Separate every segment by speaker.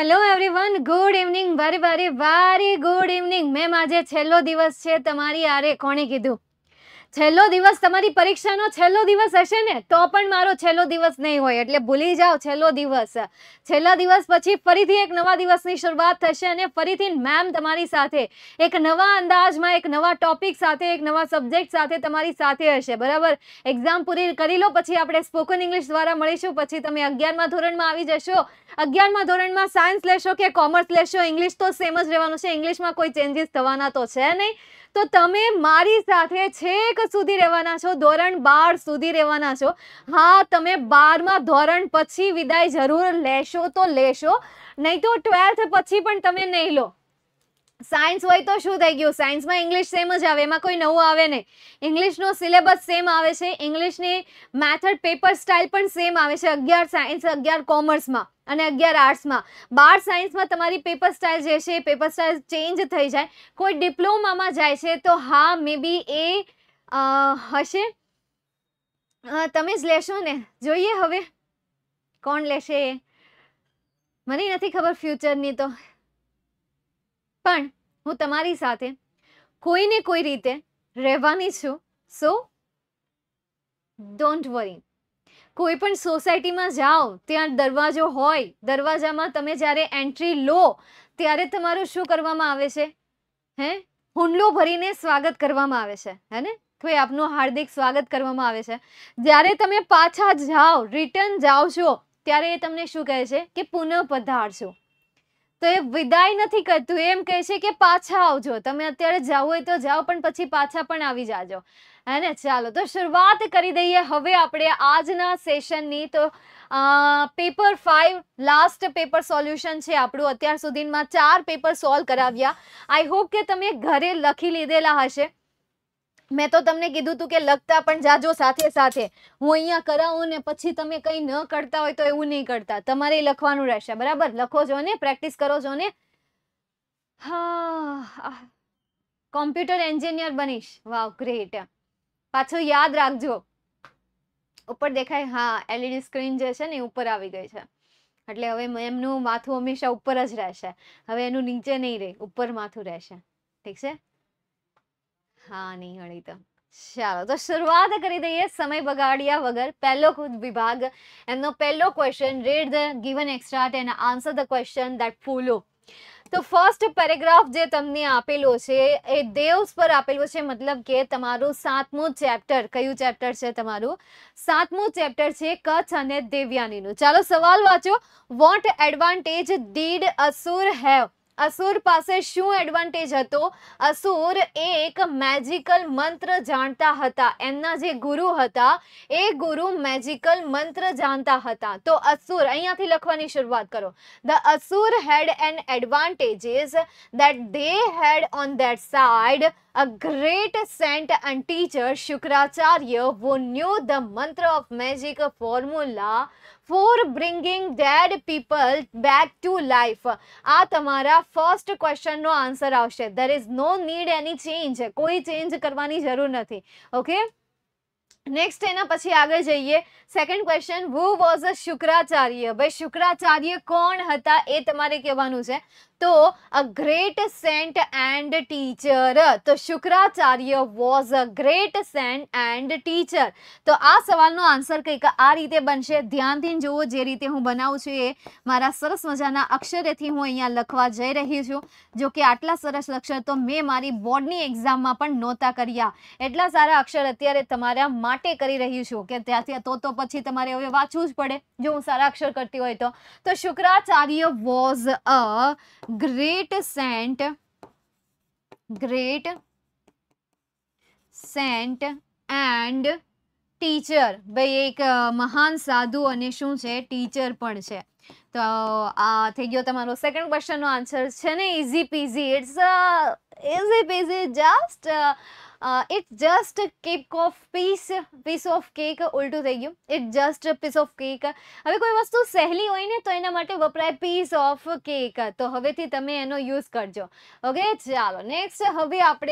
Speaker 1: Hello everyone good evening very very very good evening ma'am આજે છેલ્લો દિવસ છે તમારી આરે કોણે કીધું છેલ્લો દિવસ તમારી પરીક્ષાનો છેલ્લો દિવસ હશે ને તો પણ મારો છેલ્લો દિવસ નહીં હોય એટલે ભૂલી જાઓ છેલ્લો દિવસ છેલ્લા દિવસ પછી ફરીથી એક નવા દિવસની શરૂઆત થશે અને ફરીથી મેમ તમારી સાથે એક નવા અંદાજમાં એક નવા ટોપિક સાથે એક નવા સબ્જેક્ટ સાથે તમારી સાથે હશે બરાબર એક્ઝામ પૂરી કરી લો પછી આપણે સ્પોકન ઇંગ્લિશ દ્વારા મળીશું પછી તમે અગિયારમાં ધોરણમાં આવી જશો અગિયારમાં ધોરણમાં સાયન્સ લેશો કે કોમર્સ લેશો ઇંગ્લિશ તો સેમ જ રહેવાનું છે ઇંગ્લિશમાં કોઈ ચેન્જીસ થવાના તો છે નહીં તો તમે મારી સાથે છેક સુધી રહેવાના છો ધોરણ બાર સુધી રહેવાના છો હા તમે બારમાં ધોરણ પછી વિદાય જરૂર લેશો તો લેશો નહીં તો ટ્વેલ્થ પછી પણ તમે નહીં લો સાયન્સ હોય તો શું થઈ ગયું સાયન્સમાં ઇંગ્લિશ સેમ જ આવે એમાં કોઈ નવું આવે નહીં ઇંગ્લિશનો સિલેબસ સેમ આવે છે ઇંગ્લિશની મેથડ પેપર સ્ટાઇલ પણ સેમ આવે છે અગિયાર સાયન્સ અગિયાર કોમર્સમાં અને અગિયાર આર્ટ્સમાં બાર સાયન્સમાં તમારી પેપર સ્ટાઇલ જે છે પેપર સ્ટાઇલ ચેન્જ થઈ જાય કોઈ ડિપ્લોમામાં જાય છે તો હા મે બી એ હશે તમે જ લેશો ને જોઈએ હવે કોણ લેશે મને નથી ખબર ફ્યુચરની તો પણ હું તમારી સાથે કોઈને કોઈ રીતે રહેવાની છું સો ડોન્ટ વરી કોઈ પણ સોસાયટીમાં જાઓ ત્યાં દરવાજો હોય દરવાજામાં તમે જ્યારે એન્ટ્રી લો ત્યારે તમારું શું કરવામાં આવે છે હે હુંડલો ભરીને સ્વાગત કરવામાં આવે છે હે ને કોઈ આપનું હાર્દિક સ્વાગત કરવામાં આવે છે જ્યારે તમે પાછા જાઓ રિટર્ન જાઓ છો ત્યારે એ તમને શું કહે છે કે પુનઃ પધારશો તો એ વિદાય નથી કરતું એમ કહે છે કે પાછા આવજો તમે અત્યારે જાઓ હોય તો જાઓ પણ પછી પાછા પણ આવી જાજો હે ચાલો તો શરૂઆત કરી દઈએ હવે આપણે આજના સેશનની તો paper five last paper solution છે આપણું અત્યાર સુધીમાં ચાર પેપર સોલ્વ કરાવ્યા આઈ હોપ કે તમે ઘરે લખી લીધેલા હશે મેં તો તમને કીધું હતું કે લખતા પણ જાજો સાથે સાથે હું અહીંયા કરાવું ને પછી તમે કંઈ ન કરતા હોય તો એવું નહીં કરતા તમારે લખવાનું રહેશે બરાબર લખો છો ને પ્રેક્ટિસ કરો છો ને હા કોમ્પ્યુટર એન્જિનિયર બનીશ વાવ ગ્રેટ પાછું યાદ રાખજો ઉપર દેખાય હા એલઈડી સ્ક્રીન જે છે ને ઉપર આવી ગઈ છે એટલે હવે એમનું માથું હંમેશા ઉપર જ રહેશે હવે એનું નીચે નહીં રહે ઉપર માથું રહેશે ઠીક છે હા નહીં હણીતા ચાલો તો શરૂઆત કરી દઈએ સમય બગાડ્યા વગર પહેલો ખુદ વિભાગ એમનો પહેલો question read the given extract and answer the question that follow તો ફર્સ્ટ પેરેગ્રાફ જે તમને આપેલો છે એ દેવ્સ પર આપેલો છે મતલબ કે તમારું સાતમું ચેપ્ટર કયું ચેપ્ટર છે તમારું સાતમું ચેપ્ટર છે કચ્છ અને દેવ્યાનીનું ચાલો સવાલ વાંચો what advantage did Asur have અસુર પાસે શું એડવાન્ટેજ હતો અસુર એક મેજિકલ મંત્ર જાણતા હતા એમના જે ગુરુ હતા એ ગુરુ મેજિકલ મંત્ર જાણતા હતા તો અસુર અહીંયાથી લખવાની શરૂઆત કરો the Asur had an advantages that they had on that side A great saint and teacher Shukracharya who knew the mantra of magic formula for bringing dead people back to life. આ તમારા ફર્સ્ટ ક્વેશ્ચનનો answer આવશે there is no need any change કોઈ change કરવાની જરૂર નથી okay next એના પછી આગળ જઈએ second question who was a Shukracharya ભાઈ શુક્રાચાર્ય કોણ હતા એ તમારે કહેવાનું છે તો a great saint and teacher તો Shukracharya was a great saint and teacher તો આ સવાલનો આન્સર કંઈક આ રીતે બનશે ધ્યાનથી જુઓ જે રીતે હું બનાવું છું એ મારા સરસ મજાના અક્ષરેથી હું અહીંયા લખવા જઈ રહી છું જો કે આટલા સરસ અક્ષર તો મેં મારી બોર્ડની એક્ઝામમાં પણ નહોતા કર્યા એટલા સારા અક્ષર અત્યારે તમારા માટે કરી રહી છું કે ત્યાંથી તો તો પછી તમારે હવે વાંચવું જ પડે જો હું સારા અક્ષર કરતી હોય તો તો Shukracharya was a great saint great saint and teacher ભાઈ એક મહાન સાધુ અને શું છે ટીચર પણ છે તો આ થઈ ગયો તમારો સેકન્ડ ક્વેશ્ચનનો આન્સર છે ને easy peasy it's easy peasy just it's just cake of piece piece of cake उल्टू थी गयू it's just piece of cake हम कोई वस्तु सहली हो तो ये वपराय पीस ऑफ केक तो हमें ते यूज करजो ओके चलो नेक्स्ट हम आप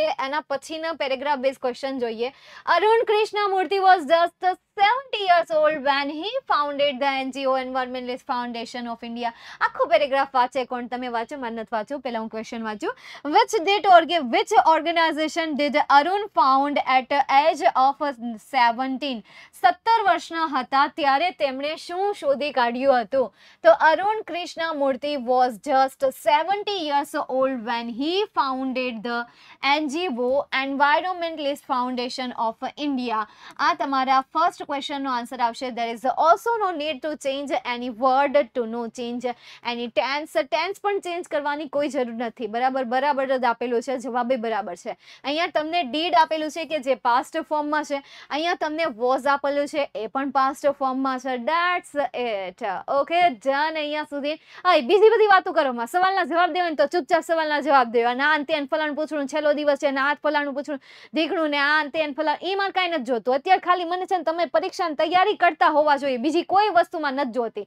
Speaker 1: पीना पेरेग्राफ बेस्ड क्वेश्चन जो है Arun Krishnamurthy was just seventy years old when he founded the NGO Environmentalist Foundation of India आखो पेरेग्राफ वाचे कौन तब वाँचो मैं पहले हूँ क्वेश्चन वाँचू which that orga which organisation did Arun soon found at the age of સત્તર વર્ષના હતા ત્યારે તેમણે શું શોધી કાઢ્યું હતું તો Arun Krishnamurthy was just seventy years old when he founded the NGO Environmentalist Foundation of India આ તમારા ફર્સ્ટ ક્વેશ્ચનનો આન્સર આવશે there is also no need to change any word to no change any tense tense પણ change કરવાની કોઈ જરૂર નથી બરાબર બરાબર જ આપેલું છે જવાબ બરાબર છે અહીંયા તમને ડી ડીડ આપેલું છે કે જે પાસ્ટ ફોર્મમાં છે અહીંયા તમને વોઝ આપેલું છે એ પણ પાસ્ટ ફોર્મમાં છે ડેટ્સ એટ ઓકે ડન અહીંયા સુધી હવે બીજી બધી વાતો કરો માં સવાલના જવાબ દેવાને તો ચૂપચાપ સવાલના જવાબ દેવાના આ અંતે ફલાણ પૂછણું છેલ્લો દિવસ છે ને આ ફલાણું પૂછણું દીકણું ને આ અંતે ફલાણ એ મારે કાંઈ નથી જોતું અત્યારે ખાલી મને છે ને તમે પરીક્ષાની તૈયારી કરતા હોવા જોઈએ બીજી કોઈ વસ્તુમાં નથી જોતી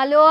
Speaker 1: હાલો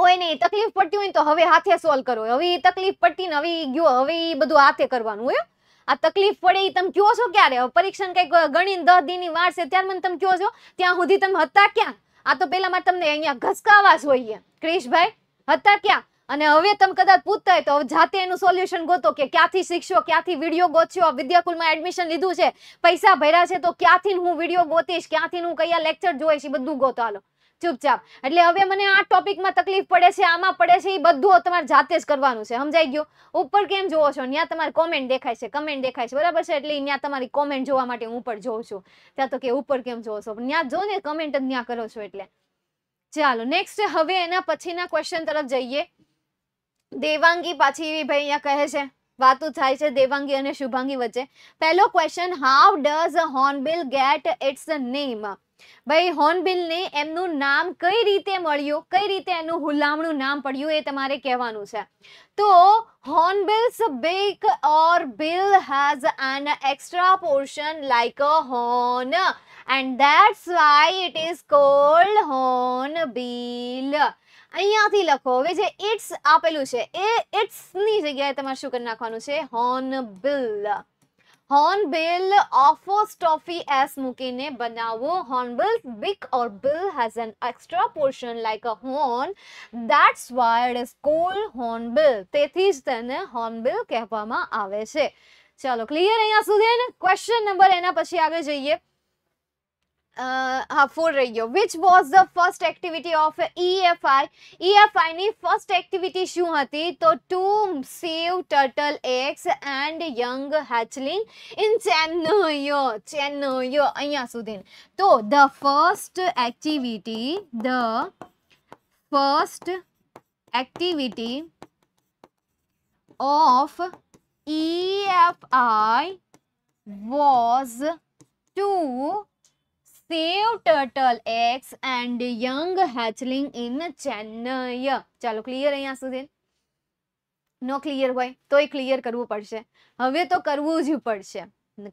Speaker 1: કોઈ નહીં તકલીફ પડતી હોય તો હવે હાથે સોલ્વ કરો હવે એ તકલીફ પડતી ને હવે ગયો હવે એ બધું હાથે કરવાનું હોય આ તકલીફ પડે એ તમે કયો છો ક્યારે પરીક્ષા કંઈક ગણીને દસ દીની વાર છે ત્યારે મને તમે કયો છો ત્યાં સુધી તમે હતા ક્યાં આ તો પહેલા મારે તમને અહીંયા ઘસકાવા જોઈએ ક્રિશભાઈ હતા ક્યાં અને હવે તમે કદાચ પૂછતા હોય તો જાતે એનું સોલ્યુશન ગોતો કે ક્યાંથી શીખશો ક્યાંથી વિડીયો ગોતશો વિદ્યાકુલમાં એડમિશન લીધું છે પૈસા ભર્યા છે તો ક્યાંથી હું વિડીયો ગોતીશ ક્યાંથી હું કયા લેક્ચર જોઈશ એ બધું ગોતો હાલો ચૂપચાપ એટલે હવે મને આ ટોપિકમાં તકલીફ પડે છે આમાં પડે છે એ બધું તમારે જાતે જ કરવાનું છે સમજાઈ ગયું ઉપર કેમ જોવો છો ત્યાં તમારે કોમેન્ટ દેખાય છે કમેન્ટ દેખાય છે બરાબર છે એટલે ત્યાં તમારી કોમેન્ટ જોવા માટે હું ઉપર જોઉં છું ત્યાં તો કે ઉપર કેમ જોવો છો ત્યાં જો ને કમેન્ટ જ ત્યાં કરો છો એટલે ચાલો નેક્સ્ટ હવે એના પછીના ક્વેશ્ચન તરફ જઈએ દેવાંગી પાછી ભાઈ અહીંયા કહે છે વાતો થાય છે દેવાંગી અને શુભાંગી વચ્ચે પહેલો question how does hornbill get its name ભાઈ હોર્નબિલને એમનું નામ કઈ રીતે મળ્યું કઈ રીતે એનું હુલામણું નામ પડ્યું એ તમારે કહેવાનું છે તો hornbill's beak or bill has an extra portion like a horn and that's why it is called hornbill અહીંયાથી લખો હવે જે ઇટ્સ આપેલું છે એ ઇટ્સની જગ્યાએ તમારે શું કરી નાખવાનું છે હોર્નબિલ hornbill orthostrophy s મૂકીને બનાવો hornbill's beak or bill has an extra portion like a horn that's why it is called hornbill તેથી જ તેને hornbill કહેવામાં આવે છે ચલો ક્લિયર અહીંયા સુધી ને ક્વેશ્ચન નંબર એના પછી આગળ જઈએ हाँ, फोर रही हो which was the first activity of E F I E F आईनी फर्स्ट एक्टिविटी शू थी तो to save turtle eggs and young hatchling in चेन्नईयो चेन्नईयो अँसुदी तो the first activity the first activity of E F I was to save turtle eggs and young hatchling in Chennai ચાલો clear અહીંયા સુધી નો ક્લિયર હોય તો એ ક્લિયર કરવું પડશે હવે તો કરવું જ પડશે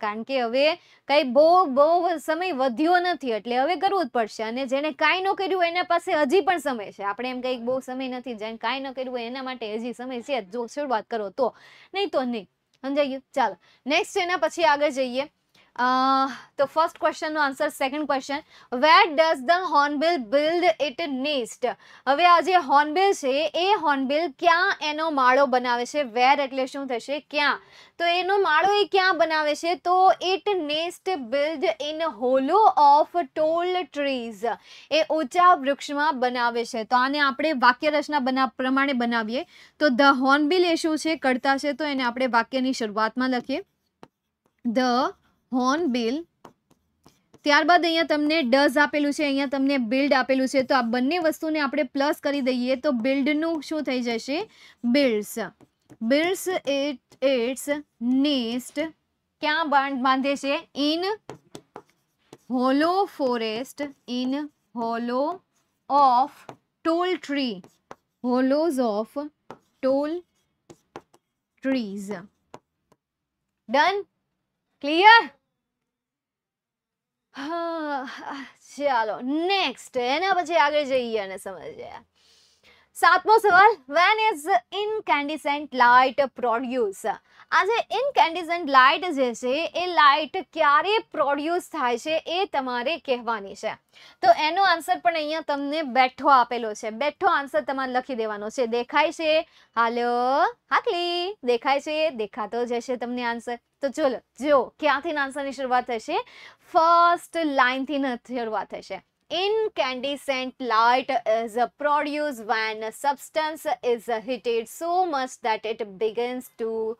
Speaker 1: કારણ કે હવે કઈ બહુ બહુ સમય વધ્યો નથી એટલે હવે કરવું જ પડશે અને જેને કાંઈ ન કર્યું એના પાસે હજી પણ સમય છે આપણે એમ કંઈક બહુ સમય નથી જેને કાંઈ ન કર્યું એના માટે હજી સમય છે જો શરૂઆત કરો તો નહીં તો નહીં સમજાઈ ગયું ચાલો નેક્સ્ટ એના પછી આગળ જઈએ તો ફર્સ્ટ ક્વેશ્ચનનો answer second question where does the hornbill build it nest હવે આ જે હોર્નબિલ છે એ હોર્નબિલ ક્યાં એનો માળો બનાવે છે વેર એટલે શું થશે ક્યાં તો એનો માળો એ ક્યાં બનાવે છે તો it nest build in hollow of tall trees એ ઊંચા વૃક્ષમાં બનાવે છે તો આને આપણે વાક્ય રચના બના પ્રમાણે બનાવીએ તો ધ હોર્નબિલ એ શું છે કરતા છે તો એને આપણે વાક્યની શરૂઆતમાં લખીએ ધ હોર્નબિલ ત્યારબાદ અહીંયા તમને ડઝ આપેલું છે અહીંયા તમને બિલ્ડ આપેલું છે તો આ બંને વસ્તુને આપણે પ્લસ કરી દઈએ તો બિલ્ડનું શું થઈ જશે builds builds it its nest ક્યાં બાંધે છે in hollow forest in hollow of tall tree hollows of tall trees done clear ચાલો નેક્સ્ટ એના પછી આગળ જઈએ અને સમજીએ સાતમો સવાલ when is incandescent light produce આ જે ઇનકેન્ડિઝન્ટ લાઇટ જે છે એ લાઇટ ક્યારે પ્રોડ્યુસ થાય છે એ તમારે કહેવાની છે તો એનો આન્સર પણ અહીંયા તમને બેઠો આપેલો છે બેઠો આન્સર તમારે લખી દેવાનો છે દેખાય છે હાલો હાકલી દેખાય છે દેખાતો જશે તમને આન્સર તો ચલો જો ક્યાંથી આન્સરની શરૂઆત થશે ફર્સ્ટ લાઇનથી શરૂઆત થશે incandescent light is produced when a substance is heated so much that it begins to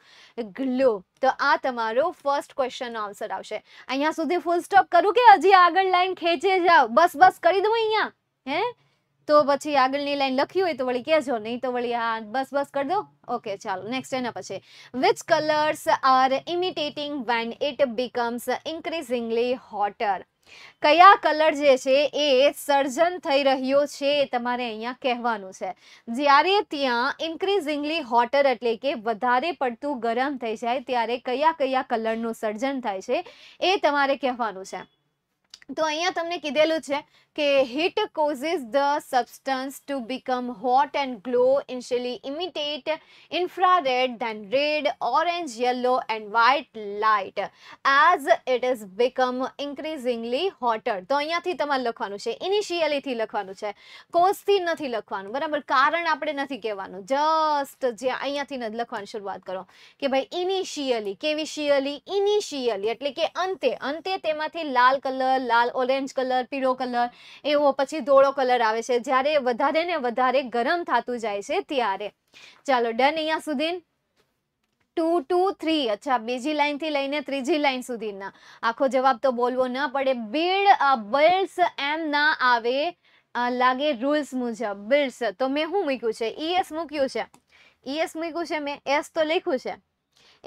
Speaker 1: glow to aa tamaro first question answer avshe ahya sudhi full stop karu ke haji agal line kheche jao bas bas kari do ahya he to pachi agal ni line lakhi hoy to vali kejo nahi to vali ha bas bas kar do okay chalo next ena pache which colors are imitating when it becomes increasingly hotter કયા colour જે છે એ સર્જન થઈ રહ્યો છે એ તમારે અહીંયા કહેવાનું છે જ્યારે ત્યાં ઇન્ક્રીઝિંગલી હોટર એટલે કે વધારે પડતું ગરમ થઈ જાય ત્યારે કયા કયા કલરનું સર્જન થાય છે એ તમારે કહેવાનું છે તો અહીંયા તમને કીધેલું છે Okay, heat causes the substance to become hot and glow, initially imitate infrared, then red, orange, yellow and white light as it is become increasingly hotter. તો અહીંયાથી તમારે લખવાનું છે ઇનિશિયલીથી લખવાનું છે કોઝથી નથી લખવાનું બરાબર કારણ આપણે નથી કહેવાનું જસ્ટ જે અહીંયાથી નથી લખવાની શરૂઆત કરો કે ભાઈ ઇનિશિયલી કેવિશિયલી ઇનિશિયલી એટલે કે અંતે અંતે તેમાંથી લાલ કલર લાલ ઓરેન્જ કલર પીળો કલર એવો પછી ધોળો કલર આવે છે જ્યારે વધારે ને વધારે ગરમ થતું જાય છે ત્યારે ચાલો ડન અહીંયા સુધી ટુ ટુ થ્રી અચ્છા બીજી લાઈનથી લઈને ત્રીજી લાઇન સુધીના આખો જવાબ તો બોલવો ના પડે બિલ્ડ બિલ્ડ્સ એમ ના આવે લાગે રૂલ્સ મુજબ બિલ્ડ્સ તો મેં શું મૂક્યું છે ઈએસ e મૂક્યું છે ઈએસ e મૂક્યું છે મેં એસ તો લખ્યું છે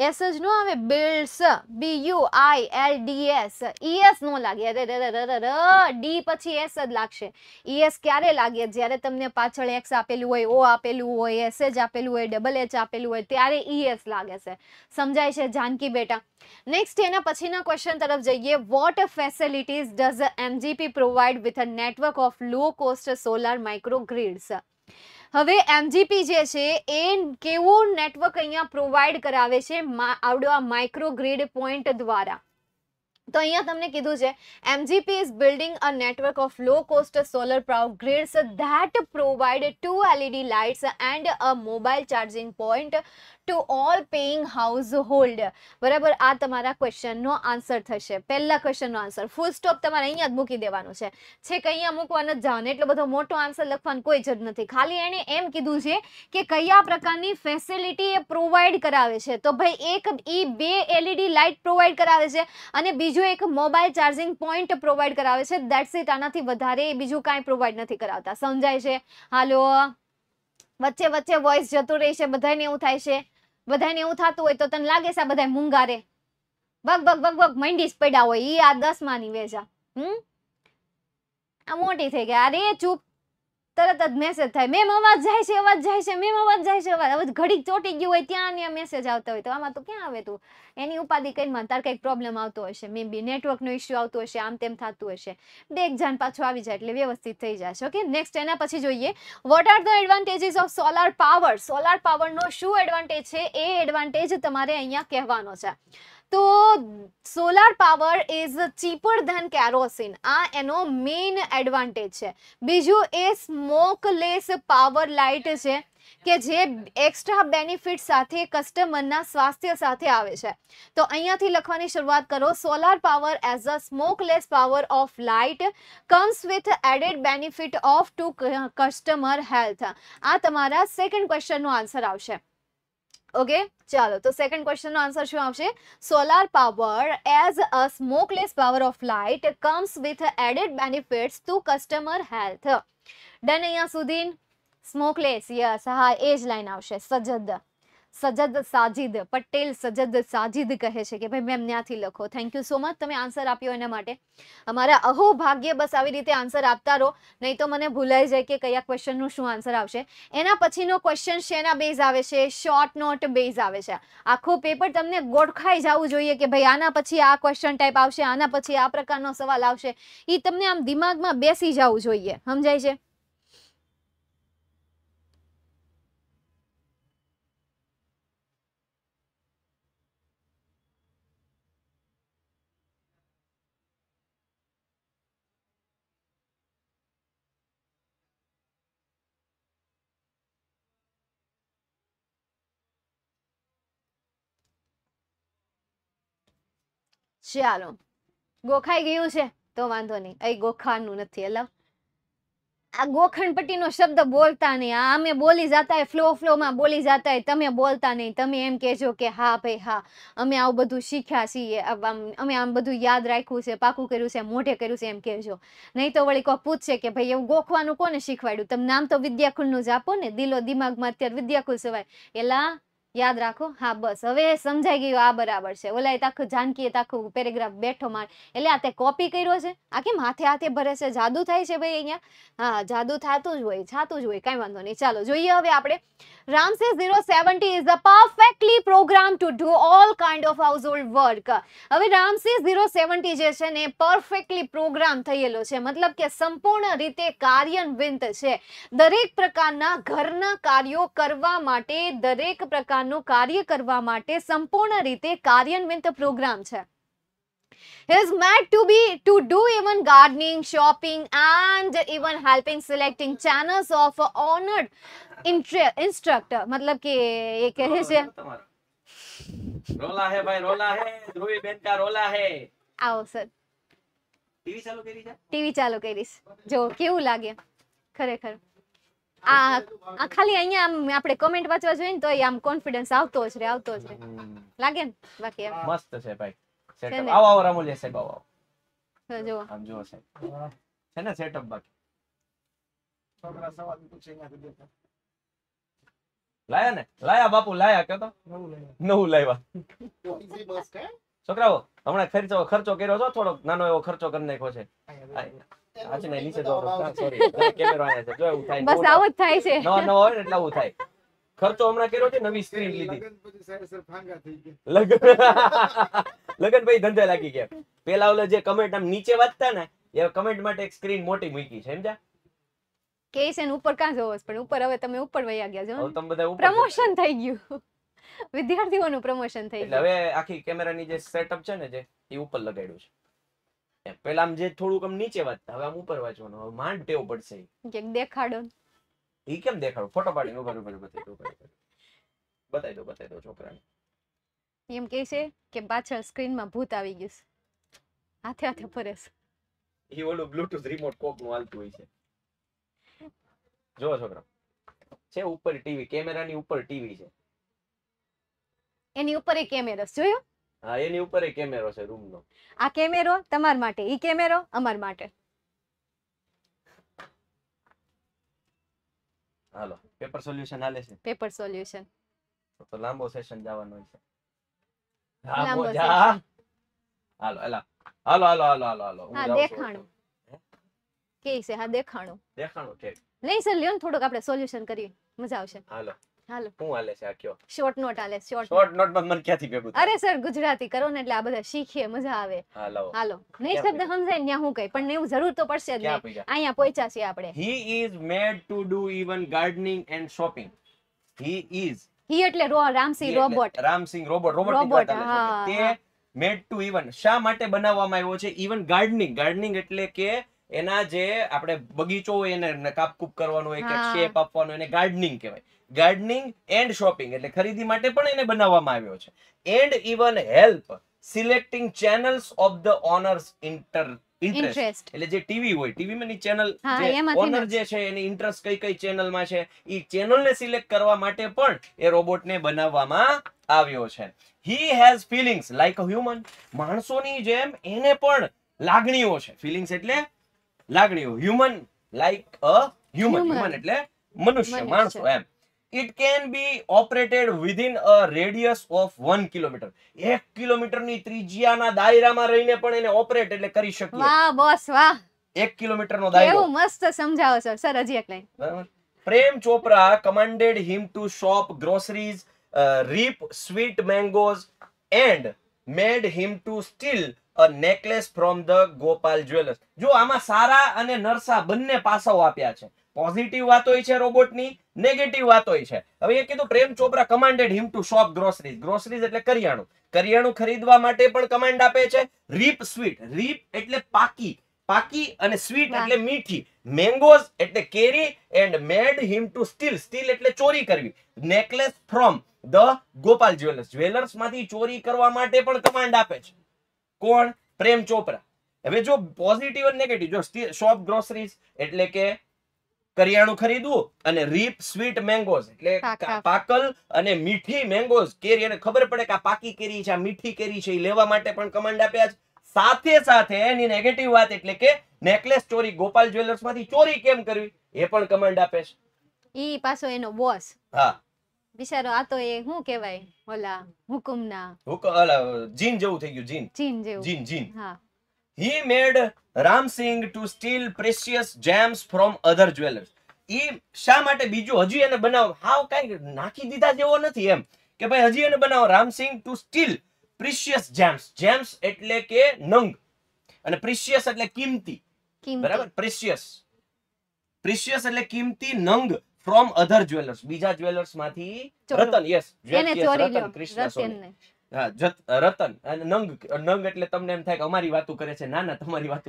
Speaker 1: एस एज नो आवे builds B U I L D S S नो लागे अरे अरे अरे डी પછી എസ് જ લાગશે ઈએસ ક્યારે લાગે જ્યારે તમને પાછળ એક્સ આપેલું હોય ઓ આપેલું હોય એસ જ આપેલું હોય ડબલ એચ આપેલું હોય ત્યારે ઈએસ લાગે છે સમજાય છે જાનકી બેટા નેક્સ્ટ એના પછીના ક્વેશ્ચન તરફ જઈએ what facilities does a MGP provide with a network of low cost solar micro grids હવે એમજીપી જે છે એ કેવું નેટવર્ક અહીંયા પ્રોવાઈડ કરાવે છે આવડો આ માઇક્રો ગ્રીડ પોઈન્ટ દ્વારા તો અહીંયા તમને કીધું છે MGP is building a network of low cost solar power grids that provide to LED lights and a mobile charging point to all paying hold બરાબર આ તમારા ક્વેશ્ચનનો આન્સર થશે પહેલા ક્વેશ્ચનનો આન્સર ફૂલ સ્ટોપ તમારે અહીંયા જ મૂકી દેવાનું છે છે કે અહીંયા મૂકવાનો જ જવાનો એટલો બધો મોટો આન્સર લખવાનો કોઈ જરૂર નથી ખાલી એણે એમ કીધું છે કે કયા પ્રકારની ફેસિલિટી એ પ્રોવાઈડ કરાવે છે તો ભાઈ એક એ બે એલઈડી લાઇટ પ્રોવાઈડ કરાવે છે અને બીજું એક મોબાઈલ ચાર્જિંગ પોઈન્ટ પ્રોવાઈડ કરાવે છે દેટ્સ ઇટ આનાથી વધારે એ બીજું કાંઈ પ્રોવાઈડ નથી કરાવતા સમજાય છે હાલો વચ્ચે વચ્ચે વોઇસ જતું રહેશે બધાને એવું થાય છે બધાને એવું થતું હોય તો તને લાગે છે આ બધા મૂંગા રે બગ બગ બગ બગ મંડી પડ્યા હોય એ આ દસમાની વેચા હમ આ મોટી થઈ ગયા અરે ચૂપ તરત જ મેસેજ થાય મેમ અવાજ જાય છે અવાજ જાય છે મેમ અવાજ જાય છે અવાજ અવાજ ઘડીક ચોટી ગયું હોય ત્યાં ત્યાં મેસેજ આવતા હોય તો આમાં તો ક્યાં આવે તું એની ઉપાધિ કરીને તારે કંઈક પ્રોબ્લેમ આવતો હશે મે બી નેટવર્કનો ઇશ્યુ આવતો હશે આમ તેમ થતું હશે ડેક જાન પાછું આવી જાય એટલે વ્યવસ્થિત થઈ જશે ઓકે નેક્સ્ટ એના પછી જોઈએ what are the advantages of solar power solar પાવરનો શું એડવાન્ટેજ છે એ એડવાન્ટેજ તમારે અહીંયા કહેવાનો છે તો solar power is cheaper than kerosene આ એનો મેઇન એડવાન્ટેજ છે બીજું એ સ્મોકલેસ પાવર લાઇટ છે કે જે એક્સ્ટ્રા બેનિફિટ સાથે કસ્ટમરના સ્વાસ્થ્ય સાથે આવે છે તો અહીંયાથી લખવાની શરૂઆત કરો solar power as a smokeless power of light comes with added benefit of to customer health આ તમારા સેકન્ડ ક્વેશ્ચનનો આન્સર આવશે ઓકે ચાલો તો સેકન્ડ ક્વેશ્ચનનો આન્સર શું આવશે solar power as a smokeless power of light comes with added benefits to customer health done અહીંયા સુધી સ્મોકલેસ યસ હા એ જ લાઈન આવશે સજ્જદ સજદ સાજિદ પટેલ સજદ સાજિદ કહે છે કે ભાઈ મેમ ત્યાંથી લખો થેન્ક યુ સો મચ તમે આન્સર આપ્યો એના માટે અમારા અહો ભાગ્ય બસ આવી રીતે આન્સર આપતા રહો નહીં તો મને ભૂલાઈ જાય કે કયા ક્વેશ્ચનનું શું આન્સર આવશે એના પછીનો ક્વેશ્ચન શેના બેઝ આવે છે શોર્ટ નોટ બેઝ આવે છે આખો પેપર તમને ગોઠખાઈ જવું જોઈએ કે ભાઈ આના પછી આ ક્વેશ્ચન ટાઈપ આવશે આના પછી આ પ્રકારનો સવાલ આવશે એ તમને આમ દિમાગમાં બેસી જવું જોઈએ સમજાય છે ચાલો ગોખાઈ ગયું છે તો વાંધો નહીં અહીં ગોખાનું નથી અલગ આ ગોખણપટ્ટીનો શબ્દ બોલતા નહીં આ અમે બોલી જતા ફ્લો ફ્લોમાં બોલી જતા તમે બોલતા નહીં તમે એમ કહેજો કે હા ભાઈ હા અમે આવું બધું શીખ્યા છીએ અમે આમ બધું યાદ રાખ્યું છે પાકું કર્યું છે મોઢે કર્યું છે એમ કહેજો નહીં તો વળી કોઈ પૂછશે કે ભાઈ એવું ગોખવાનું કોને શીખવાડ્યું તમે નામ તો વિદ્યાકુલનું જ આપો ને દિલો દિમાગમાં અત્યારે વિદ્યાકુલ સવાય એલા યાદ રાખો હા બસ હવે સમજાઈ ગયું આ બરાબર છે ઓલા એ તાખું જાનકીએ તાખું પેરેગ્રાફ બેઠો માર એટલે આ તે કોપી કર્યો છે આ કેમ હાથે હાથે ભરે છે જાદુ થાય છે ભાઈ અહીંયા હા જાદુ થતું જ હોય થતું જ હોય કાંઈ વાંધો નહીં ચાલો જોઈએ હવે આપણે રામસે zero seventy is the perfectly program to do all kind of household work હવે રામસે ઝીરો સેવન્ટી જે છે ને પરફેક્ટલી પ્રોગ્રામ થયેલો છે મતલબ કે સંપૂર્ણ રીતે કાર્યાન્વિત છે દરેક પ્રકારના ઘરના કાર્યો કરવા માટે દરેક પ્રકારના પ્રકારનું કાર્ય કરવા માટે સંપૂર્ણ રીતે કાર્યાન્વિત પ્રોગ્રામ છે He is mad to be to do even gardening, shopping, and even helping selecting channels of honored instructor. મતલબ કે એ કહે
Speaker 2: છે રોલા હે ભાઈ રોલા હે ધ્રુવી બેન કા રોલા હે આવો સર ટીવી ચાલુ કરી છે
Speaker 1: ટીવી ચાલુ કરીશ જો કેવું લાગે ખરેખર આ ખાલી અહીંયા આપણે કમેન્ટ વાંચવા જોઈએ ને તો આમ કોન્ફિડન્સ આવતો જ રે આવતો જ રે લાગે ને બાકી
Speaker 2: મસ્ત છે ભાઈ સેટઅપ આવો આવો રમુલ સેબ આવો જો આમ જો છે છે ને સેટઅપ બાકી છોકરા સવાલ પૂછે અહીંયા દેતા લાયા ને લાયા બાપુ લાયા કે તો નવું લાવ્યા છોકરાઓ હમણાં ખર્ચો ખર્ચો કર્યો છો થોડોક નાનો એવો ખર્ચો કરી નાખ્યો છે ખર્ચો હમણાં કર્યો છે નવી સ્ક્રીન લીધી લગન લાગી ગયા પેલા ઓલે જે કમેન્ટ નીચે વાંચતા ને એ કમેન્ટ માટે એક સ્ક્રીન મોટી મૂકી છે
Speaker 1: કે ઉપર કાં જોવો પણ ઉપર હવે તમે ઉપર વયા ગયા છો પ્રમોશન થઈ ગયું વિદ્યાર્થીઓનું પ્રમોશન થઈ હવે
Speaker 2: આખી કેમેરા ની જે સેટઅપ છે ને એ ઉપર લગાડ્યું છે પેલા આમ જે થોડુંક આમ નીચે વાંચતા હવે આમ ઉપર વાંચવાનું હવે માંડ ટેવ પડશે
Speaker 1: કે દેખાડો
Speaker 2: ઈ કેમ દેખાડો ફોટો પાડીને ઉપર ઉપર બતાવી દો બતાવી દો બતાવી દો છોકરાને
Speaker 1: એમ કહે છે કે પાછળ સ્ક્રીનમાં ભૂત આવી ગયું છે હાથે હાથે ફરે
Speaker 2: છે એ ઓલું બ્લૂટૂથ રિમોટ કોક નું હાલતું હોય છે જો છોકરા છે ઉપર ટીવી કેમેરાની ઉપર ટીવી છે
Speaker 1: એની ઉપર એ કેમેરા જોયો
Speaker 2: હા એની ઉપર એ કેમેરો છે રૂમનો
Speaker 1: આ કેમેરો તમાર માટે ઈ કેમેરો અમાર માટે
Speaker 2: હાલો પેપર સોલ્યુશન હાલે છે
Speaker 1: પેપર સોલ્યુશન
Speaker 2: તો લાંબો સેશન જવાનો છે લાંબો જા હાલો એલા હાલો હાલો હાલો હાલો હાલો હા દેખાણું
Speaker 1: કે છે હા દેખાણું દેખાણું ઠીક નહીં સર લ્યો થોડુંક આપણે સોલ્યુશન કરીએ મજા આવશે હાલો હાલો
Speaker 2: શું છે આ he is made to do even gardening and shopping he is
Speaker 1: હી એટલે Ram Singh robot
Speaker 2: Ram Singh robot robot robot made to even શા માટે બનાવવામાં આવ્યો છે ઇવન ગાર્ડનિંગ ગાર્ડનિંગ એટલે કે એના જે આપણે બગીચો હોય એને કાપકૂપ કરવાનો હોય કે શેપ આપવાનો એને ગાર્ડનિંગ કહેવાય ગાર્ડનિંગ એન્ડ શોપિંગ એટલે ખરીદી માટે પણ એને બનાવવામાં આવ્યો છે and even help selecting channels of the owners inter interest એટલે જે ટીવી હોય ટીવીમાં ની ચેનલ ઓનર જે છે એની ઇન્ટરેસ્ટ કઈ કઈ ચેનલમાં છે એ ચેનલને સિલેક્ટ કરવા માટે પણ એ રોબોટને બનાવવામાં આવ્યો છે he has feelings like a human માણસોની જેમ એને પણ લાગણીઓ છે ફિલિંગ્સ એટલે લાગણીઓ human like a human human એટલે મનુષ્ય માણસો એમ it can be operated within a radius of one kilometre એક કિલોમીટરની ત્રિજ્યાના દાયરામાં રહીને પણ એને ઓપરેટ એટલે કરી શકીએ વાહ બોસ વાહ એક કિલોમીટરનો દાયરો એવું
Speaker 1: મસ્ત સમજાવો સર સર હજી એક
Speaker 2: line Prem Chopra commanded him to shop groceries ripe sweet mangoes and made him to steal a necklace from the Gopal jewellers જો આમાં સારા અને નરસા બંને પાસાઓ આપ્યા છે પોઝિટિવ વાતોય છે રોબોટની નેગેટિવ વાતોય છે હવે એ કીધું Prem Chopra commanded him to shop groceries groceries એટલે કરિયાણું કરિયાણું ખરીદવા માટે પણ કમાન્ડ આપે છે રીપ સ્વીટ રીપ એટલે પાકી પાકી અને સ્વીટ એટલે મીઠી મેંગોઝ એટલે કેરી and made him to steal steal એટલે ચોરી કરવી necklace from the Gopal jewellers jewellers માંથી ચોરી કરવા માટે પણ કમાન્ડ આપે છે કોણ પ્રેમ ચોપરા હવે જો પોઝિટિવ નેગેટિવ જો શોપ ગ્રોસરીઝ એટલે કે કરિયાણું ખરીદવું અને રીપ સ્વીટ મેંગોઝ એટલે પાકલ અને મીઠી મેંગોઝ કેરી એને ખબર પડે કે આ પાકી કેરી છે આ મીઠી કેરી છે એ લેવા માટે પણ કમાન્ડ આપ્યા છે સાથે સાથે એની નેગેટિવ વાત એટલે કે નેકલેસ ચોરી ગોપાલ જ્વેલર્સ માંથી ચોરી કેમ કરવી એ પણ કમાન્ડ આપે છે
Speaker 1: ઈ પાછો એનો બોસ હા બિચારો આ તો એ શું કહેવાય ઓલા હુકમના
Speaker 2: હુકમ ઓલા જીન જેવું થઈ ગયું જીન જીન જેવું જીન જીન હા he made Ram Singh to steal precious gems from other jewellers એ શા માટે બીજું હજી એને બનાવ હાવ કઈ નાખી દીધા જેવો નથી એમ કે ભાઈ હજી એને બનાવ Ram Singh to steal precious gems gems એટલે કે નંગ અને પ્રિશિયસ એટલે કિંમતી બરાબર પ્રિશિયસ પ્રિશિયસ એટલે કિંમતી નંગ ફ્રોમ અધર જ્વેલર્સ બીજા જ્વેલર્સ માંથી રતન યસ રતન કૃષ્ણ હા અમારી વાતો કરે છે ના ના તમારી વાતો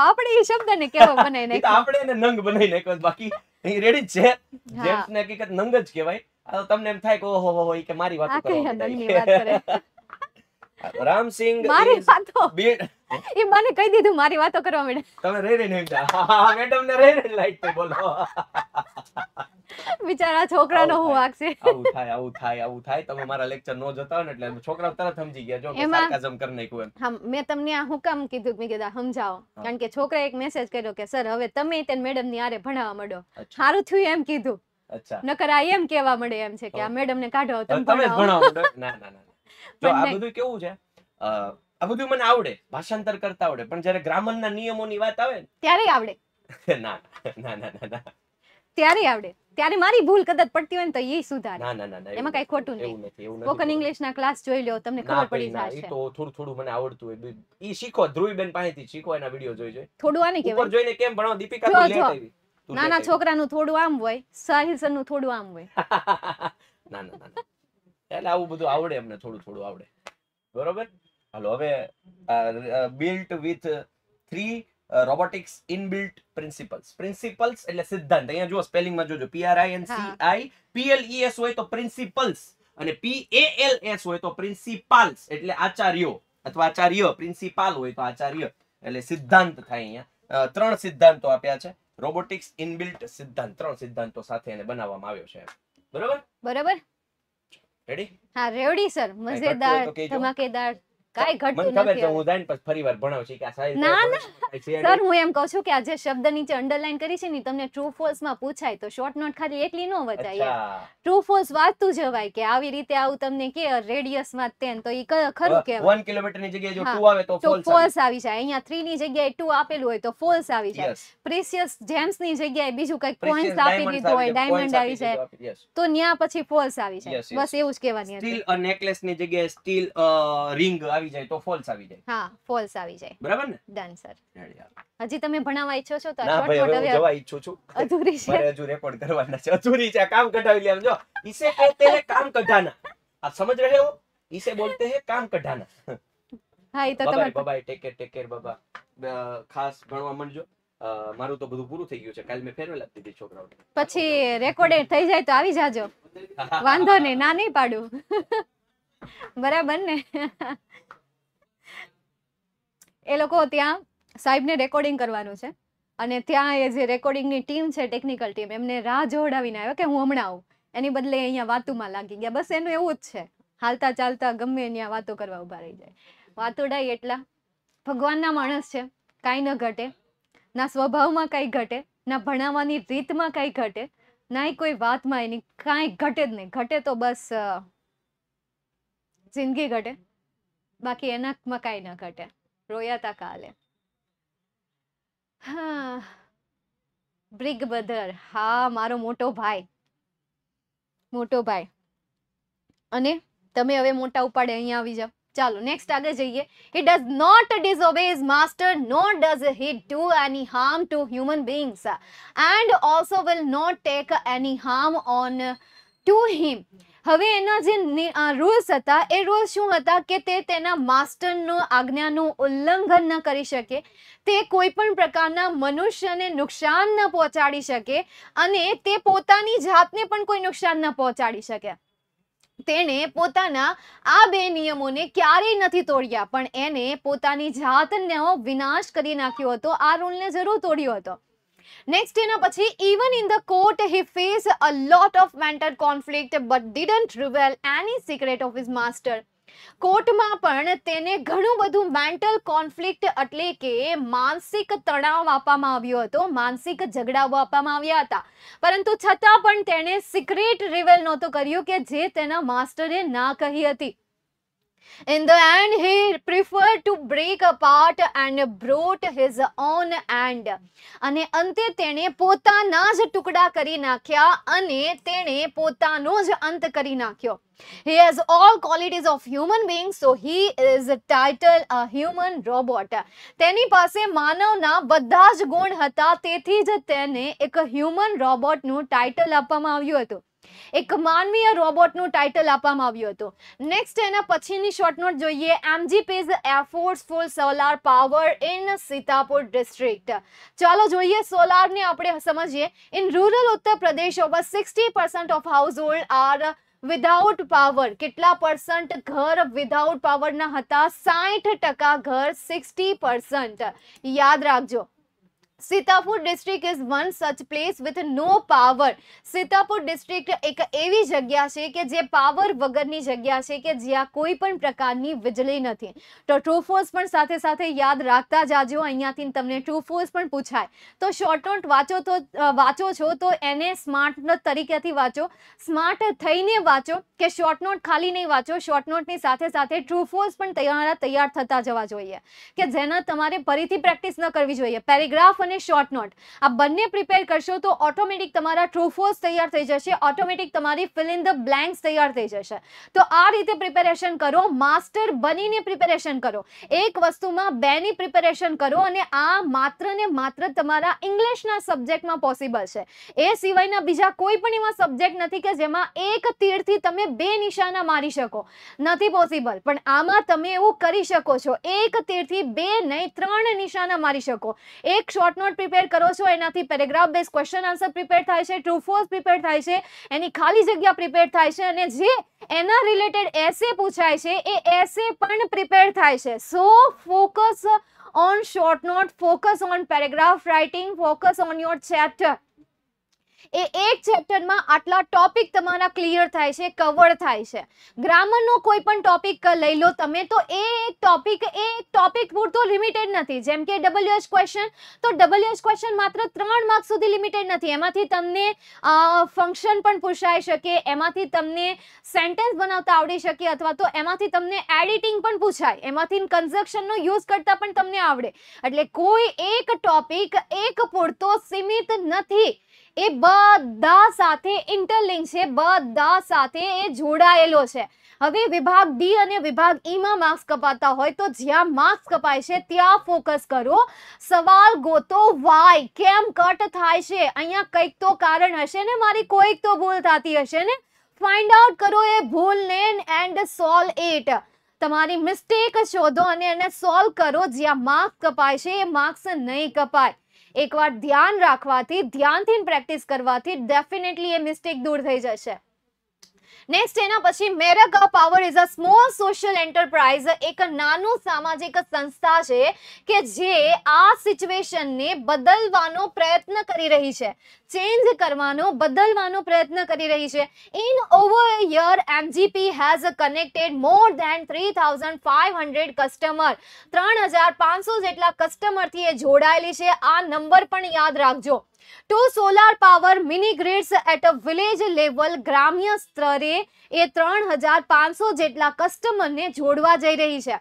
Speaker 1: આપણે
Speaker 2: આપણે નંગ બનાવી નાખ્યો બાકી અહીં રેડી છે નંગ જ કહેવાય તમને એમ થાય કે ઓહો હો કે મારી વાતો રામસિંગ મારી વાતો
Speaker 1: એ મને કહી દીધું મારી વાતો કરવા મેડમ
Speaker 2: તમે રે રે ને મેડમ ને રે રે લાઈટ તો બોલો
Speaker 1: બિચારા છોકરાનો હું વાગશે
Speaker 2: આવું થાય આવું થાય આવું થાય તમે મારા લેક્ચર નો જોતા ને એટલે છોકરા તરત સમજી ગયા જો સાર્કાઝમ કરી નાખ્યું
Speaker 1: એમ હા મેં તમને આ હું કામ કીધું મેં કીધું સમજાવો કારણ કે છોકરા એક મેસેજ કર્યો કે સર હવે તમે તેને મેડમ ની આરે ભણાવવા માંડો સારું થયું એમ કીધું અચ્છા નકર આ એમ કેવા મળે એમ છે કે આ મેડમ ને કાઢો તમે ભણાવો
Speaker 2: ના ના ના જો આ બધું કેવું છે આ બધું મને આવડે ભાષાંતર કરતા આવડે પણ જ્યારે ગ્રામરના નિયમોની વાત આવે ત્યારે આવડે ના ના ના ના
Speaker 1: ત્યારે આવડે ત્યારે મારી ભૂલ કદાચ પડતી હોય ને તો એ સુધાર ના ના ના એમાં કઈ ખોટું
Speaker 2: નહીં સ્પોકન
Speaker 1: ઇંગ્લિશ ના ક્લાસ જોઈ લ્યો તમને ખબર પડી જશે તો
Speaker 2: થોડું થોડું મને આવડતું હોય એ શીખો ધ્રુવીબેન પાસેથી શીખો એના વિડિયો જોઈ જોઈ
Speaker 1: થોડું આને કેવું ઉપર
Speaker 2: જોઈને કેમ ભણો દીપિકા તો લેટ આવી નાના
Speaker 1: છોકરાનું થોડું આમ હોય સાહિલ સરનું થોડું આમ હોય
Speaker 2: ના ના ના એટલે આવું બધું આવડે એમને થોડું થોડું આવડે બરોબર હાલો હવે built with three robotics inbuilt principles principles એટલે સિદ્ધાંત અહીંયા જુઓ સ્પેલિંગમાં જોજો P R I N C I P L E S હોય તો પ્રિન્સિપલ્સ અને પી એ એલ એસ હોય તો પ્રિન્સિપાલ્સ એટલે આચાર્યો અથવા આચાર્ય પ્રિન્સિપાલ હોય તો આચાર્ય એટલે સિદ્ધાંત થાય અહીંયા ત્રણ સિદ્ધાંતો આપ્યા છે રોબોટિક્સ ઇનબિલ્ટ સિદ્ધાંત ત્રણ સિદ્ધાંતો સાથે એને બનાવવામાં આવ્યો છે બરોબર બરોબર રેડી
Speaker 1: હા રેવડી સર મજેદાર ધમાકેદાર કાઈ ઘટતું નથી મને ખબર છે હું
Speaker 2: જાઈને પછી ફરીવાર ભણાવ છે કે આ સાહેબ ના ના સર હું
Speaker 1: એમ કહું છું કે આ જે શબ્દ નીચે અંડરલાઈન કરી છે ને તમને ટ્રુ ફોલ્સ માં પૂછાય તો શોર્ટ નોટ ખાલી એટલી નો વચાય ટ્રુ ફોલ્સ વાંચતું જવાય કે આવી રીતે આવું તમને કે રેડિયસ માં તેન તો ઈ ખરું કે 1
Speaker 2: કિલોમીટર ની જગ્યાએ જો 2 આવે તો ફોલ્સ
Speaker 1: આવી જાય અહીંયા 3 ની જગ્યાએ 2 આપેલું હોય તો ફોલ્સ આવી જાય પ્રેશિયસ જેમ્સ ની જગ્યાએ બીજું કઈક પોઈન્ટ્સ આપી દીધું હોય ડાયમંડ આવી જાય તો ન્યા પછી ફોલ્સ આવી જાય બસ એવું જ કહેવાની હતી સ્ટીલ
Speaker 2: અ નેકલેસ ની જગ્યાએ સ્ટીલ રિંગ આવી જાય તો ફોલ્સ આવી જાય
Speaker 1: હા ફોલ્સ આવી જાય બરાબર ને ડન
Speaker 2: સર
Speaker 1: હજી તમે ભણાવવા ઈચ્છો છો તો ના ભાઈ હવે જવા ઈચ્છું છું અધૂરી
Speaker 2: છે મારે હજુ રેકોર્ડ કરવાના છે અધૂરી છે કામ કઢાવી લેમ જો ઈસે કહેતે હે કામ કઢાના આપ સમજ રહે હો ઈસે બોલતે હે કામ કઢાના હા એ તો તમે બાબા ટેક કેર ટેક કેર બાબા ખાસ ભણવા મંડજો મારું તો બધું પૂરું થઈ ગયું છે કાલ મેં ફેરવેલ આપી દીધી છોકરાઓને
Speaker 1: પછી રેકોર્ડેડ થઈ જાય તો આવી જાજો વાંધો નહીં ના નહીં પાડું બરાબર ને એ લોકો ત્યાં સાહેબને રેકોર્ડિંગ કરવાનું છે અને ત્યાં એ જે રેકોર્ડિંગની ટીમ છે ટેકનિકલ ટીમ એમને રાહ જોડાવીને આવ્યો કે હું હમણાં આવું એની બદલે અહીંયા વાતોમાં લાગી ગયા બસ એનું એવું જ છે હાલતા ચાલતા ગમે અહીંયા વાતો કરવા ઊભા રહી જાય વાતોડાય એટલા ભગવાનના માણસ છે કાંઈ ન ઘટે ના સ્વભાવમાં કાંઈ ઘટે ના ભણાવવાની રીતમાં કાંઈ ઘટે ના કોઈ વાતમાં એની કાંઈ ઘટે જ નહીં ઘટે તો બસ જિંદગી ઘટે બાકી એના મકાઈ ન ઘટે રોયા તા કાલે હા બ્રિગ બ્રધર હા મારો મોટો ભાઈ મોટો ભાઈ અને તમે હવે મોટા ઉપાડે અહીંયા આવી જાઓ ચાલો નેક્સ્ટ આગળ જઈએ he does not disobey his master no does he do any harm to human beings and also will not take any harm on to him હવે એના જે રૂલ્સ હતા એ રૂલ્સ શું હતા કે તે તેના માસ્ટરનો આજ્ઞાનું ઉલ્લંઘન ન કરી શકે તે કોઈ પણ પ્રકારના મનુષ્યને નુકસાન ન પહોંચાડી શકે અને તે પોતાની જાતને પણ કોઈ નુકસાન ન પહોંચાડી શકે તેણે પોતાના આ બે નિયમોને ક્યારેય નથી તોડ્યા પણ એને પોતાની જાતનો વિનાશ કરી નાખ્યો હતો આ રૂલને જરૂર તોડ્યો હતો નેક્સ્ટ એના પછી even in the court he faced a lot of mental conflict but didn't reveal any secret of his master. કોર્ટમાં પણ તેને ઘણું બધું મેન્ટલ કોન્ફ્લિક્ટ એટલે કે માનસિક તણાવ આપવામાં આવ્યો હતો માનસિક ઝઘડાઓ આપવામાં આવ્યા હતા પરંતુ છતાં પણ તેણે સિક્રેટ રિવેલ નહોતું કર્યું કે જે તેના માસ્ટરે ના કહી હતી In the end, he preferred to break apart and brought his own end. અને અંતે તેણે પોતાના જ ટુકડા કરી નાખ્યા અને તેણે પોતાનો જ અંત કરી નાખ્યો. He has all qualities of human being, so he is titled a human robot. તેની પાસે માનવના બધા જ ગુણ હતા તેથી જ તેને એક હ્યુમન રોબોટનું ટાઇટલ આપવામાં આવ્યું હતું. એક માનવીય રોબોટનું ટાઇટલ આપવામાં આવ્યું હતું નેક્સ્ટ એના પછીની શોર્ટ નોટ જોઈએ MG P's a forceful solar power in Sitapur district ચાલો જોઈએ સોલારને આપણે સમજીએ in rural Uttar Pradesh over sixty percent of household are without power કેટલા પર્સન્ટ ઘર વિધાઉટ પાવરના હતા સાઠ ટકા ઘર સિક્સટી પર્સન્ટ યાદ રાખજો Sitapur district is one such place with no power Sitapur district એક એવી જગ્યા છે કે જે પાવર વગરની જગ્યા છે કે જ્યાં કોઈ પણ પ્રકારની વીજળી નથી તો ટ્રુફોર્સ પણ સાથે સાથે યાદ રાખતા જાજો અહીંયાથી તમને ટ્રુફોર્સ પણ પૂછાય તો શોર્ટ નોટ વાંચો તો વાંચો છો તો એને સ્માર્ટ તરીકેથી વાંચો સ્માર્ટ થઈને વાંચો કે શોર્ટ નોટ ખાલી નહીં વાંચો શોર્ટ નોટની સાથે સાથે ટ્રુફોર્સ પણ તૈયાર તૈયાર થતા જવા જોઈએ કે જેના તમારે ફરીથી પ્રેક્ટિસ ન કરવી જોઈએ પેરેગ્રાફ અને શોર્ટ નોટ આ બંને પ્રિપેર કરશો તો ઓટોમેટિક તમારા ટ્રોફોસ તૈયાર થઈ જશે ઓટોમેટિક તમારી ફિલ ધ બ્લેન્ક્સ તૈયાર થઈ જશે તો આ રીતે પ્રિપેરેશન કરો માસ્ટર બનીને પ્રિપેરેશન કરો એક વસ્તુમાં બેની પ્રિપેરેશન કરો અને આ માત્ર ને માત્ર તમારા ઇંગ્લિશના સબ્જેક્ટમાં પોસિબલ છે એ સિવાયના બીજા કોઈ પણ એવા સબ્જેક્ટ નથી કે જેમાં એક તીરથી તમે બે નિશાના મારી શકો નથી પોસિબલ પણ આમાં તમે એવું કરી શકો છો એક તીરથી બે નહીં ત્રણ નિશાના મારી શકો એક શોર્ટ નોટ પ્રિપેર કરો છો એનાથી paragraph base question answer prepare થાય છે ટ્રુ ફોલ્સ પ્રિપેર થાય છે એની ખાલી જગ્યા પ્રિપેર થાય છે અને જે એના રિલેટેડ એસે પૂછાય છે એ એસે પણ પ્રિપેર થાય છે so focus on short note focus on paragraph writing focus on your chapter એ એક ચેપ્ટરમાં આટલા ટોપિક તમારા ક્લિયર થાય છે કવર થાય છે ગ્રામરનો કોઈ પણ ટોપિક લઈ લો તમે તો એ ટોપિક એ ટોપિક પૂરતો લિમિટેડ નથી જેમ કે ડબલ્યુ એચ ક્વેશ્ચન તો ડબલ્યુ એસ ક્વેશ્ચન માત્ર ત્રણ માર્ક સુધી લિમિટેડ નથી એમાંથી તમને ફંક્શન પણ પૂછાઈ શકે એમાંથી તમને સેન્ટેન્સ બનાવતા આવડી શકે અથવા તો એમાંથી તમને એડિટિંગ પણ પૂછાય એમાંથી કન્ઝક્શનનો યુઝ કરતા પણ તમને આવડે એટલે કોઈ એક ટોપિક એક પૂરતો સીમિત નથી એ બધા સાથે ઇન્ટરલિંક છે બધા સાથે એ જોડાયેલો છે હવે વિભાગ ડી અને વિભાગ ઈમાં e માર્ક્સ કપાતા હોય તો જ્યાં માર્ક્સ કપાય છે ત્યાં ફોકસ કરો સવાલ ગોતો વાય કેમ કટ થાય છે અહીંયા કંઈક તો કારણ હશે ને મારી કોઈક તો ભૂલ થતી હશે ને ફાઇન્ડ આઉટ કરો એ ભૂલને એન્ડ સોલ્વ ઇટ તમારી મિસ્ટેક શોધો અને એને સોલ્વ કરો જ્યાં માર્ક્સ કપાય છે એ માર્ક્સ નહીં કપાય એકવાર ધ્યાન રાખવાથી ધ્યાનથી પ્રેક્ટિસ કરવાથી ડેફિનેટલી એ મિસ્ટેક દૂર થઈ જશે નેક્સ્ટ એના પછી મેરક power is a small social enterprise એક નાનું સામાજિક સંસ્થા છે કે જે આ સિચ્યુએશનને બદલવાનો પ્રયત્ન કરી રહી છે ચેન્જ કરવાનો બદલવાનો પ્રયત્ન કરી રહી છે in over year MGP has connected more than three thousand five hundred customer ત્રણ હજાર પાંચસો જેટલા કસ્ટમરથી એ જોડાયેલી છે આ નંબર પણ યાદ રાખજો to solar power mini grids at a village level ગ્રામ્ય સ્તરે એ ત્રણ હજાર પાંચસો જેટલા કસ્ટમરને જોડવા જઈ રહી છે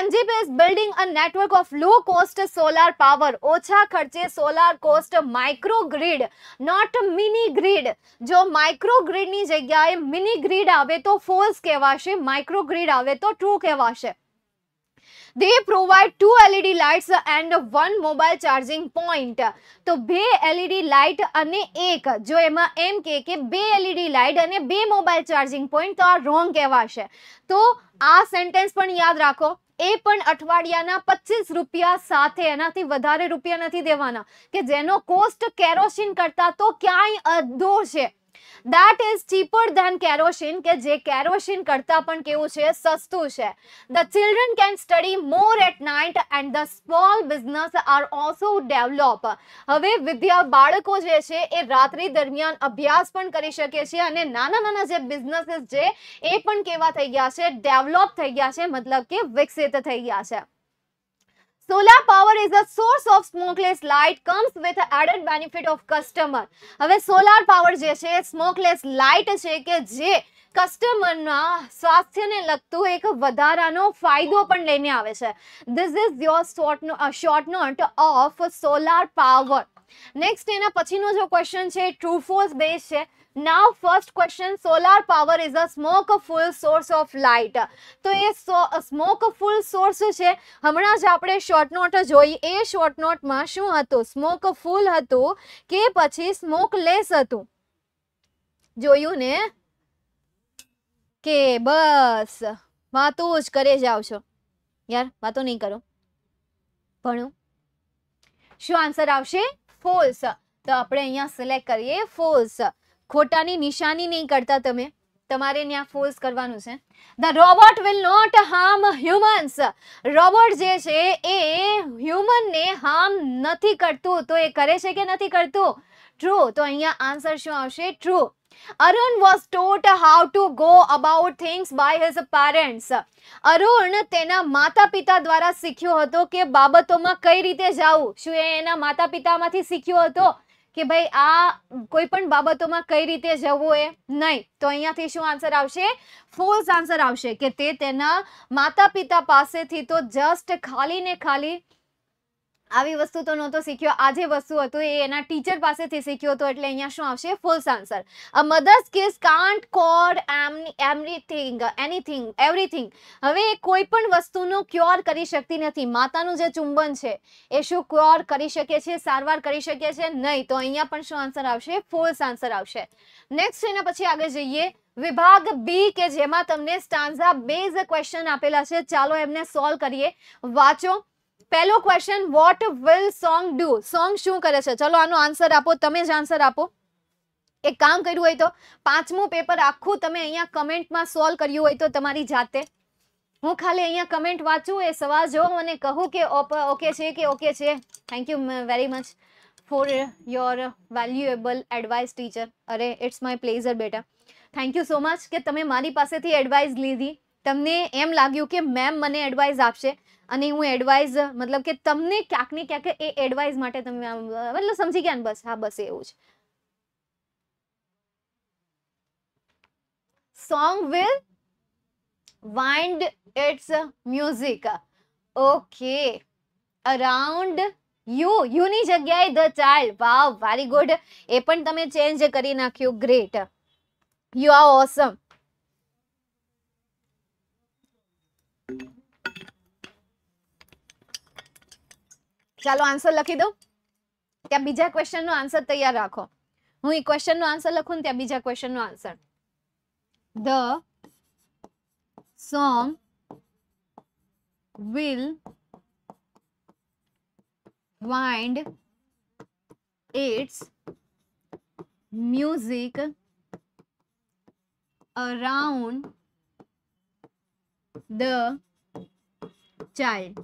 Speaker 1: MGP is building a network of low cost solar power ઓછા ખર્ચે solar cost micro grid not mini grid જો માઇક્રો ગ્રીડની જગ્યાએ મિની ગ્રીડ આવે તો ફોલ્સ કહેવાશે માઇક્રો ગ્રીડ આવે તો ટ્રુ કહેવાશે They provide two LED lights and one mobile charging point. તો બે LED લાઇટ અને એક જો એમાં એમ કે કે બે LED લાઇટ અને બે મોબાઈલ ચાર્જિંગ પોઈન્ટ તો આ રોંગ કહેવાશે તો આ સેન્ટેન્સ પણ યાદ રાખો એ પણ અઠવાડિયાના પચીસ રૂપિયા સાથે એનાથી વધારે રૂપિયા નથી દેવાના કે જેનો કોસ્ટ કેરોસીન કરતા તો ક્યાંય અધો છે that is cheaper than kerosene કે જે કેરોસીન કરતાં પણ કેવું છે સસ્તું છે the children can study more at night and the small business are also develop હવે વિદ્યા બાળકો જે છે એ રાત્રિ દરમિયાન અભ્યાસ પણ કરી શકે છે અને નાના નાના જે બિઝનેસીસ જે એ પણ કેવા થઈ ગયા છે ડેવલપ થઈ ગયા છે મતલબ કે વિકસિત થઈ ગયા છે solar power is a source of smokeless light comes with added benefit of customer હવે સોલાર પાવર જે છે સ્મોકલેસ લાઇટ છે કે જે કસ્ટમરના સ્વાસ્થ્યને લગતું એક વધારાનો ફાયદો પણ લઈને આવે છે ધીસ ઇઝ યોર શોર્ટનો short note of solar power next એના પછીનો જો ક્વેશ્ચન છે ટ્રુ ફોર્સ બેઝ છે now first question solar power is a smoke full source of light તો એ smoke full source છે હમણાં જ આપણે શોર્ટ નોટ જોઈ એ શોર્ટ નોટમાં શું હતું સ્મોક ફૂલ હતું કે પછી સ્મોક લેસ હતું જોયું ને કે બસ વાતો જ કરે જાવ છો યાર વાતો નહીં કરો ભણું શું આન્સર આવશે ફોલ્સ તો આપણે અહીંયા સિલેક્ટ કરીએ ફોલ્સ ખોટાની નિશાની નહીં કરતા તમે તમારે ત્યાં ફોલ્સ કરવાનું છે the robot will not harm humans robot જે છે એ હ્યુમનને હાર્મ નથી કરતું તો એ કરે છે કે નથી કરતું ટ્રુ તો અહીંયા આન્સર શું આવશે true Arun was taught how to go about things by his parents Arun તેના માતા પિતા દ્વારા શીખ્યો હતો કે બાબતોમાં કઈ રીતે જાવું શું એ એના માતા પિતામાંથી શીખ્યો હતો કે ભાઈ આ કોઈ પણ બાબતોમાં કઈ રીતે જવું એ નહીં તો અહીંયાથી શું આન્સર આવશે ફોલ્સ આન્સર આવશે કે તે તેના માતા પિતા પાસેથી તો જસ્ટ ખાલી ને ખાલી આવી વસ્તુ તો નહોતો શીખ્યો આ જે વસ્તુ હતું એ એના ટીચર પાસેથી શીખ્યો હતો એટલે અહીંયા શું આવશે false answer a mother's kiss can't code everything anything everything હવે કોઈ પણ વસ્તુનો ક્યોર કરી શકતી નથી માતાનું જે ચુંબન છે એ શું ક્યોર કરી શકે છે સારવાર કરી શકે છે નહીં તો અહીંયા પણ શું આન્સર આવશે ફોલ્સ આન્સર આવશે નેક્સ્ટ એના પછી આગળ જઈએ વિભાગ બી કે જેમાં તમને સ્ટાન્ઝા બેઝ ક્વેશ્ચન આપેલા છે ચાલો એમને સોલ્વ કરીએ વાંચો પહેલો question what will song do song શું કરે છે ચલો આનો આન્સર આપો તમે જ આન્સર આપો એક કામ કર્યું હોય તો પાંચમું પેપર આખું તમે અહીંયા કમેન્ટમાં સોલ્વ કર્યું હોય તો તમારી જાતે હું ખાલી અહીંયા કમેન્ટ વાંચું એ સવાલ જોઉં અને કહું કે ઓકે છે કે ઓકે છે thank you very much for your valuable advice teacher અરે ઇટ્સ માય પ્લેઝર બેટા થેન્ક યુ સો મચ કે તમે મારી પાસેથી એડવાઇસ લીધી તમને એમ લાગ્યું કે મેમ મને એડવાઇસ આપશે અને હું એડવાઇસ મતલબ કે તમણે કયા કયા એડવાઇસ માટે તમે મતલબ સમજી ગયા ને બસ હા બસ એવું જ song will wind its music okay around you you ની જગ્યાએ the child wow very good એ પણ તમે ચેન્જ કરી નાખ્યું ગ્રેટ યુ આર ઓસમ ચાલો આન્સર લખી દઉં ત્યાં બીજા ક્વેશ્ચનનો આન્સર તૈયાર રાખો હું એ ક્વેશ્ચનનો આન્સર લખું ને ત્યાં બીજા ક્વેશ્ચનનો answer the song will wind its music around the child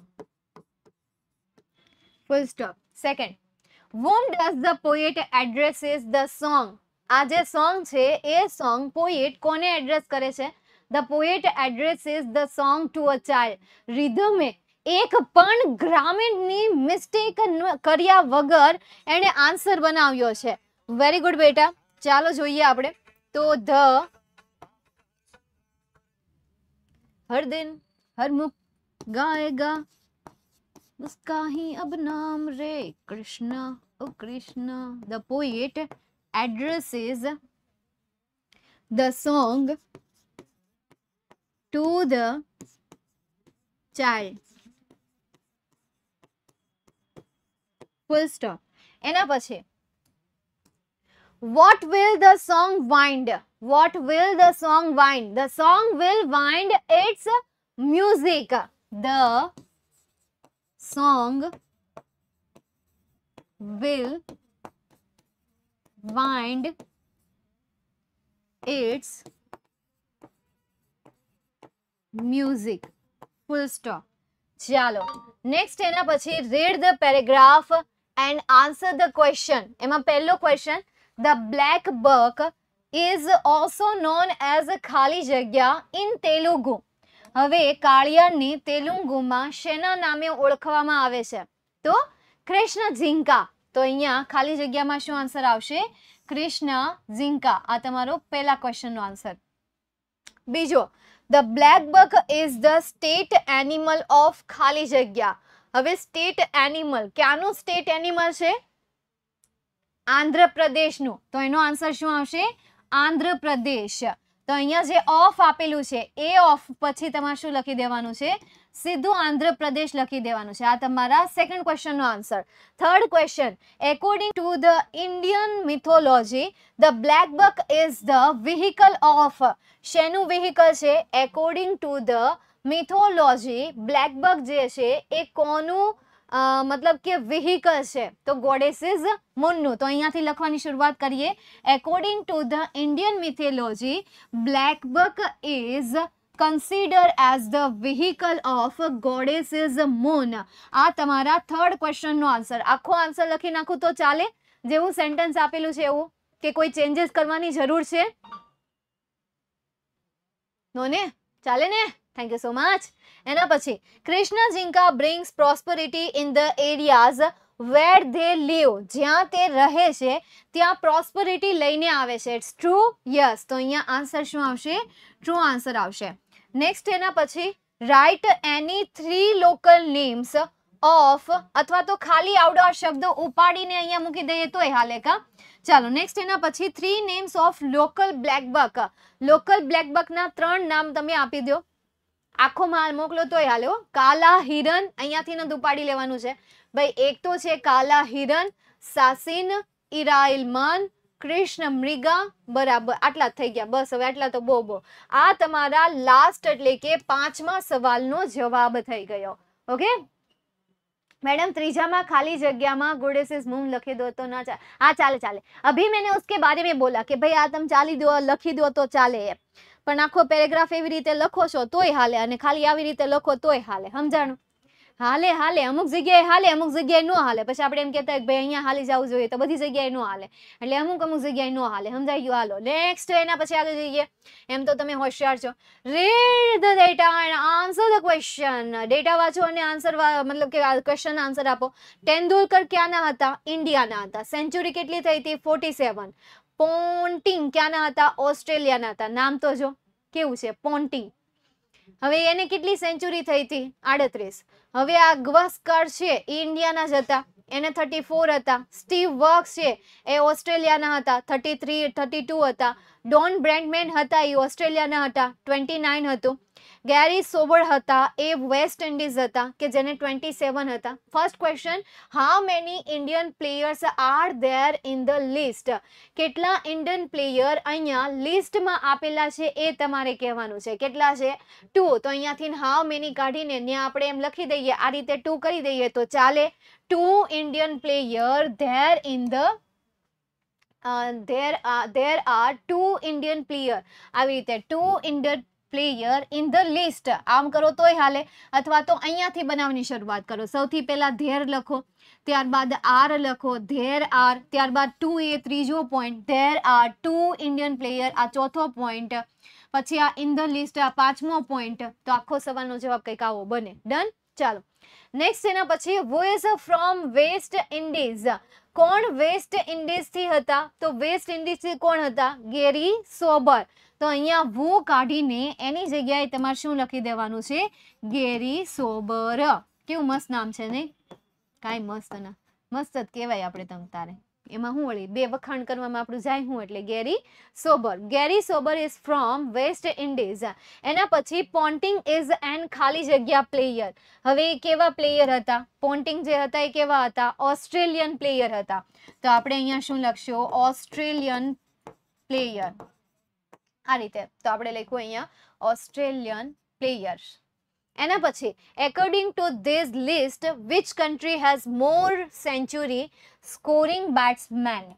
Speaker 1: full stop second whom does the poet address is the song આ જે સોંગ છે એ સોંગ પોએટ કોને એડ્રેસ કરે છે the poet address is the song to a child રિધમે એક પણ ગ્રામીણની મિસ્ટેક કર્યા વગર એણે આન્સર બનાવ્યો છે વેરી ગુડ બેટા ચાલો જોઈએ આપણે તો ધ હર દિન હર મુક ગા उसका ही अब नाम रे कृष्णा ओ Krishna the poet address is the song to the child full stop एना पे what will the song wind what will the song wind the song will wind its music the song will wind its music full stop chalo next ena pachi read the paragraph and answer the question ema pehlo question the black book is also known as khali jagya in telugu હવે કાળિયાને તેલુંગુમાં શેના નામે ઓળખવામાં આવે છે તો કૃષ્ણ ઝીંકા તો અહીંયા ખાલી જગ્યામાં શું આન્સર આવશે કૃષ્ણ ઝીંકા આ તમારો પહેલા ક્વેશ્ચનનો આન્સર બીજો the black buck is the state animal of ખાલી જગ્યા હવે સ્ટેટ એનિમલ ક્યાંનું સ્ટેટ એનિમલ છે આંધ્રપ્રદેશનું તો એનો આન્સર શું આવશે આંધ્રપ્રદેશ તો અહીંયા જે ઓફ આપેલું છે એ ઓફ પછી તમારે શું લખી દેવાનું છે સીધું આંધ્રપ્રદેશ લખી દેવાનું છે આ તમારા સેકન્ડ ક્વેશ્ચનનો answer third question according to the Indian mythology the black buck is the vehicle of શેનું વિહિકલ છે according to the mythology black buck જે છે એ કોનું મતલબ કે વ્હીકલ છે તો ગોડેસ ઇઝ મુન્નુ તો અહીંયાથી લખવાની શરૂઆત કરીએ according to the Indian mythology blackbuck is consider as the vehicle of goddess is moon આ તમારા થર્ડ ક્વેશ્ચનનો આન્સર આખો આન્સર લખી નાખું તો ચાલે જેવું સેન્ટેન્સ આપેલું છે એવું કે કોઈ ચેન્જીસ કરવાની જરૂર છે નો ને ચાલે ને થેન્ક યુ સો મચ એના પછી કૃષ્ણ ઝિંકા brings prosperity in the areas where they live જ્યાં તે રહે છે ત્યાં પ્રોસ્પરિટી લઈને આવે છે ઇટ્સ ટ્રુ યસ તો અહીંયા આન્સર શું આવશે ટ્રુ આન્સર આવશે નેક્સ્ટ એના પછી write any three local names of અથવા તો ખાલી આવડો આ શબ્દ ઉપાડીને અહીંયા મૂકી દઈએ તો એ હાલે કા ચાલો નેક્સ્ટ એના પછી three names of local blackbuck local બ્લેકબકના ત્રણ નામ તમે આપી દો આખો માલ મોકલો તોય હાલ્યો કાલા હિરણ અહીંયાથી ન ઉપાડી લેવાનું છે ભાઈ એક તો છે કાલા હિરણ સાસિન ઇરાઇલમાન કૃષ્ણ મૃગા બરાબર આટલા થઈ ગયા બસ હવે આટલા તો બહુ બહુ આ તમારા લાસ્ટ એટલે કે પાંચમા સવાલનો જવાબ થઈ ગયો ઓકે મેડમ ત્રીજામાં ખાલી જગ્યામાં जगह में गुड इज मूंग लखी दो तो ना ચાલે हाँ चाले चाले अभी मैंने उसके बारे में बोला कि भाई आ तुम चाली दो लखी दो પણ આખો પેરેગ્રાફ એવી રીતે લખો છો તોય હાલે અને ખાલી આવી રીતે લખો તોય હાલે સમજાણું હાલે હાલે અમુક જગ્યાએ હાલે અમુક જગ્યાએ ન હાલે પછી આપણે એમ કહેતા કે ભાઈ અહીંયા હાલી જવું જોઈએ તો બધી જગ્યાએ ન હાલે એટલે અમુક અમુક જગ્યાએ ન હાલે સમજાઈ ગયું હાલો નેક્સ્ટ એના પછી આગળ જઈએ એમ તો તમે હોશિયાર છો read the data and answer the question data વાંચો અને આન્સર મતલબ કે ક્વેશ્ચન આન્સર આપો તેંડુલકર ક્યાંના હતા ઇન્ડિયાના હતા સેન્ચુરી કેટલી થઈ હતી ફોર્ટી સેવન પોન્ટિંગ ક્યાંના હતા ઓસ્ટ્રેલિયાના હતા નામ તો જો કેવું છે પોન્ટિંગ હવે એને કેટલી સેન્ચુરી થઈ હતી આડત્રીસ હવે આ ગવસ્કર છે એ ઇન્ડિયાના જ હતા એને થર્ટી ફોર હતા સ્ટીવ વર્ક છે એ ઓસ્ટ્રેલિયાના હતા થર્ટી થ્રી થર્ટી ટુ હતા ડોન બ્રેન્ડમેન હતા એ ઓસ્ટ્રેલિયાના હતા ટ્વેન્ટી નાઇન હતું ગેરી સોબર હતા એ વેસ્ટ ઇન્ડિઝ હતા કે જેને ટ્વેન્ટી સેવન હતા first question how many Indian players are there in the list કેટલા ઇન્ડિયન પ્લેયર અહીંયા લિસ્ટમાં આપેલા છે એ તમારે કહેવાનું છે કેટલા છે ટુ તો અહીંયાથી હાઉ મેની કાઢીને ત્યાં આપણે એમ લખી દઈએ આ રીતે ટુ કરી દઈએ તો ચાલે two Indian player there in the there there are two Indian player આવી રીતે two Indian player in the list આમ કરો તોય હાલે અથવા તો અહીંયાથી બનાવવાની શરૂઆત કરો સૌથી પહેલાં ધેર લખો ત્યારબાદ આર લખો ધેર આર ત્યારબાદ ટુ એ ત્રીજો point there are two Indian player આ ચોથો પોઈન્ટ પછી આ ઇન ધ લિસ્ટ આ પાંચમો પોઈન્ટ તો આખો સવાલનો જવાબ કંઈક આવો બને ડન ચાલો નેક્સ્ટ એના પછી વોઇસ ફ્રોમ વેસ્ટ ઇન્ડિઝ કોણ વેસ્ટ ઇન્ડિઝથી હતા તો વેસ્ટ ઇન્ડિઝથી કોણ હતા ગેરી સોબર તો અહીંયા વુ કાઢીને એની જગ્યાએ તમારે શું લખી દેવાનું છે ગેરી સોબર કેવું મસ્ત નામ છે ને કાંઈ મસ્ત ના મસ્ત જ કહેવાય આપણે તમ તારે એમાં હું વળી બે વખાણ કરવામાં આપણું જાય હું એટલે Garry Sobers Garry Sobers is from West Indies એના પછી પોન્ટિંગ ઇઝ એન ખાલી જગ્યા પ્લેયર હવે એ કેવા પ્લેયર હતા પોન્ટિંગ જે હતા એ કેવા હતા ઓસ્ટ્રેલિયન પ્લેયર હતા તો આપણે અહીંયા શું લખશું ઓસ્ટ્રેલિયન પ્લેયર આ રીતે તો આપણે લખ્યું અહીંયા ઓસ્ટ્રેલિયન પ્લેયર એના પછી according to this list which country has more century scoring batsman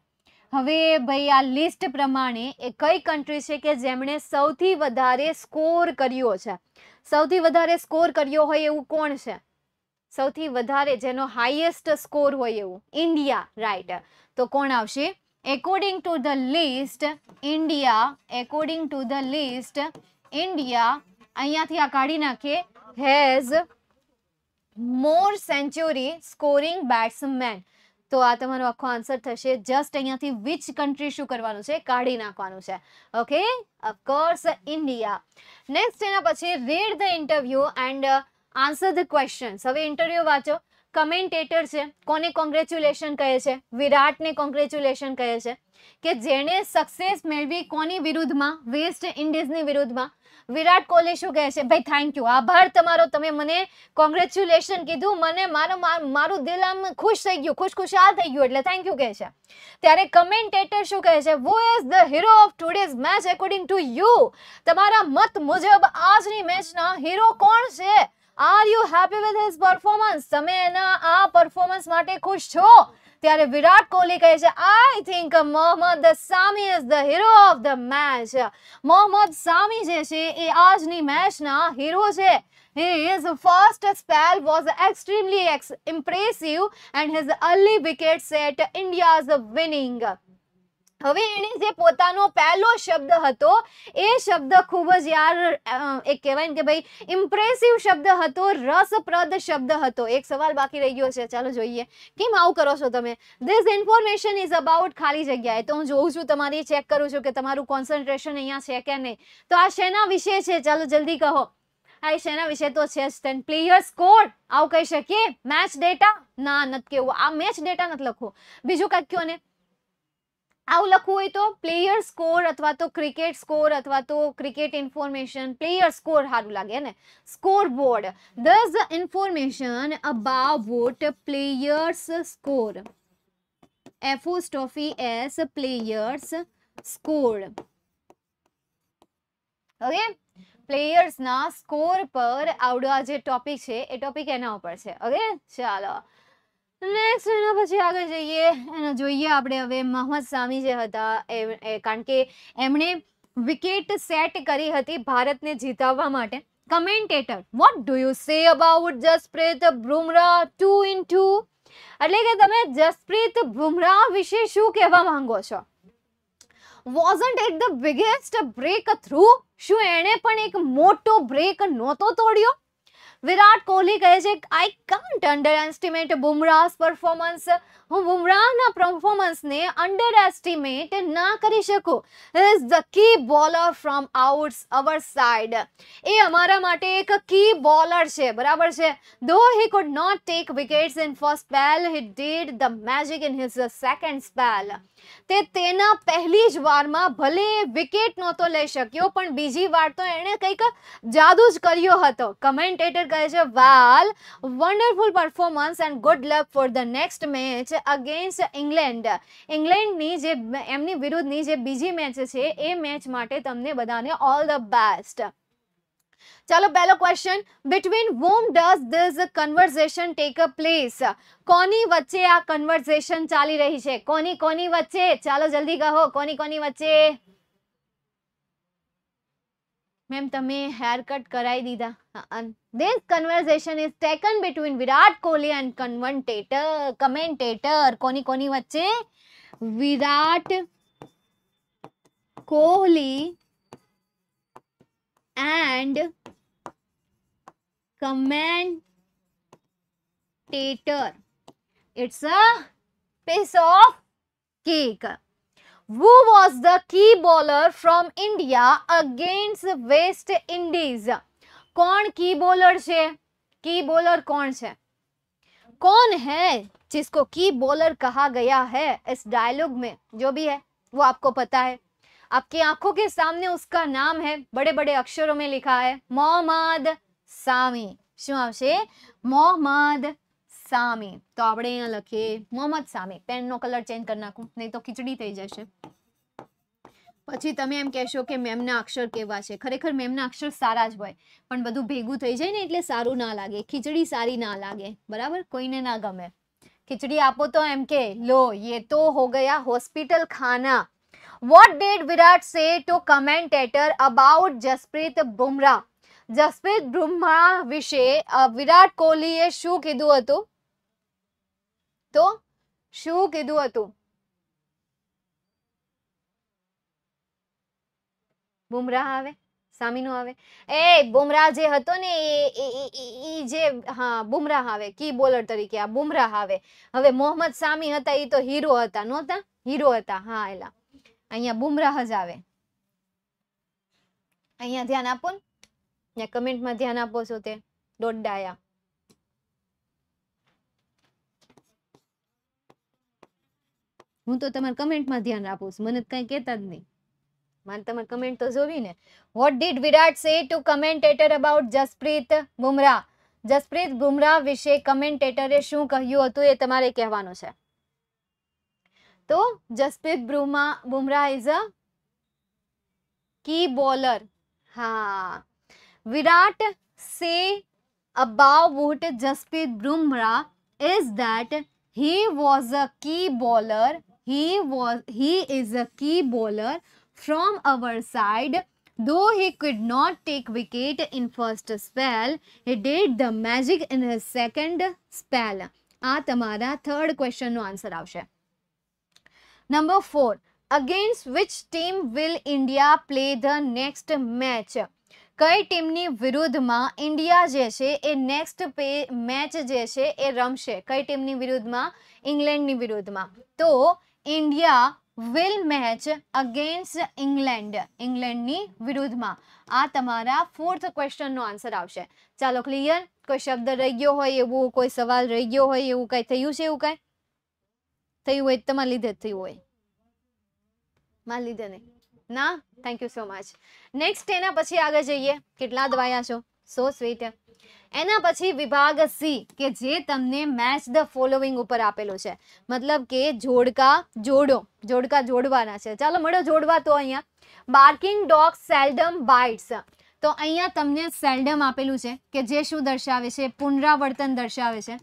Speaker 1: હવે ભાઈ આ લિસ્ટ પ્રમાણે એ કઈ કન્ટ્રી છે કે જેમણે સૌથી વધારે સ્કોર કર્યો છે સૌથી વધારે સ્કોર કર્યો હોય એવું કોણ છે સૌથી વધારે જેનો હાઈએસ્ટ સ્કોર હોય એવું ઇન્ડિયા રાઈટ તો કોણ આવશે according to the list India according to the list India અહીંયાથી આ કાઢી નાખીએ has more century scoring batsman તો આ તમારો આખો આન્સર થશે જસ્ટ અહીંયાથી વિચ કન્ટ્રી શું કરવાનું છે કાઢી નાખવાનું છે ઓકે ઓફકોર્સ ઇન્ડિયા નેક્સ્ટ એના પછી read the interview and answer the questions હવે ઇન્ટરવ્યૂ વાંચો કમેન્ટેટર છે કોને કોંગ્રેચ્યુલેશન કહે છે વિરાટને કોંગ્રેચ્યુલેશન કહે છે કે જેણે સક્સેસ મેળવી કોની વિરુદ્ધમાં વેસ્ટ ઇન્ડિઝની વિરુદ્ધમાં વિરાટ કોહલી શું કહે છે ભાઈ થેન્ક યુ આભાર તમારો તમે મને કોંગ્રેચ્યુલેશન કીધું મને મારું મારું દિલ આમ ખુશ થઈ ગયું ખુશખુશાલ થઈ ગયું એટલે થેન્ક યુ કહે છે ત્યારે કમેન્ટેટર શું કહે છે who is the hero of today's match according to you તમારા મત મુજબ આજની મેચના હીરો કોણ છે are you happy with his performance તમે એના આ પરફોર્મન્સ માટે ખુશ છો ત્યારે વિરાટ કોહલી કહે છે I think Mohammed Shami is the hero of the match Mohammed Shami જે છે એ આજની મેચના હીરો છે His first spell was extremely ex impressive and his early wicket set India's winning. હવે એણે જે પોતાનો પહેલો શબ્દ હતો એ શબ્દ ખૂબ જ યાર એક કહેવાય ને કે ભાઈ ઇમ્પ્રેસિવ શબ્દ હતો રસપ્રદ શબ્દ હતો એક સવાલ બાકી રહી ગયો છે ચાલો જોઈએ કેમ આવું કરો છો તમે ધીસ ઇન્ફોર્મેશન ઇઝ અબાઉટ ખાલી જગ્યાએ તો હું જોઉં છું તમારી ચેક કરું છું કે તમારું કોન્સન્ટ્રેશન અહીંયા છે કે નહીં તો આ શેના વિશે છે ચાલો જલ્દી કહો હા એ શેના વિશે તો છે જ તેન પ્લેયર સ્કોર આવું કહી શકીએ મેચ ડેટા ના નથી કેવું આ મેચ ડેટા નથી લખવું બીજું કાંઈક કહો ને આવું લખવું હોય તો પ્લેયર સ્કોર અથવા તો ક્રિકેટ સ્કોર અથવા તો ક્રિકેટ ઇન્ફોર્મેશન પ્લેયર સ્કોર સારું લાગે ને score board this information about players score એફોસ્ટોફી એસ પ્લેયર્સ સ્કોર ઓકે પ્લેયર્સના સ્કોર પર આવડો આ જે ટોપિક છે એ ટોપિક એના ઉપર છે ઓકે ચાલો નેક્સ્ટ એના પછી આગળ જઈએ એને જોઈએ આપણે હવે મોહમ્મદ સામી જે હતા એ કારણ કે એમણે વિકેટ સેટ કરી હતી ભારતને જીતાવવા માટે commentator what do you say about Jasprit Bumrah two in two એટલે કે તમે જસપ્રીત બુમરાહ વિશે શું કહેવા માંગો છો wasn't it the biggest breakthrough શું એણે પણ એક મોટો બ્રેક નહોતો તોડ્યો વિરાટ કોહલી કહે છે I can't underestimate Bumrah's performance હું બુમરાહના પરફોર્મન્સને અંડર એસ્ટિમેટ ના કરી શકું is the key bowler from outs our side એ અમારા માટે એક કી બોલર છે બરાબર છે though he could not take wickets in first spell he did the magic in his second spell તે તેના પહેલી જ વારમાં ભલે વિકેટ નહોતો લઈ શક્યો પણ બીજી વાર તો એણે કંઈક જાદુ જ કર્યો હતો કમેન્ટેટર કહે છે well wonderful performance and good luck for the next match against England ઇંગ્લેન્ડની જે એમની વિરુદ્ધની જે બીજી મેચ છે એ મેચ માટે તમને બધાને ઓલ ધ બેસ્ટ ચાલો પહેલો question between whom does these conversation take a place કોની વચ્ચે આ કન્વર્ઝેશન ચાલી રહી છે કોની કોની વચ્ચે ચાલો જલ્દી કહો કોની કોની વચ્ચે મેમ તમે હેર કટ કરાવી દીધા this conversation is taken between Virat Kohli and commentator commentator કોની કોની વચ્ચે Virat Kohli and commentator it's a piece of cake who was the key bowler from India against West Indies? कौन की बॉलर है की बॉलर कौन है कौन है जिसको की बॉलर कहा गया है इस डायलॉग में जो भी है वो आपको पता है आपकी आंखों के सामने उसका नाम है बड़े बड़े अक्षरों में लिखा है मोहम्मद सामी શું मोहम्मद સામે તો આપણે અહીંયા લખીએ મોહમ્મદ સામે પેનનો કલર ચેન્જ કરી નાખું નહીં તો ખીચડી થઈ જશે પછી તમે એમ કહેશો કે મેમના અક્ષર કેવા છે ખરેખર મેમના અક્ષર સારા જ હોય પણ બધું ભેગું થઈ જાય ને એટલે સારું ના લાગે ખીચડી સારી ના લાગે બરાબર કોઈને ના ગમે ખીચડી આપો તો એમ કે લો યે તો હો ગયા હોસ્પિટલ ખાના vote did Virat say to commentator about Jasprit Bumrah Jasprit Bumrah વિશે વિરાટ કોહલીએ શું કીધું હતું તો શું કીધું હતું બુમરાહ આવે સામીનો આવે એ બુમરાહ જે હતો ને એ જે હા બુમરાહ આવે કી બોલર તરીકે આ બુમરાહ આવે હવે મોહમ્મદ સામી હતા એ તો હીરો હતા નહોતા હીરો હતા હા એલા અહીંયા બુમરાહ જ આવે અહીંયા ધ્યાન આપો ને કમેન્ટમાં ધ્યાન આપો છો તે દોડડાયા હું તો તમારા કમેન્ટમાં ધ્યાન રાખું છું મને કંઈ કહેતા જ નહીં મારે તમારે કમેન્ટ તો જોવી ને vote did Virat say to commentator about Jasprit Bumrah Jasprit Bumrah વિશે કમેન્ટેટરે શું કહ્યું હતું એ તમારે કહેવાનું છે તો જસપ્રીત બ્રુમા Bumrah is a key bowler હા Virat say about Jasprit Bumrah is that he was a key bowler he was he is a key bowler from our side Though he could not take wicket in first spell, he did the magic in his second spell. આ તમારા third ક્વેશ્ચનનો answer આવશે number four against which team will India play the next match કઈ ટીમની વિરુદ્ધમાં India જે છે એ next pay match જે છે એ રમશે કઈ ટીમની વિરુદ્ધમાં ઇંગ્લેન્ડની વિરુદ્ધમાં તો India will match against England ઇંગ્લેન્ડની વિરુદ્ધમાં આ તમારા ફોર્થ ક્વેશ્ચનનો આન્સર આવશે ચાલો ક્લિયર કોઈ શબ્દ રહી ગયો હોય એવું કોઈ સવાલ રહી ગયો હોય એવું કંઈ થયું છે એવું કંઈ થયું હોય તમારા લીધે થયું હોય મારા લીધે નહીં ના thank you so much next એના પછી આગળ જઈએ કેટલા દવાયા છો સો સ્વીટ એના પછી વિભાગ સી કે જે તમને મેચ ધ ફોલોવિંગ ઉપર આપેલો છે મતલબ કે જોડકા જોડો જોડકા જોડવાના છે ચાલો મળો જોડવા તો અહીંયા બાર્કિંગ ડોગ સેલ્ડમ બાઇટ્સ તો અહીંયા તમને સેલ્ડમ આપેલું છે કે જે શું દર્શાવે છે પુનરાવર્તન દર્શાવે છે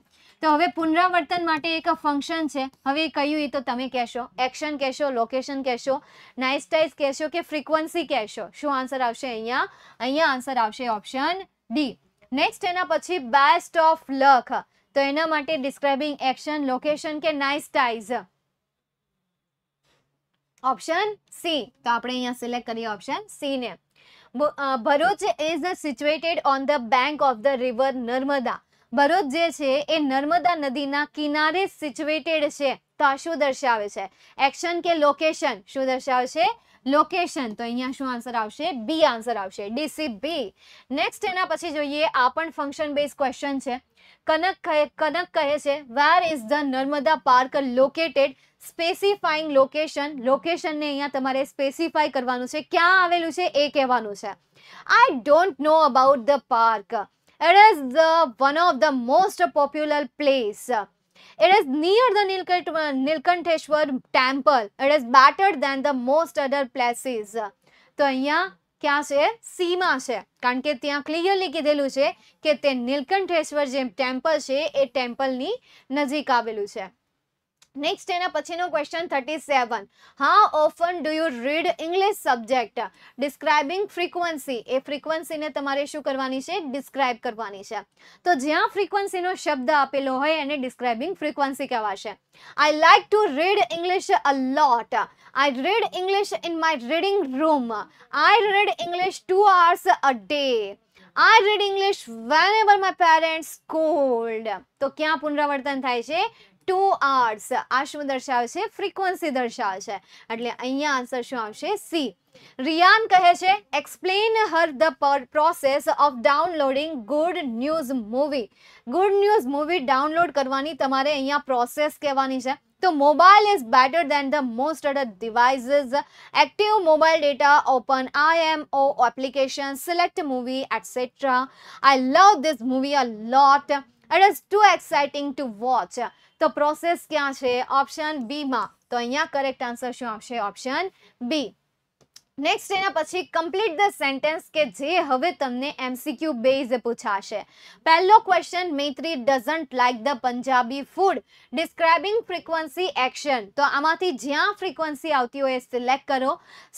Speaker 1: તો હવે પુનરાવર્તન માટે એક ફંક્શન છે હવે કયું એ તો તમે કહેશો એક્શન કહેશો લોકેશન કહેશો નાઇસ ટાઇસ કહેશો કે ફ્રીક્વન્સી કહેશો શું આન્સર આવશે અહીંયા અહીંયા આન્સર આવશે ઓપ્શન ડી નેક્સ્ટ એના પછી બેસ્ટ ઓફ લક તો એના માટે ડિસ્ક્રાઇબિંગ એક્શન લોકેશન કે નાઇસ ટાઈઝ ઓપ્શન સી તો આપણે અહીંયા સિલેક્ટ કરીએ ઓપ્શન સી ને Bharuch is situated on the bank of the river Narmada Bharuch જે છે એ નર્મદા નદીના કિનારે સિચ્યુએટેડ છે તો આ શું દર્શાવે છે એક્શન કે લોકેશન શું દર્શાવે છે લોકેશન તો અહીંયા શું આન્સર આવશે બી આન્સર આવશે ડીસી બી નેક્સ્ટ એના પછી જોઈએ આ પણ ફંક્શન બેઝ ક્વેશ્ચન છે કનક કહે કનક કહે છે where is the Narmada park located specifying location લોકેશનને અહીંયા તમારે સ્પેસિફાઈ કરવાનું છે ક્યાં આવેલું છે એ કહેવાનું છે I don't know about the park it is the one of the most popular place It is near the Nilkantheshwar temple. It is better than the most other places. તો અહીંયા ક્યાં છે સીમાં છે કારણ કે ત્યાં ક્લિયરલી કીધેલું છે કે તે નીલકંઠેશ્વર જે ટેમ્પલ છે એ ટેમ્પલની નજીક આવેલું છે નેક્સ્ટ એના પછીનો ક્વેશ્ચન થર્ટી સેવન હા often do you read English subject describing frequency એ ફ્રીક્વન્સીને તમારે શું કરવાની છે ડિસ્ક્રાઇબ કરવાની છે તો જ્યાં ફ્રીક્વન્સીનો શબ્દ આપેલો હોય એને ડિસ્ક્રાઇબિંગ ફ્રીક્વન્સી કહેવાશે I like to read English a lot I read English in my reading room I read English two hours a day I read English whenever my parents called તો ક્યાં પુનરાવર્તન થાય છે two arts આ શું દર્શાવે છે frequency દર્શાવે છે એટલે અહીંયા આન્સર શું આવશે સી રિયાન કહે છે explain her the process of downloading good news movie good news movie download કરવાની તમારે અહીંયા પ્રોસેસ કહેવાની છે તો mobile is better than the most other devices active mobile data open IMO application select movie etcetera I love this movie a lot it is too exciting to watch તો process ક્યાં છે option બીમાં તો અહીંયા correct answer શું આવશે option B next એના પછી complete the sentence કે જે હવે તમને એમસીક્યુ બેઝ પૂછાશે પહેલો question Maitri doesn't like the Punjabi food describing frequency action તો આમાંથી જ્યાં ફ્રીક્વન્સી આવતી હોય એ સિલેક્ટ કરો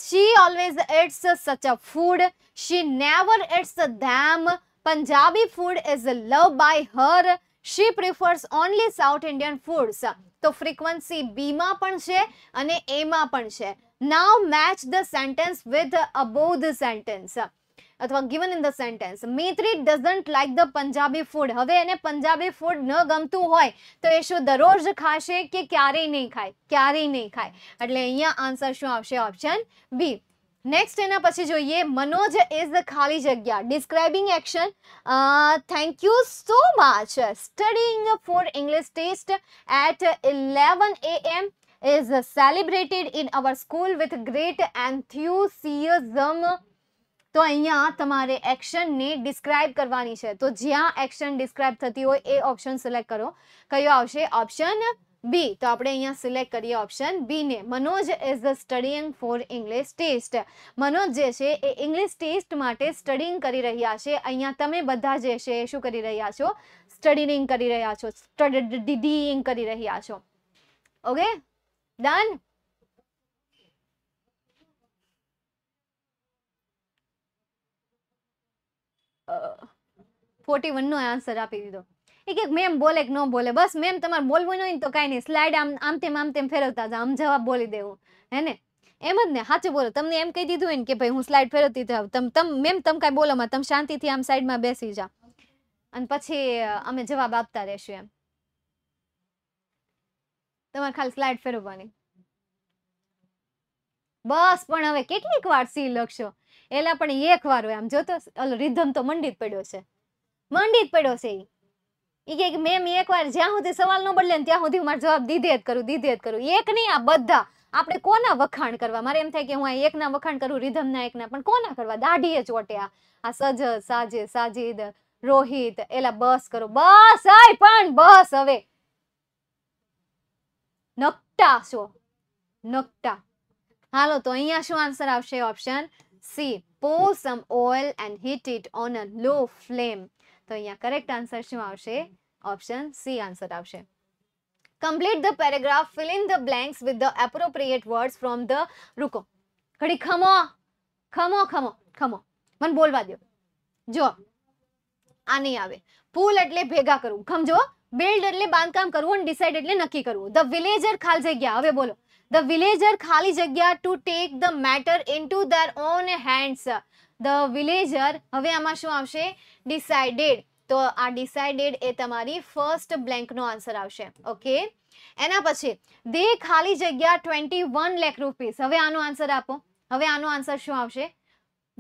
Speaker 1: શી always eats such a food she never eats them Punjabi food is love by her she prefers only South Indian foods તો frequency બીમાં પણ છે અને એમાં પણ છે now match the sentence with above the sentence અથવા given in the sentence Maitri doesn't like the Punjabi food હવે એને પંજાબી ફૂડ ન ગમતું હોય તો એ શું દરરોજ ખાશે કે ક્યારેય નહીં ખાય ક્યારેય નહીં ખાય એટલે અહીંયા આન્સર શું આવશે ઓપ્શન બી નેક્સ્ટ એના પછી જોઈએ મનોજ ઇઝ ધ ખાલી જગ્યા describing action thank you so much studying for English test at eleven A M is celebrated in our school with great enthusiasm તો અહીંયા તમારે એક્શનને ડિસ્ક્રાઇબ કરવાની છે તો જ્યાં એક્શન ડિસ્ક્રાઇબ થતી હોય એ ઓપ્શન સિલેક્ટ કરો કયો આવશે ઓપ્શન બી તો આપણે અહીંયા સિલેક્ટ કરીએ ઓપ્શન બી ને Manoj is studying for English test Manoj જે છે એ ઇંગ્લિશ ટેસ્ટ માટે સ્ટડીંગ કરી રહ્યા છે અહીંયા તમે બધા જે છે એ શું કરી રહ્યા છો સ્ટડીંગ કરી રહ્યા છો સ્ટડીંગ કરી રહ્યા છો ઓકે ડન ફોર્ટી વનનો આન્સર આપી દીધો એ કે મેમ બોલે કે ન બોલે બસ મેમ તમારે બોલવું નહીં તો કાંઈ નહીં સ્લાઇડ આમ આમ તેમ આમ તેમ ફેરવતા હતા આમ જવાબ બોલી દેવું હે ને એમ જ ને સાચું બોલો તમને એમ કહી દીધું હોય ને કે ભાઈ હું સ્લાઇડ ફેરવતી તમ તમ મેમ તમે કાંઈ બોલોમાં તમે શાંતિથી આમ સાઈડમાં બેસી જા અને પછી અમે જવાબ આપતા રહેશું એમ તમારે ખાલી સ્લાઇડ ફેરવવાની બસ પણ હવે કેટલીક વાર સી લખશો એલા પણ એક વાર હોય આમ જોતો ઓલો રિધમ તો મંડિત પડ્યો છે મંડિત પડ્યો છે એ એ કે મેમ એકવાર જ્યાં સુધી સવાલ ન બદલે ત્યાં સુધી મારે જવાબ દીધે જ કરું દીધે જ કરું એક નહીં આ બધા આપણે કોના વખાણ કરવા મારે એમ થાય કે હું આ એકના વખાણ કરું રિધમના એકના પણ કોના કરવા દાઢીએ ચોટે આ આ સજ સાજે સાજિદ રોહિત એલા બસ કરો બસ આય પણ બસ હવે નકટા છો નકટા હાલો તો અહીંયા શું આન્સર આવશે option C pour some oil and heat it on a low flame તો અહીંયા કરેક્ટ આન્સર શું આવશે ઓપ્શન સી આન્સર આવશે complete the paragraph fill in the blanks with the appropriate words from the રૂકો ઘડી ખમો ખમો ખમો ખમો મને બોલવા દો જો આ નહીં આવે પુલ એટલે ભેગા કરવું ખમજો બિલ્ડ એટલે બાંધકામ કરવું અને ડિસાઇડ એટલે નક્કી કરવું ધ વિલેજર ખાલી જગ્યા હવે બોલો ધ વિલેજર ખાલી જગ્યા to take the matter into their own hands the villager હવે આમાં શું આવશે ડિસાઇડેડ તો આ ડિસાઇડેડ એ તમારી ફર્સ્ટ બ્લેન્કનો આન્સર આવશે ઓકે એના પછી દે ખાલી જગ્યા ટ્વેન્ટી વન લેખ રૂપીસ હવે આનો આન્સર આપો હવે આનો આન્સર શું આવશે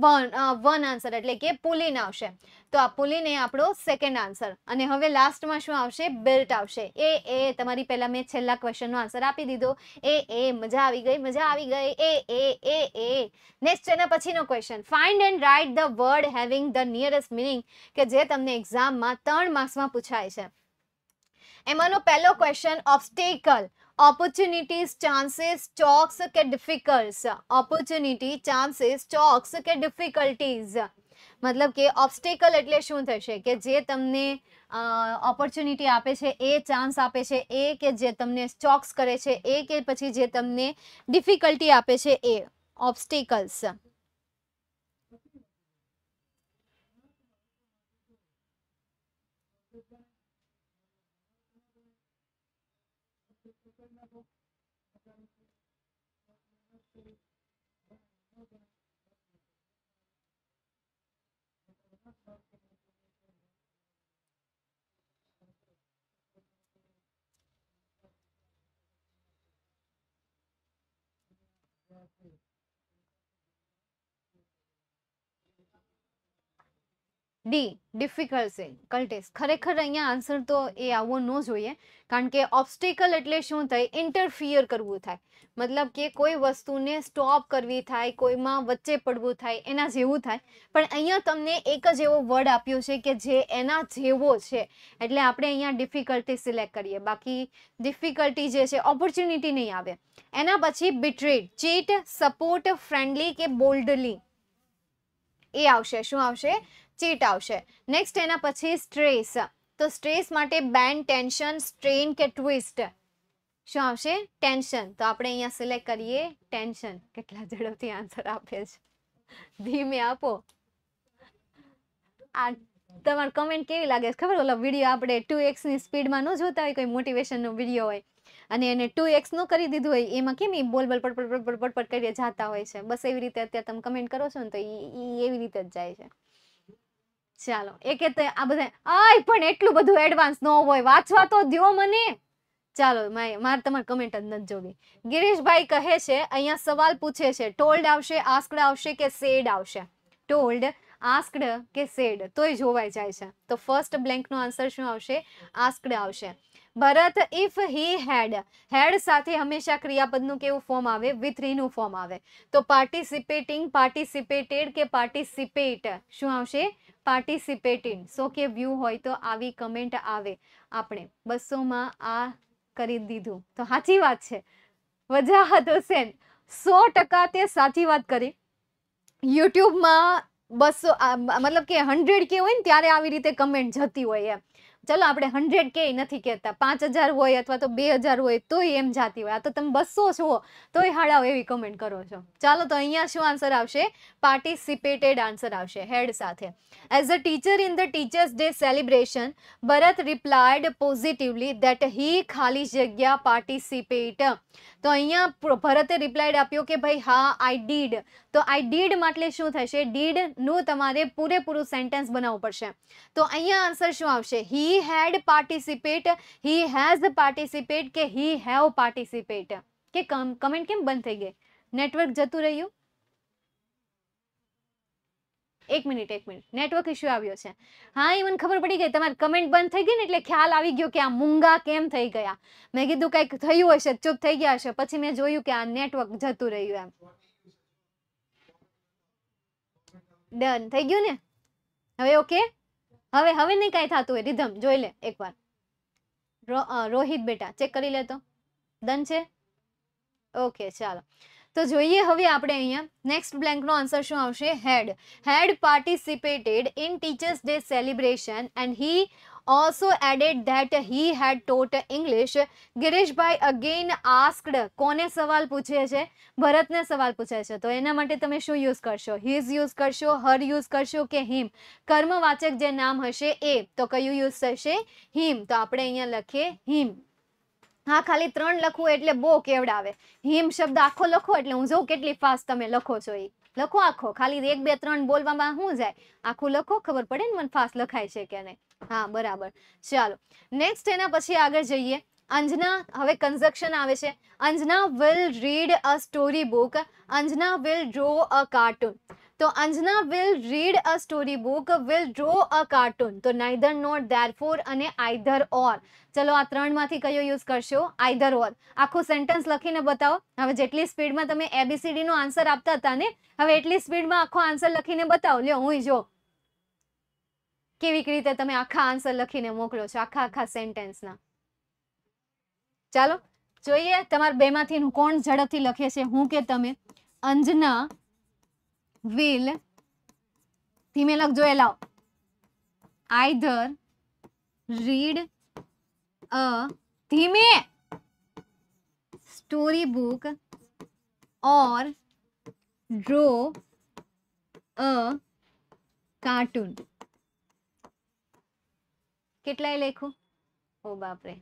Speaker 1: વન વન આન્સર એટલે કે પુલિન આવશે તો અપુલીન એ આપણો સેકન્ડ આન્સર અને હવે લાસ્ટમાં શું આવશે બેલ્ટ આવશે એ એ તમારી પહેલાં મેં છેલ્લા ક્વેશ્ચનનો આન્સર આપી દીધો એ એ મજા આવી ગઈ મજા આવી ગઈ એ એ એ એ નેક્સ્ટ એના પછીનો question find and write the word having the nearest meaning કે જે તમને એક્ઝામમાં ત્રણ માર્ક્સમાં પૂછાય છે એમાંનો પહેલો question obstacle opportunities chances chokes કે ડિફિકલ્ટ ઓપોર્ચ્યુનિટી ચાન્સીસ ચોક્સ કે ડિફિકલ્ટીઝ મતલબ કે ઓબ્સ્ટેકલ એટલે શું થશે કે જે તમને ઓપોર્ચ્યુનિટી આપે છે એ ચાન્સ આપે છે એ કે જે તમને ચોક્સ કરે છે એ કે પછી જે તમને ડિફિકલ્ટી આપે છે એ obstacles Okay. D difficulties ખરેખર અહીંયા આન્સર તો એ આવવો ન જોઈએ કારણ કે ઓબ્સ્ટેકલ એટલે શું થાય ઇન્ટરફિયર કરવું થાય મતલબ કે કોઈ વસ્તુને સ્ટોપ કરવી થાય કોઈમાં વચ્ચે પડવું થાય એના જેવું થાય પણ અહીંયા તમને એક જ એવો વર્ડ આપ્યો છે કે જે એના જેવો છે એટલે આપણે અહીંયા ડિફિકલ્ટી સિલેક્ટ કરીએ બાકી ડિફિકલ્ટી જે છે ઓપોર્ચ્યુનિટી નહીં આવે એના પછી બિટ્રેડ ચીટ સપોર્ટ ફ્રેન્ડલી કે બોલ્ડલી એ આવશે શું આવશે ચીટ આવશે નેક્સ્ટ એના પછી સ્ટ્રેસ તો સ્ટ્રેસ માટે બેન્ડ ટેન્શન સ્ટ્રેન કે ટ્વિસ્ટ શું આવશે ટેન્શન તો આપણે અહીંયા સિલેક્ટ કરીએ ટેન્શન કેટલા ઝડપથી આન્સર આપે છે ધીમે આપો આ તમારે કમેન્ટ કેવી લાગે ખબર ઓલા વિડીયો આપણે ટુ એક્સની સ્પીડમાં ન જોતા હોય કોઈ મોટિવેશનનો વિડીયો હોય અને એને ટુ એક્સનું કરી દીધું હોય એમાં કેમ એ બોલ બોલ પડ પડ પડ પડ પડ કરીએ જતા હોય છે બસ એવી રીતે અત્યારે તમે કમેન્ટ કરો છો ને તો એ એવી રીતે જ જાય છે ચાલો એક આ બધા આય પણ એટલું બધું એડવાન્સ ન હોય વાંચવા તો દો મને ચાલો મારે તમારે કમેન્ટ જ નથી જોવી ગિરીશભાઈ કહે છે અહીંયા સવાલ પૂછે છે ટોલ્ડ આવશે આસ્કડ આવશે કે સેડ આવશે ટોલ્ડ આસ્કડ કે સેડ તોય જોવાઈ જાય છે તો ફર્સ્ટ બ્લેન્કનો આન્સર શું આવશે આસ્કડ આવશે ભરત ઇફ હી હેડ હેડ સાથે હંમેશા ક્રિયાપદનું કેવું ફોર્મ આવે વિથ રીનું ફોર્મ આવે તો પાર્ટિસિપેટિંગ પાર્ટિસિપેટેડ કે પાર્ટિસિપેટ શું આવશે પાર્ટિસિપેટિંગ સો કે વ્યૂ હોય તો આવી કમેન્ટ આવે આપણે બસોમાં આ કરી દીધું તો સાચી વાત છે વજાહત હુસેન સો ટકા તે સાચી વાત કરી યુટ્યુબમાં બસો મતલબ કે હંડ્રેડ કે હોય ને ત્યારે આવી રીતે કમેન્ટ જતી હોય એમ ચલો આપણે હંડ્રેડ કે નથી કહેતા પાંચ હજાર હોય અથવા તો બે હજાર હોય તોય એમ જાતી હોય આ તો તમે બસો છો તોય હાડાઓ એવી કમેન્ટ કરો છો ચાલો તો અહીંયા શું આન્સર આવશે પાર્ટિસિપેટેડ આન્સર આવશે હેડ સાથે as a teacher in the teachers day celebration Bharat replied positively that he ખાલી જગ્યા પાર્ટિસિપેટ તો અહીંયા ભરતે રિપ્લાયડ આપ્યો કે ભાઈ હા આઈ ડીડ તો આઈ ડીડ માટે શું થશે ડીડનું તમારે પૂરેપૂરું સેન્ટેન્સ બનાવવું પડશે તો અહીંયા આન્સર શું આવશે he he had participate he has participate કે he have participate કે કમેન્ટ કેમ બંધ થઈ ગઈ નેટવર્ક જતું રહ્યું એક મિનિટ એક મિનિટ નેટવર્ક ઇશ્યુ આવ્યો છે હા એ મને ખબર પડી ગઈ તમારે કમેન્ટ બંધ થઈ ગઈ ને એટલે ખ્યાલ આવી ગયો કે આ મૂંગા કેમ થઈ ગયા મેં કીધું કંઈક થયું હશે ચૂપ થઈ ગયા હશે પછી મેં જોયું કે આ નેટવર્ક જતું રહ્યું એમ ડન થઈ ગયું ને હવે ઓકે હવે હવે નહીં કાંઈ થતું હોય રિધમ જોઈ લે એકવાર રોહિત બેટા ચેક કરી લેતો તો ડન છે ઓકે ચાલો તો જોઈએ હવે આપણે અહીંયા નેક્સ્ટ બ્લેન્કનો આન્સર શું આવશે had had participated in teachers day celebration and he also added that he had taught English. Girishbhai again asked કોને સવાલ પૂછે છે ભરતને સવાલ પૂછે છે તો એના માટે તમે શું યુઝ કરશો હિઝ યુઝ કરશો હર યુઝ કરશો કે હિમ કર્મવાચક જે નામ હશે એ તો કયું યુઝ થશે હિમ તો આપણે અહીંયા લખીએ હિમ હા ખાલી ત્રણ લખવું એટલે બહુ કેવડાવે હિમ શબ્દ આખો લખો એટલે હું જોઉં કેટલી ફાસ્ટ તમે લખો છો એ લખો આખો ખાલી એક બે ત્રણ બોલવામાં શું જાય આખું લખો ખબર પડે ને મને ફાસ્ટ લખાય છે કે નહીં હા બરાબર ચાલો નેક્સ્ટ એના પછી આગળ જઈએ અંજના હવે કન્ઝક્શન આવે છે Anjana will read a story book Anjana will draw a cartoon તો Anjana will read a story book will draw a cartoon તો નાઇધર નોટ ફોર અને આઈધર ઓર ચલો આ ત્રણમાંથી કયો યુઝ કરશો આઈધર ઓર આખું સેન્ટેન્સ લખીને બતાવો હવે જેટલી સ્પીડમાં તમે એબીસીડીનો આન્સર આપતા હતા ને હવે એટલી સ્પીડમાં આખો આન્સર લખીને બતાવો લ્યો હું જો કે વિક્રીતે તમે આખા આન્સર લખીને મોકલો છો આખા આખા સેન્ટેન્સના ચાલો જોઈએ તમારા બેમાંથી નું કોણ જળથી લખે છે હું કે તમે અંધના વેલ ધીમેક જોયલાવ આઈધર રીડ અ ધીમે story book or draw a cartoon કેટલાય લખ્યું ઓ બાપરે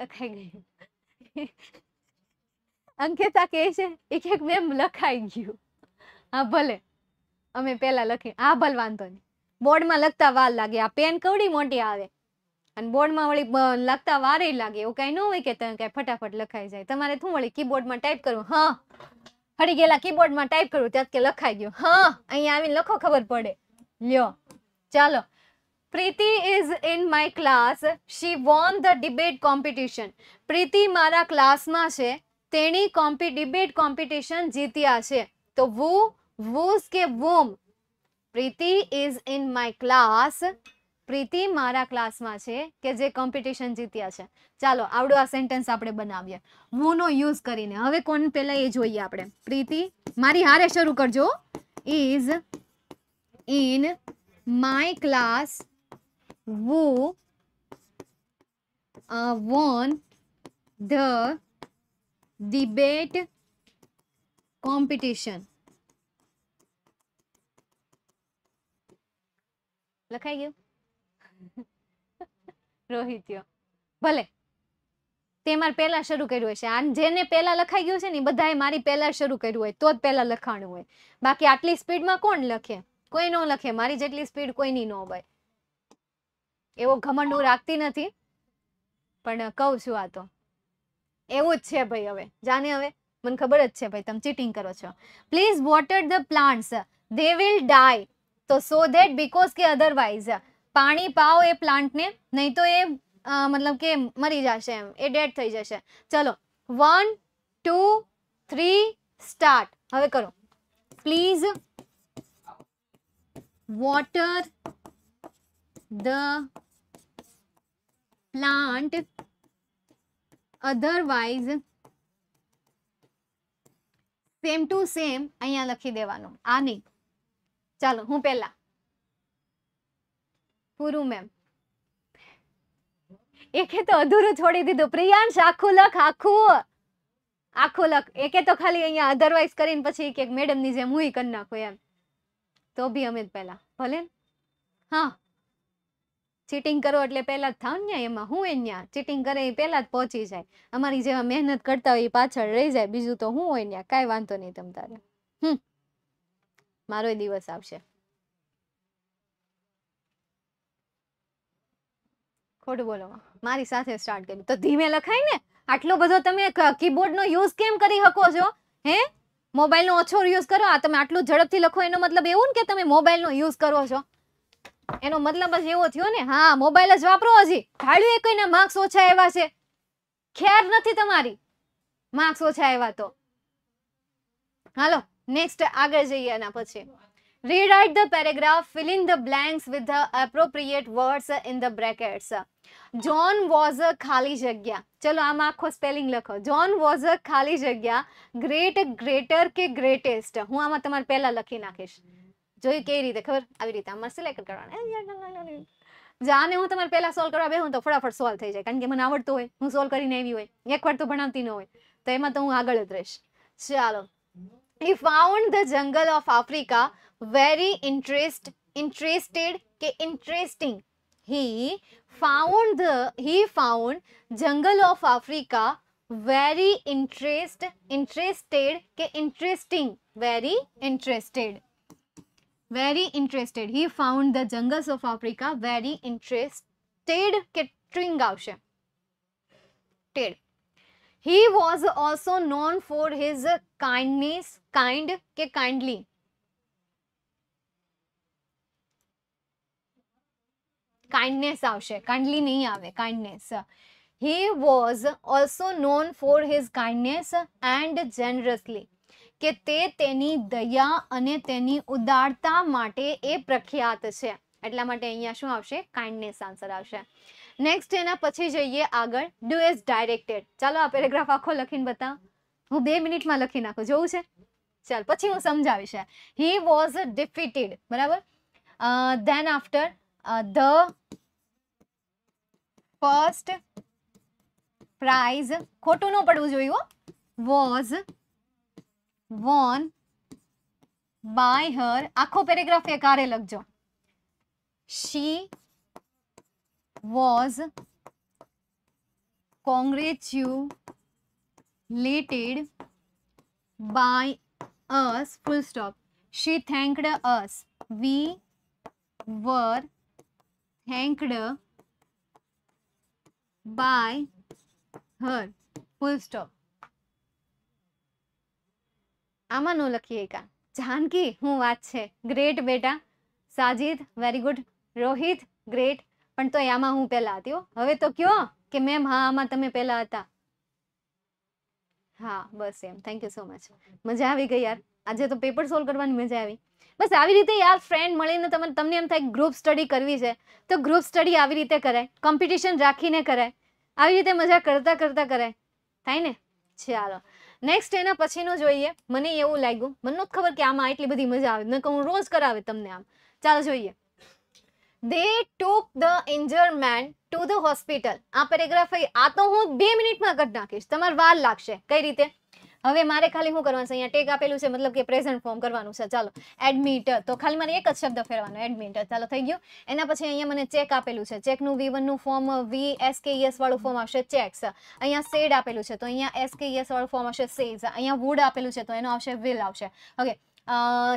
Speaker 1: લખાઈ ગયું અંકિતા કહે છે એક એક મેમ લખાઈ ગયું હા ભલે અમે પહેલાં લખી હા ભલે વાંધો નહીં બોર્ડમાં લખતા વાર લાગે આ પેન કવડી મોટી આવે અને બોર્ડમાં વળી લખતા વારે લાગે એવું કાંઈ ન હોય કે તમે કાંઈ ફટાફટ લખાઈ જાય તમારે શું વળી કીબોર્ડમાં ટાઈપ કરવું હા ફરી ગયેલા કીબોર્ડમાં ટાઈપ કરવું ત્યાં કે લખાઈ ગયું હા અહીંયા આવીને લખો ખબર પડે લ્યો ચાલો Priti is in my class she won the debate competition Priti મારા ક્લાસમાં છે તેણી કોમ્પી ડિબેટ કોમ્પિટિશન જીત્યા છે તો વુ વૂઝ કે whom Priti is in my class Priti મારા ક્લાસમાં છે કે જે કોમ્પિટિશન જીત્યા છે ચાલો આવડો આ સેન્ટેન્સ આપણે બનાવીએ વુનો યુઝ કરીને હવે કોણ પહેલાં એ જોઈએ આપણે પ્રીતિ મારી હારે શરૂ કરજો is in my class who uh, won the debate competition લખાઈ ગયું રોહિત ભલે તે મારે પહેલા શરૂ કર્યું હશે આ જેને પહેલા લખાઈ ગયું છે ને બધાએ મારી પહેલા શરૂ કર્યું હોય તો જ પહેલા લખાણું હોય બાકી આટલી સ્પીડમાં કોણ લખે કોઈ ન લખે મારી જેટલી સ્પીડ કોઈની ન હોય એવો ઘમંડ હું રાખતી નથી પણ કહું છું આ તો એવું જ છે ભાઈ હવે જાને હવે મને ખબર જ છે ભાઈ તમે ચીટિંગ કરો છો please water the plants they will die તો સો ધેટ બીકોઝ કે અધરવાઇઝ પાણી પાઓ એ પ્લાન્ટને નહીં તો એ મતલબ કે મરી જશે એમ એ ડેડ થઈ જશે ચલો વન ટુ થ્રી સ્ટાર્ટ હવે કરો please water the plant otherwise same to same અહીંયા લખી દેવાનો આ ને ચાલો હું પહેલા પૂરૂ મેમ એકે તો અધૂરું છોડી દીધું પ્રિયાંશ આખુ લખ આખુ આખુ લખ એકે તો ખાલી અહીંયા અધરવાઇઝ કરીન પછી કે મેડમ ની જે મૂઈ કરનાખો એમ તો ભી અમેદ પહેલા ભલે હા ચીટિંગ કરો એટલે પહેલાં થાવ ને એમાં હું એ ત્યાં ચીટિંગ કરે એ પહેલાં જ પહોંચી જાય અમારી જેવા મહેનત કરતા હોય એ પાછળ રહી જાય બીજું તો હું હોય ત્યાં કાંઈ વાંધો નહીં તમ તારે હમ મારો એ દિવસ આવશે ખોટું બોલો મારી સાથે સ્ટાર્ટ કર્યું તો ધીમે લખાય ને આટલો બધો તમે કીબોર્ડનો યુઝ કેમ કરી શકો છો હે મોબાઈલનો ઓછો યુઝ કરો આ તમે આટલું ઝડપથી લખો એનો મતલબ એવું ને કે તમે મોબાઈલનો યુઝ કરો છો એનો મતલબ જ એવો થયો ને હા મોબાઈલ જ વાપરો હજી ઢાળ્યું એ કઈને માર્ક્સ ઓછા એવા છે ખેર નથી તમારી માર્ક્સ ઓછા એવા તો હાલો નેક્સ્ટ આગળ જઈએ એના પછી rewrite the paragraph fill in the blanks with the appropriate words in the brackets John was a ખાલી જગ્યા ચલો આમ આખો સ્પેલિંગ લખો જોન વોઝ અ ખાલી જગ્યા ગ્રેટ ગ્રેટર કે ગ્રેટેસ્ટ હું આમાં તમારે પહેલા લખી નાખીશ જોયું કેવી રીતે ખબર આવી રીતે અમારે સિલેક્ટ કરવાના જાને હું તમારે પહેલા સોલ્વ કરવા બે બેહું તો ફટાફટ સોલ્વ થઈ જાય કારણ કે મને આવડતું હોય હું સોલ્વ કરીને આવી હોય એકવાર તો ભણાવતી ન હોય તો એમાં તો હું આગળ જ રહીશ ચાલો he found the jungle of Africa very interest interested કે interesting he found the he found jungle of Africa very interest interested કે interesting very interested very interested. He found the jungles of Africa very interested Ketringaushe. Ted. He was also known for his kindness, kind, ke kindly. kindness આવશે kindly નહીં આવે kindness he was also known for his kindness and generously કે તે તેની દયા અને તેની ઉદારતા માટે એ પ્રખ્યાત છે એટલા માટે અહીંયા શું આવશે કાઇન્ડનેસ આન્સર આવશે નેક્સ્ટ એના પછી જઈએ આગળ ડુ એઝ ડાયરેક્ટેડ ચાલો આ પેરેગ્રાફ આખો લખીને બતાવો હું બે મિનિટમાં લખી નાખું જોવું છે ચાલ પછી હું સમજાવીશ હી વોઝ ડિફીટેડ બરાબર then after the first prize ખોટું ન પડવું જોયું વોઝ वोन बाय हर आखो पेरेग्राफ एक आ रे लखजो she was congratulated by us full stop she thanked us we were thanked by her full stop આમાં નો લખી એકા જાનકી હું વાત છે ગ્રેટ બેટા Sajid very good Rohit great પણ તો આમાં હું પહેલા હતી હો હવે તો કયો કે મેમ હા આમાં તમે પહેલા હતા હા બસ એમ થેન્ક યુ સો મચ મજા આવી ગઈ યાર આજે તો પેપર સોલ્વ કરવાની મજા આવી બસ આવી રીતે યાર ફ્રેન્ડ મળીને તમે તમને એમ થાય ગ્રુપ સ્ટડી કરવી છે તો ગ્રુપ સ્ટડી આવી રીતે કરાય કોમ્પિટિશન રાખીને કરાય આવી રીતે મજા કરતા કરતા કરાય થાય ને ચાલો નેક્સ્ટ એના પછીનું જોઈએ મને એવું લાગ્યું મને નથી ખબર કે આમાં આટલી બધી મજા આવે મેં કહું રોજ કરાવે તમને આમ ચાલો જોઈએ they took the injured man to the hospital આ પેરેગ્રાફ આ તો હું બે મિનિટમાં કરી નાખીશ તમારે વાર લાગશે કઈ રીતે હવે મારે ખાલી શું કરવાનું છે અહીંયા ટેક આપેલું છે મતલબ કે પ્રેઝન્ટ ફોર્મ કરવાનું છે ચાલો એડમિટ તો ખાલી મારે એક જ શબ્દ ફેરવાનો એડમિટ ચાલો થઈ ગયું એના પછી અહીંયા મને ચેક આપેલું છે ચેકનું વી વનનું ફોર્મ વી એસ કે એસ વાળું ફોર્મ આવશે ચેક્સ અહીંયા સેડ આપેલું છે તો અહીંયા એસ કે એસ વાળું ફોર્મ આવશે સેઝ અહીંયા વુડ આપેલું છે તો એનો આવશે વિલ આવશે okay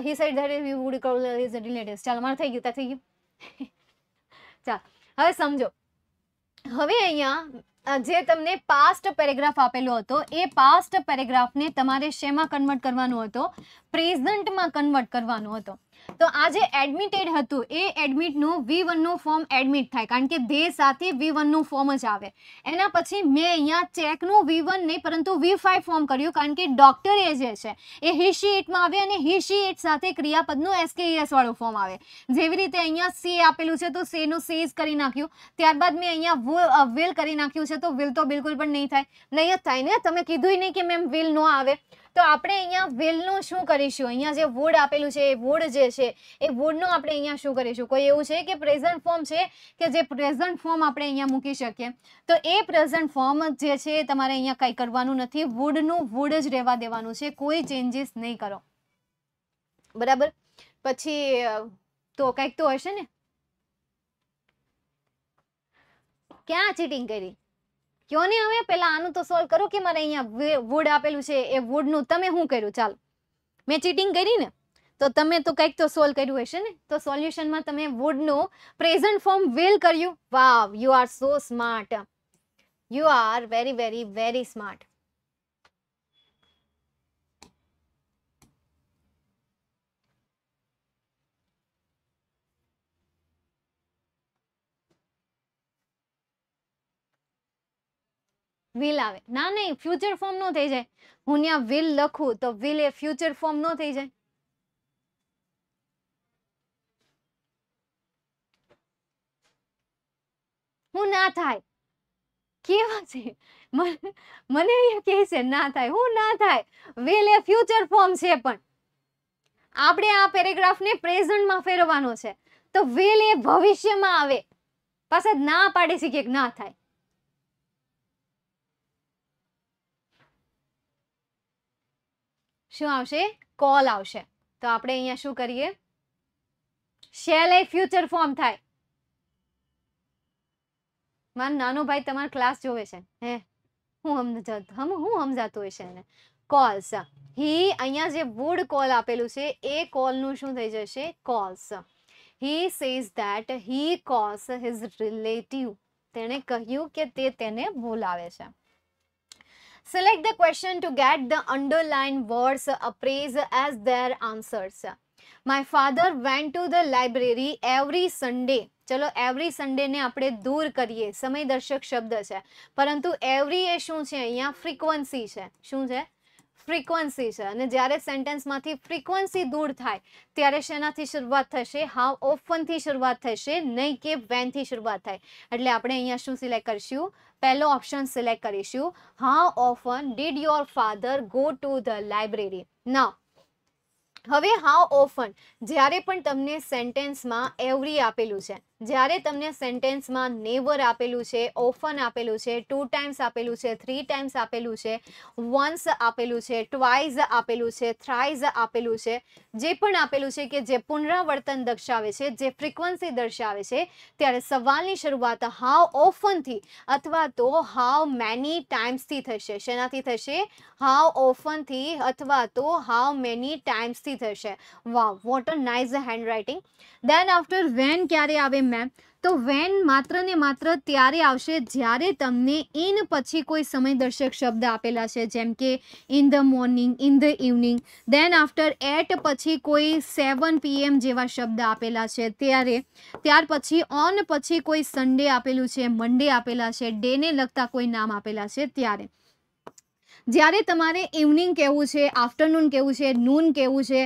Speaker 1: he said that we would call is relatives ચાલો મારે થઈ ગયું ત્યાં થઈ ગયું ચાલ હવે સમજો હવે અહીંયા જે તમને પાસ્ટ પેરેગ્રાફ આપેલો હતો એ પાસ્ટ પેરેગ્રાફને તમારે શેમાં કન્વર્ટ કરવાનો હતો પ્રેઝન્ટમાં કન્વર્ટ કરવાનો હતો તો આ જે એડમિટેડ હતું એ એડમિટનું વી વનનું ફોર્મ એડમિટ થાય કારણ કે ધે સાથે વી વનનું ફોર્મ જ આવે એના પછી મેં અહીંયા ચેકનું વી વન નહીં પરંતુ વી ફાઇવ ફોર્મ કર્યું કારણ કે ડૉક્ટરે જે છે એ હી એટમાં આવે અને હી શી ઇટ સાથે ક્રિયાપદનું એસકેઈએસ e વાળું ફોર્મ આવે જેવી રીતે અહીંયા સી આપેલું છે તો સેનું સેઝ કરી નાખ્યું ત્યારબાદ મેં અહીંયા વિલ કરી નાખ્યું છે તો વિલ તો બિલકુલ પણ નહીં થાય નહીં જ થાય ને તમે કીધું નહીં કે મેમ વિલ ન આવે તો આપણે અહીંયા વેલનું શું કરીશું અહીંયા જે વુડ આપેલું છે એ વુડ જે છે એ વુડનું આપણે અહીંયા શું કરીશું કોઈ એવું છે કે પ્રેઝન્ટ ફોર્મ છે કે જે પ્રેઝન્ટ ફોર્મ આપણે અહીંયા મૂકી શકીએ તો એ પ્રેઝન્ટ ફોર્મ જે છે તમારે અહીંયા કંઈ કરવાનું નથી વુડનું વુડ જ રહેવા દેવાનું છે કોઈ ચેન્જીસ નહીં કરો બરાબર પછી તો કંઈક તો હશે ને ક્યાં ચીટિંગ કરી ક્યો નહીં હવે પહેલાં આનું તો સોલ્વ કરો કે મારે અહીંયા વુડ આપેલું છે એ વુડનું તમે શું કર્યું ચાલ મેં ચીટિંગ કરી ને તો તમે તો કંઈક તો સોલ્વ કર્યું હશે ને તો સોલ્યુશનમાં તમે વુડનું પ્રેઝન્ટ ફોર્મ વિલ કર્યું wow you are so smart you are very very very smart will આવે ના નહીં ફ્યુચર ફોર્મ નો થઈ જાય હું ત્યાં વિલ લખું તો વિલ એ ફ્યુચર ફોર્મ નો થઈ જાય હું ના થાય કેવા છે મને અહીંયા કહે છે ના થાય હું ના થાય વિલ એ ફ્યુચર ફોર્મ છે પણ આપણે આ પેરેગ્રાફને પ્રેઝન્ટમાં ફેરવવાનો છે તો વિલ એ ભવિષ્યમાં આવે પાછા ના પાડે છે કે ના થાય શું આવશે કોલ આવશે તો આપણે અહીંયા શું કરીએ શેલ એ ફ્યુચર ફોર્મ થાય મારો નાનો ભાઈ તમારો ક્લાસ જોવે છે હે હું સમજાત હમ હું સમજાતું હશે એને કોલ્સ હી અહીંયા જે વુડ કોલ આપેલું છે એ કોલનું શું થઈ જશે calls he says that he calls his relative તેણે કહ્યું કે તે તેને બોલાવે છે Select the question to get the underlined words appraised as their answers. My father went to the library every Sunday. ચલો એવરી સન્ડેને આપણે દૂર કરીએ સમય દર્શક શબ્દ છે પરંતુ એવરી એ શું છે અહીંયા ફ્રીક્વન્સી છે શું છે ફ્રિકવન્સી છે અને જ્યારે સેન્ટેન્સમાંથી ફ્રિકવન્સી દૂર થાય ત્યારે શેનાથી શરૂઆત થશે હાવ ઓફનથી શરૂઆત થશે નહીં કે વેનથી શરૂઆત થાય એટલે આપણે અહીંયા શું સિલેક્ટ કરીશું પહેલો ઓપ્શન સિલેક્ટ કરીશું how often did your father go to the library ના હવે હાવ ઓફન જ્યારે પણ તમને સેન્ટેન્સમાં એવરી આપેલું છે જ્યારે તમને સેન્ટેન્સમાં નેવર આપેલું છે ઓફન આપેલું છે ટુ ટાઈમ્સ આપેલું છે થ્રી ટાઈમ્સ આપેલું છે વન્સ આપેલું છે ટ્વાઇઝ આપેલું છે થ્રાઇઝ આપેલું છે જે પણ આપેલું છે કે જે પુનરાવર્તન દર્શાવે છે જે ફ્રીક્વન્સી દર્શાવે છે ત્યારે સવાલની શરૂઆત હાવ ઓફનથી અથવા તો હાવ મેની ટાઈમ્સથી થશે શેનાથી થશે હાવ ઓફનથી અથવા તો હાવ મેની ટાઈમ્સથી થશે wow what a nice hand writing then after when ક્યારે આવે મેમ તો વેન માત્ર ને માત્ર ત્યારે આવશે જ્યારે તમને ઇન પછી કોઈ સમયદર્શક શબ્દ આપેલા છે જેમ કે in the morning in the evening then after at પછી કોઈ સેવન પીએમ જેવા શબ્દ આપેલા છે ત્યારે ત્યાર પછી ઓન પછી કોઈ સન્ડે આપેલું છે મંડે આપેલા છે ડેને લગતા કોઈ નામ આપેલા છે ત્યારે જ્યારે તમારે ઇવનિંગ કેવું છે આફ્ટરનૂન કેવું છે નૂન કેવું છે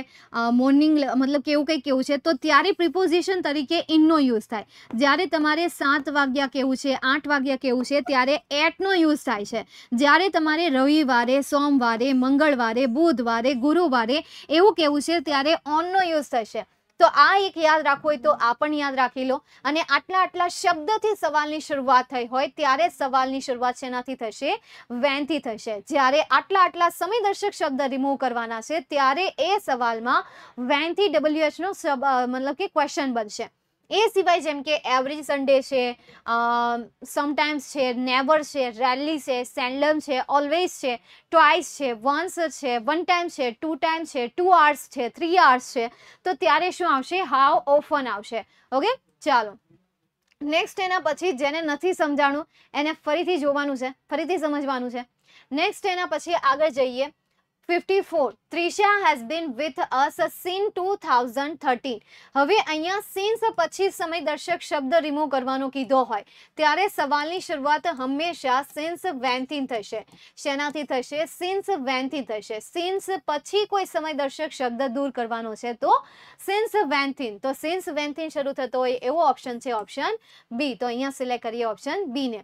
Speaker 1: મોર્નિંગ મતલબ કેવું કંઈ કેવું છે તો ત્યારે પ્રિપોઝિશન તરીકે ઇનનો યુઝ થાય જ્યારે તમારે સાત વાગ્યા કેવું છે આઠ વાગ્યા કેવું છે ત્યારે એટનો યુઝ થાય છે જ્યારે તમારે રવિવારે સોમવારે મંગળવારે બુધવારે ગુરુવારે એવું કેવું છે ત્યારે ઓનનો યુઝ થશે તો આ એક યાદ રાખો હોય તો આ પણ યાદ રાખી લો અને આટલા આટલા શબ્દથી સવાલની શરૂઆત થઈ હોય ત્યારે સવાલની શરૂઆત શેનાથી થશે વેનથી થશે જ્યારે આટલા આટલા સમયદર્શક શબ્દ રિમૂવ કરવાના છે ત્યારે એ સવાલમાં વેનથી ડબલ્યુએચનો મતલબ કે ક્વેશ્ચન બનશે એ સિવાય જેમ કે એવરી સન્ડે છે સમટાઈમ્સ છે નેવર છે રેલી છે સેન્ડમ છે ઓલવેઝ છે ટ્વાઇસ છે વન્સ છે વન ટાઈમ છે ટુ ટાઈમ છે ટુ આર્સ છે થ્રી આર્સ છે તો ત્યારે શું આવશે હાવ ઓફન આવશે ઓકે ચાલો નેક્સ્ટ એના પછી જેને નથી સમજાણું એને ફરીથી જોવાનું છે ફરીથી સમજવાનું છે નેક્સ્ટ એના પછી આગળ જઈએ 54 Trisha has been with us since 2013 હવે અહીંયા સિન્સ પછી સમય દર્શક શબ્દ રિમૂવ કરવાનો કીધો હોય ત્યારે સવાલની શરૂઆત હંમેશા સિન્સ વેનથી થશે શેનાથી થશે સિન્સ વેનથી થશે સિન્સ પછી કોઈ સમય દર્શક શબ્દ દૂર કરવાનો છે તો સિન્સ વેનથી તો સિન્સ વેનથી શરૂ થતો હોય એવો ઓપ્શન છે ઓપ્શન બી તો અહીંયા સિલેક્ટ કરીએ ઓપ્શન બીને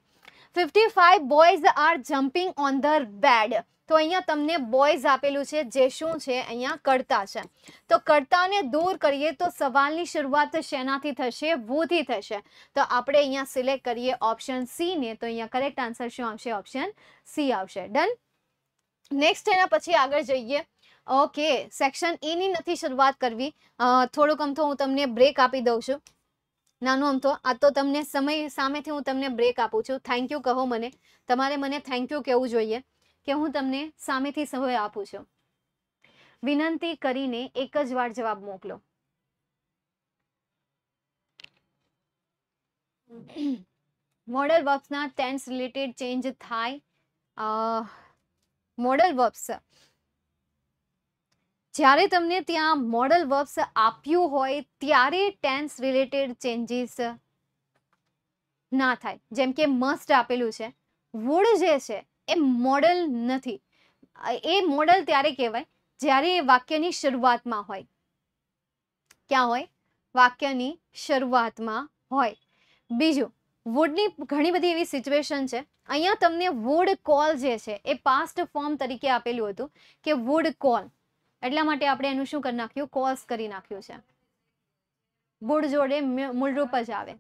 Speaker 1: fifty five boys are jumping on their bed તો અહીંયા તમને બોયઝ આપેલું છે જે શું છે અહીંયા કર્તા છે તો કરતાને દૂર કરીએ તો સવાલની શરૂઆત શેનાથી થશે ભૂથી થશે તો આપણે અહીંયા સિલેક્ટ કરીએ ઓપ્શન સી ને તો અહીંયા કરેક્ટ આન્સર શું આવશે ઓપ્શન સી આવશે ડન નેક્સ્ટ એના પછી આગળ જઈએ ઓકે સેક્શન એની નથી શરૂઆત કરવી થોડુંક અમથો હું તમને બ્રેક આપી દઉં છું નાનું અમથો આ તો તમને સમય સામેથી હું તમને બ્રેક આપું છું થેન્ક યુ કહો મને તમારે મને થેન્ક યુ કહેવું જોઈએ કે હું તમને સામેથી સમય આપું છું વિનંતી કરીને એક જ વાર જવાબ મોકલો મોડલ વર્બ્સના ટેન્સ રિલેટેડ ચેન્જ થાય મોડલ વર્બ્સ જ્યારે તમને ત્યાં મોડલ વર્બ્સ આપ્યું હોય ત્યારે ટેન્સ રિલેટેડ ચેન્જીસ ના થાય જેમ કે મસ્ટ આપેલું છે વુડ જે છે એ મોડલ નથી એ મોડલ ત્યારે કહેવાય જ્યારે એ વાક્યની શરૂઆતમાં હોય ક્યાં હોય વાક્યની શરૂઆતમાં હોય બીજું વુડની ઘણી બધી એવી સિચ્યુએશન છે અહીંયા તમને વુડ કોલ જે છે એ પાસ્ટ ફોર્મ તરીકે આપેલું હતું કે વુડ કોલ એટલા માટે આપણે એનું શું કરી નાખ્યું કોલ્સ કરી નાખ્યું છે વુડ જોડે મૂળરૂપ જ આવે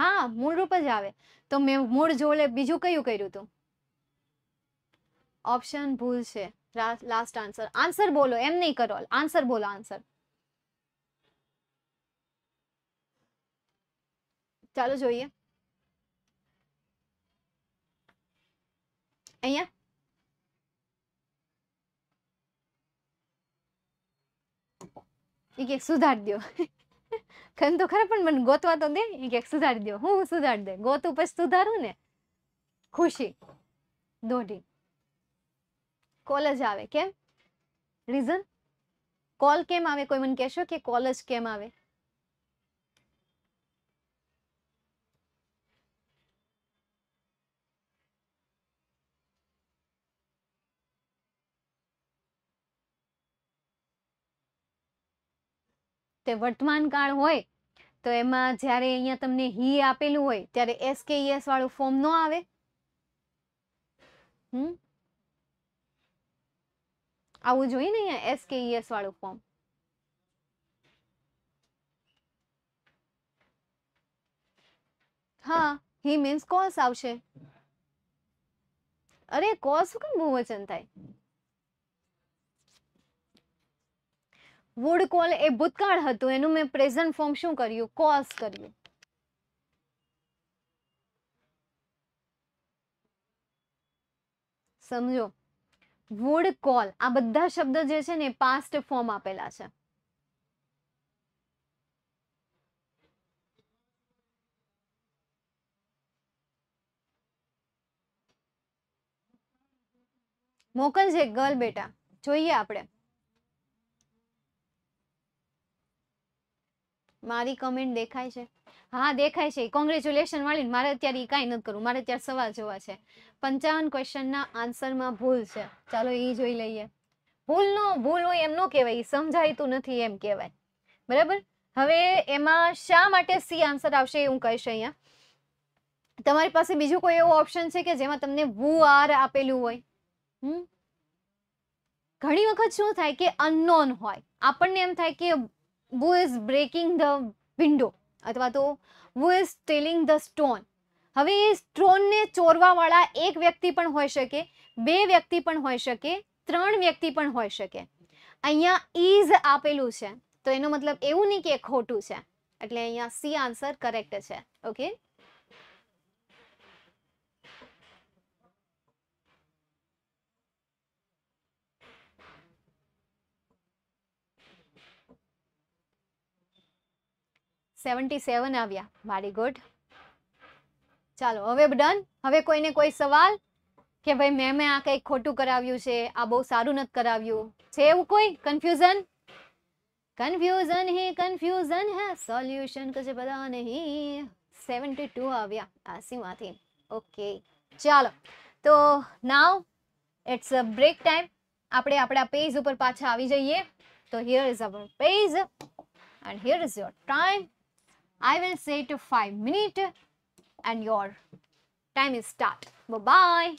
Speaker 1: હા મૂળરૂપ જ આવે तो मैं मूल जोले बीजू क्यू करू ऑप्शन भूल से लास्ट आंसर आंसर बोलो एम नहीं करो आंसर बोलो आंसर चलो जो अ एक सुधार दिया ખન તો ખરા પણ મને ગોતવા તો દે એ ક્યાંક સુધારી દો હું સુધારી દે ગોત ઉપર સુધારું ને ખુશી દોઢી કોલેજ આવે કેમ રીઝન કોલ કેમ આવે કોઈ મને કહેશો કે કોલેજ કેમ આવે તે વર્તમાન કાળ હોય તો એમાં જ્યારે અહીંયા તમને હી આપેલું હોય ત્યારે એસ કે એસ વાળું ફોર્મ ન આવે હમ આવું જોઈએ ને અહીંયા એસ કે e વાળું ફોર્મ હા હી મીન્સ કોસ આવશે અરે કોસ કેમ બહુ વચન થાય વુડ કોલ એ ભૂતકાળ હતું એનું મેં પ્રેઝન્ટ ફોર્મ શું કર્યું કોલ્સ કર્યું સમજો વુડ કોલ આ બધા શબ્દ જે છે ને પાસ્ટ ફોર્મ આપેલા છે મોકલજે ગર્લ બેટા જોઈએ આપણે મારી કમેન્ટ દેખાય છે હા દેખાય છે કોંગ્રેચ્યુલેશન વાળીને મારે અત્યારે એ કાંઈ નથી કરવું મારે અત્યારે સવાલ જોવા છે પંચાવન ક્વેશ્ચનના આન્સરમાં ભૂલ છે ચાલો એ જોઈ લઈએ ભૂલનો ભૂલ હોય એમ ન કહેવાય સમજાયતું નથી એમ કહેવાય બરાબર હવે એમાં શા માટે સી આન્સર આવશે એ હું કહીશ અહીંયા તમારી પાસે બીજું કોઈ એવું ઓપ્શન છે કે જેમાં તમને વુ આર આપેલું હોય હમ ઘણી વખત શું થાય કે અનનોન હોય આપણને એમ થાય કે who is breaking the window અથવા તો who is stealing the stone હવે એ સ્ટોનને ચોરવાવાળા એક વ્યક્તિ પણ હોઈ શકે બે વ્યક્તિ પણ હોઈ શકે ત્રણ વ્યક્તિ પણ હોઈ શકે અહીંયા ઇઝ આપેલું છે તો એનો મતલબ એવું નહીં કે ખોટું છે એટલે અહીંયા સી આન્સર કરેક્ટ છે ઓકે સેવન્ટી સેવન આવ્યા મારી ગુડ ચાલો હવે ડન હવે કોઈને કોઈ સવાલ કે ભાઈ મેં મેં આ કંઈક ખોટું કરાવ્યું છે આ બહુ સારું નથી કરાવ્યું છે એવું કોઈ કન્ફ્યુઝન કન્ફ્યુઝન હે કન્ફ્યુઝન હે સોલ્યુશન કશે બધા નહીં સેવન્ટી ટુ આવ્યા આસીમાંથી ઓકે ચાલો તો now it's a break time આપણે આપણા પેજ ઉપર પાછા આવી જઈએ તો here is our page and here is your time I will say to 5 minute and your time is start. Bye-bye.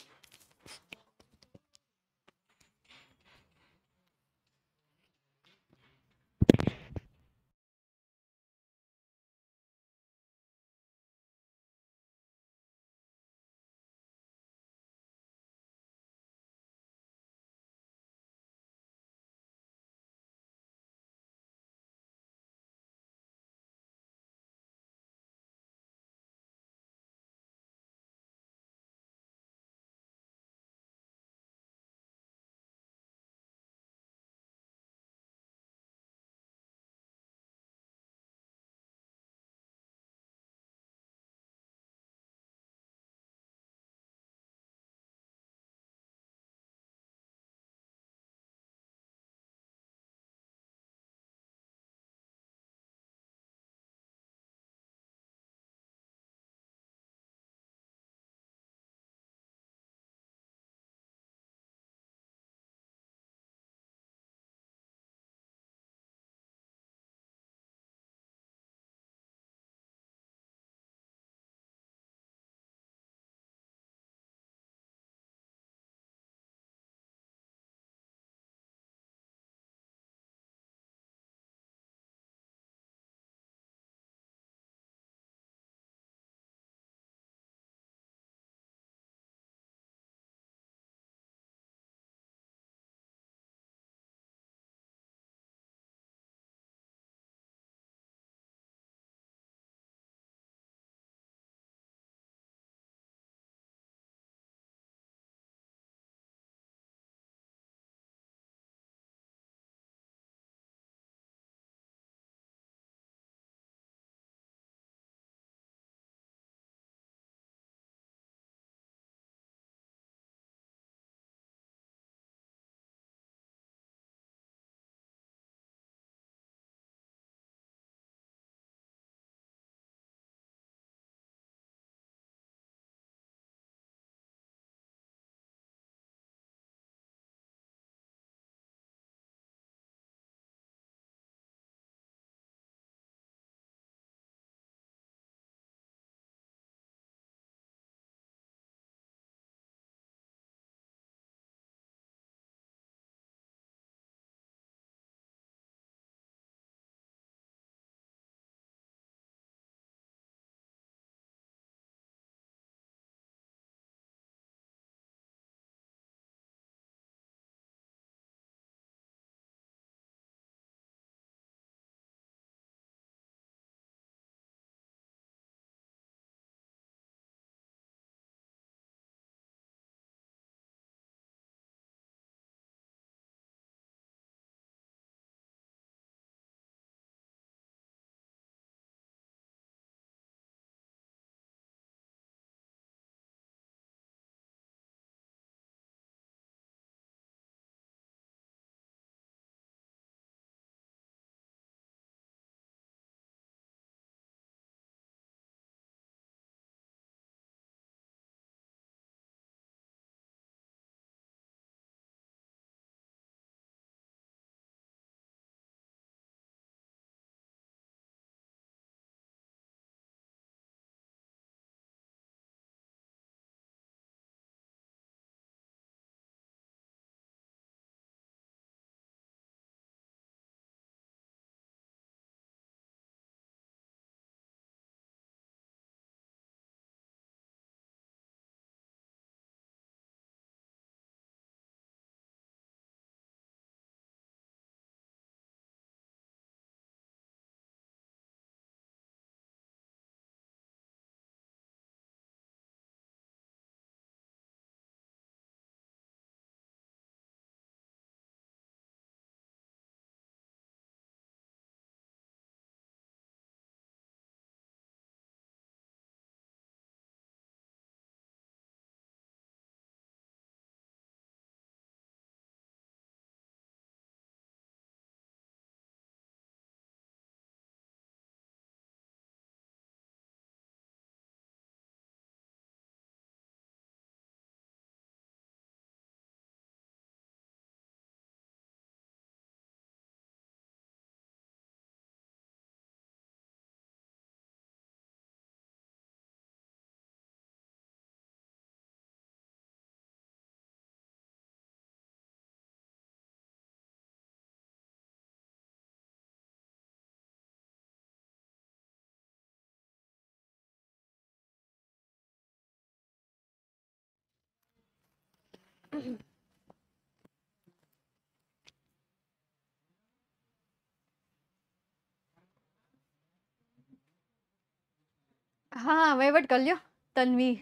Speaker 1: हाँ कर लियो तन्वी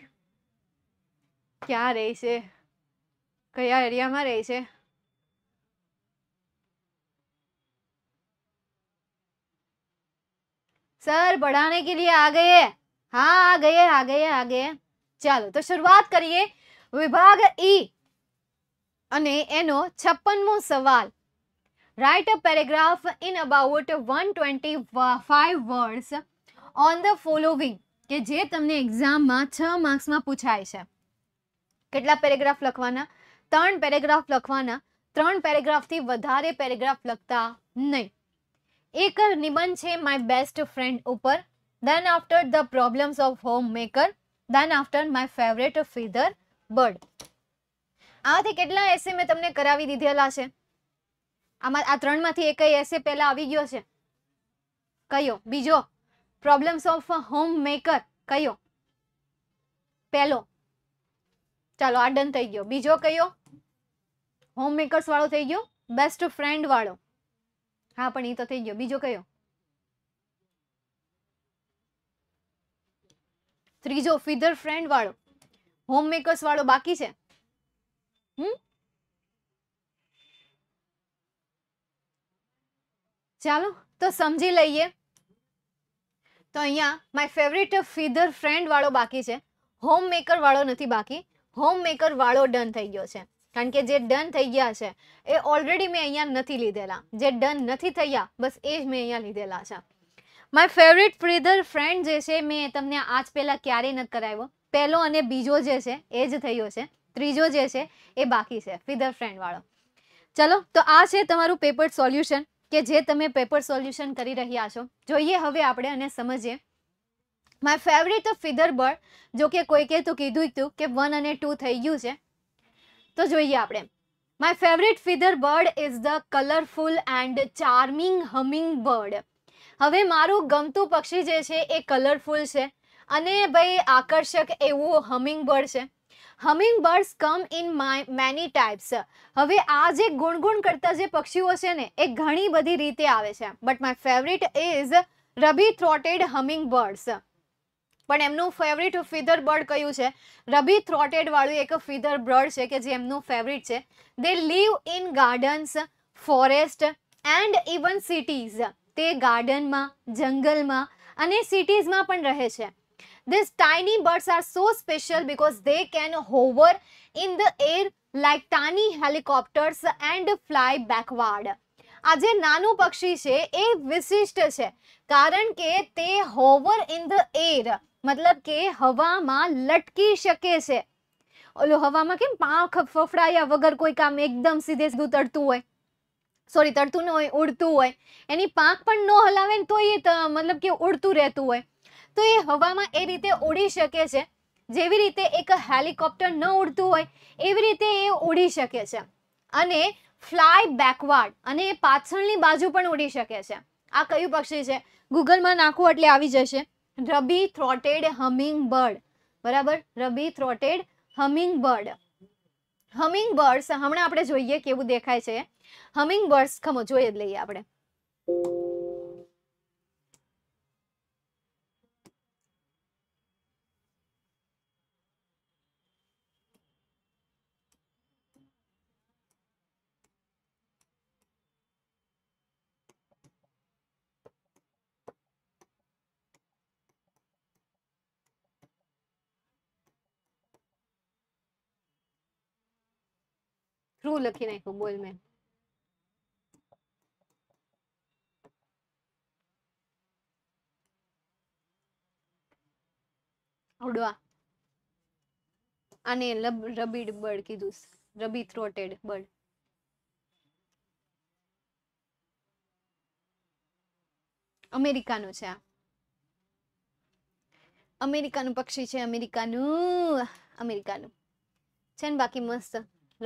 Speaker 1: क्या ક્યાં રહે છે एरिया में रही से सर बढ़ाने के लिए आ गए हाँ आ गए आ गए आ गए चलो तो शुरुआत करिए विभाग ई અને એનો છપ્પનમો સવાલ write a paragraph in about one twenty five words on the following કે જે તમને એક્ઝામમાં છ માર્ક્સમાં પૂછાય છે કેટલા પેરેગ્રાફ લખવાના ત્રણ પેરેગ્રાફ લખવાના ત્રણ પેરેગ્રાફથી વધારે પેરેગ્રાફ લખતા નહીં એક નિબંધ છે માય બેસ્ટ ફ્રેન્ડ ઉપર then after the problems of home maker then after my favourite feather bird આમાંથી કેટલા એસે મેં તમને કરાવી દીધેલા છે આમાં આ ત્રણમાંથી એકય એસે પહેલાં આવી ગયો છે કયો બીજો પ્રોબ્લેમ્સ ઓફ હોમ મેકર કયો પહેલો ચાલો આ ડન થઈ ગયો બીજો કયો હોમ મેકર્સ વાળો થઈ ગયો બેસ્ટ ફ્રેન્ડ વાળો હા પણ એ તો થઈ ગયો બીજો કયો ત્રીજો ફિધર ફ્રેન્ડ વાળો હોમ મેકર્સ વાળો બાકી છે ચાલો તો સમજી લઈએ તો અહીંયા માય ફેવરિટ ફીધર ફ્રેન્ડ વાળો બાકી છે હોમ મેકર વાળો નથી બાકી હોમ મેકર વાળો ડન થઈ ગયો છે કારણ કે જે ડન થઈ ગયા છે એ ઓલરેડી મેં અહીંયા નથી લીધેલા જે ડન નથી થયા બસ એ જ મેં અહીંયા લીધેલા છે માય ફેવરેટ ફ્રીધર ફ્રેન્ડ જે છે મેં તમને આજ પહેલાં ક્યારેય નથી કરાવ્યો પહેલો અને બીજો જે છે એ જ થયો છે ત્રીજો જે છે એ બાકી છે ફિધર ફ્રેન્ડવાળો ચલો તો આ છે તમારું પેપર સોલ્યુશન કે જે તમે પેપર સોલ્યુશન કરી રહ્યા છો જોઈએ હવે આપણે આને સમજીએ માય ફેવરિટ ફિધર બર્ડ જો કે કોઈકે તો કીધું હતું કે વન અને ટુ થઈ ગયું છે તો જોઈએ આપણે my favourite feather bird is the colourful and charming humming bird હવે મારું ગમતું પક્ષી જે છે એ કલરફુલ છે અને ભાઈ આકર્ષક એવું હમિંગ બર્ડ છે hummingbirds come in my many types હવે આ જે ગુણગુણ કરતા જે પક્ષીઓ છે ને એ ઘણી બધી રીતે આવે છે but my favourite is ruby throated hummingbirds પણ એમનું ફેવરિટ ફિધર બર્ડ કયું છે રબી થ્રોટેડ વાળું એક ફિધર બર્ડ છે કે જે એમનું ફેવરિટ છે they live in gardens forest and even cities તે ગાર્ડનમાં જંગલમાં અને સિટીઝમાં પણ રહે છે These tiny birds are so special because they can hover in the air like tiny helicopters and fly backward. આ જે નાનું પક્ષી છે એ વિશિષ્ટ છે કારણ કે તે હોવર ઇન ધ એર મતલબ કે હવામાં લટકી શકે છે ઓલો હવામાં કેમ પાંખ ફફડાયા વગર કોઈ કામ એકદમ સીધે સીધું તરતું હોય સોરી તડતું ન હોય ઉડતું હોય એની પાંખ પણ ન હલાવે ને તો એ મતલબ કે ઉડતું રહેતું હોય તો એ હવામાં એ રીતે ઉડી શકે છે જેવી રીતે એક હેલિકોપ્ટર ન ઉડતું હોય એવી રીતે એ ઉડી શકે છે અને ફ્લાય બેકવર્ડ અને એ પાછળની બાજુ પણ ઉડી શકે છે આ કયું પક્ષી છે ગૂગલમાં નાખો એટલે આવી જશે રબી થ્રોટેડ હમિંગ બર્ડ બરાબર ruby throated humming bird humming birds હમણાં આપણે જોઈએ કેવું દેખાય છે હમિંગ બર્ડ્સ ખમો જોઈએ જ લઈએ આપણે ટ્રુ લખી નાખ્યું બોલ મેં ઉડવા અને રબીડ બર્ડ કીધું રબી થ્રોટેડ બર્ડ અમેરિકાનું છે આ અમેરિકાનું પક્ષી છે અમેરિકાનું અમેરિકાનું છે ને બાકી મસ્ત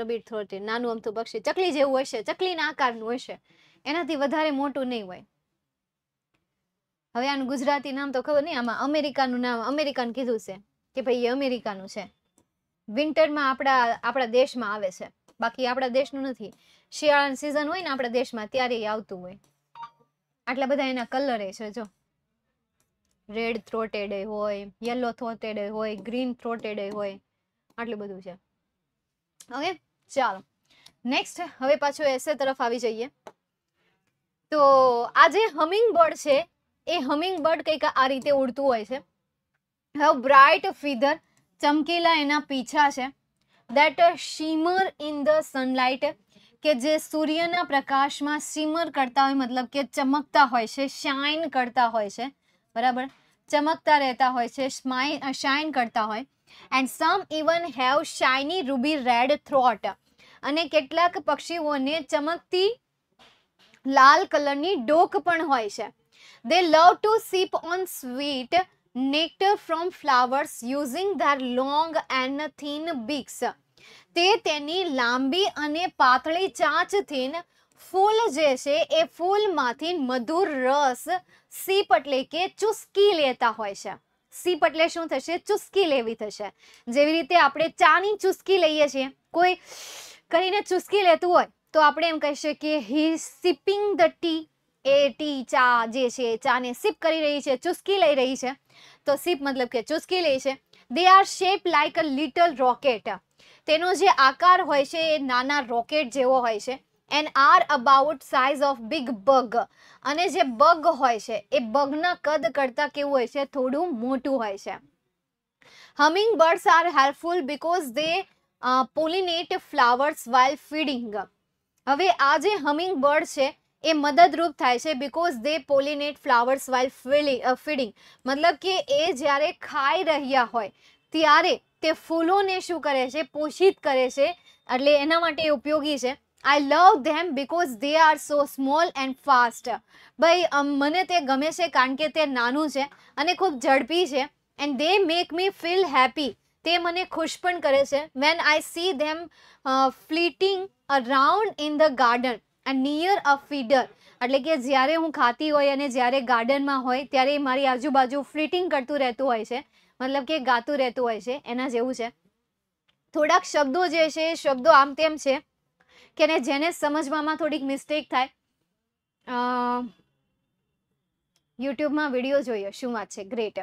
Speaker 1: રબીટ થોરટી નાનું અમથું પક્ષી ચકલી જેવું હશે ચકલીના આકારનું હશે એનાથી વધારે મોટું નહીં હોય હવે આનું ગુજરાતી નામ તો ખબર નહીં આમાં અમેરિકાનું નામ અમેરિકન કીધું છે કે ભાઈ એ અમેરિકાનું છે વિન્ટરમાં આપણા આપણા દેશમાં આવે છે બાકી આપણા દેશનું નથી શિયાળાની સિઝન હોય ને આપણા દેશમાં ત્યારે આવતું હોય આટલા બધા એના કલર છે જો રેડ થ્રોટેડ હોય યલો થ્રોટેડ હોય ગ્રીન થ્રોટેડ હોય આટલું બધું છે ઓકે ચાલો નેક્સ્ટ હવે પાછો એસે તરફ આવી જઈએ તો આ જે હમિંગ બર્ડ છે એ હમિંગ બર્ડ કંઈક આ રીતે ઉડતું હોય છે હવે બ્રાઇટ ફીધર ચમકીલા એના પીછા છે that shimmer in the sunlight કે જે સૂર્યના પ્રકાશમાં સિમર કરતા હોય મતલબ કે ચમકતા હોય છે શાઇન કરતા હોય છે બરાબર ચમકતા રહેતા હોય છે સ્માઈ શાઇન કરતા હોય and some even have shiny ruby red throat અને કેટલાક પક્ષીઓને ચમકતી લાલ કલરની ડોક પણ હોય છે they love to sip on sweet nectar from flowers using their long and thin beaks તે તેની લાંબી અને પાતળી ચાંચથીન ફૂલ જે છે એ ફૂલમાંથી મધુર રસ સીપ એટલે કે ચુસ્કી લેતા હોય છે સીપ એટલે શું થશે ચુસ્કી લેવી થશે જેવી રીતે આપણે ચાની ચુસ્કી લઈએ છીએ કોઈ કરીને ચુસ્કી લેતું હોય તો આપણે એમ કહી શકીએ he sipping the tea a tea ચા જે છે ચાને સિપ કરી રહી છે ચુસ્કી લઈ રહી છે તો સિપ મતલબ કે ચુસ્કી લઈ છે they are shape like a little rocket તેનો જે આકાર હોય છે એ નાના રોકેટ જેવો હોય છે and are about size of big bug અને જે બગ હોય છે એ બગના કદ કરતાં કેવું હોય છે થોડું મોટું હોય છે humming birds are helpful because they pollinate flowers while feeding હવે આ જે હમિંગ બર્ડ છે એ મદદરૂપ થાય છે because they pollinate flowers while feeding મતલબ કે એ જ્યારે ખાઈ રહ્યા હોય ત્યારે તે ફૂલોને શું કરે છે પોષિત કરે છે એટલે એના માટે ઉપયોગી છે I love them because they are so small and fast ભાઈ મને તે ગમે છે કારણ કે તે નાનું છે અને ખૂબ ઝડપી છે and they make me feel happy તે મને ખુશ પણ કરે છે when I see them fleeting around in the garden and near a feeder એટલે કે જ્યારે હું ખાતી હોય અને જ્યારે ગાર્ડનમાં હોય ત્યારે મારી આજુબાજુ ફ્લીટિંગ કરતું રહેતું હોય છે મતલબ કે ગાતું રહેતું હોય છે એના જેવું છે થોડાક શબ્દો જે છે એ શબ્દો આમ તેમ છે કે જેને સમજવામાં થોડીક મિસ્ટેક થાય યુટ્યુબમાં વિડીયો જોઈએ શું વાત છે ગ્રેટ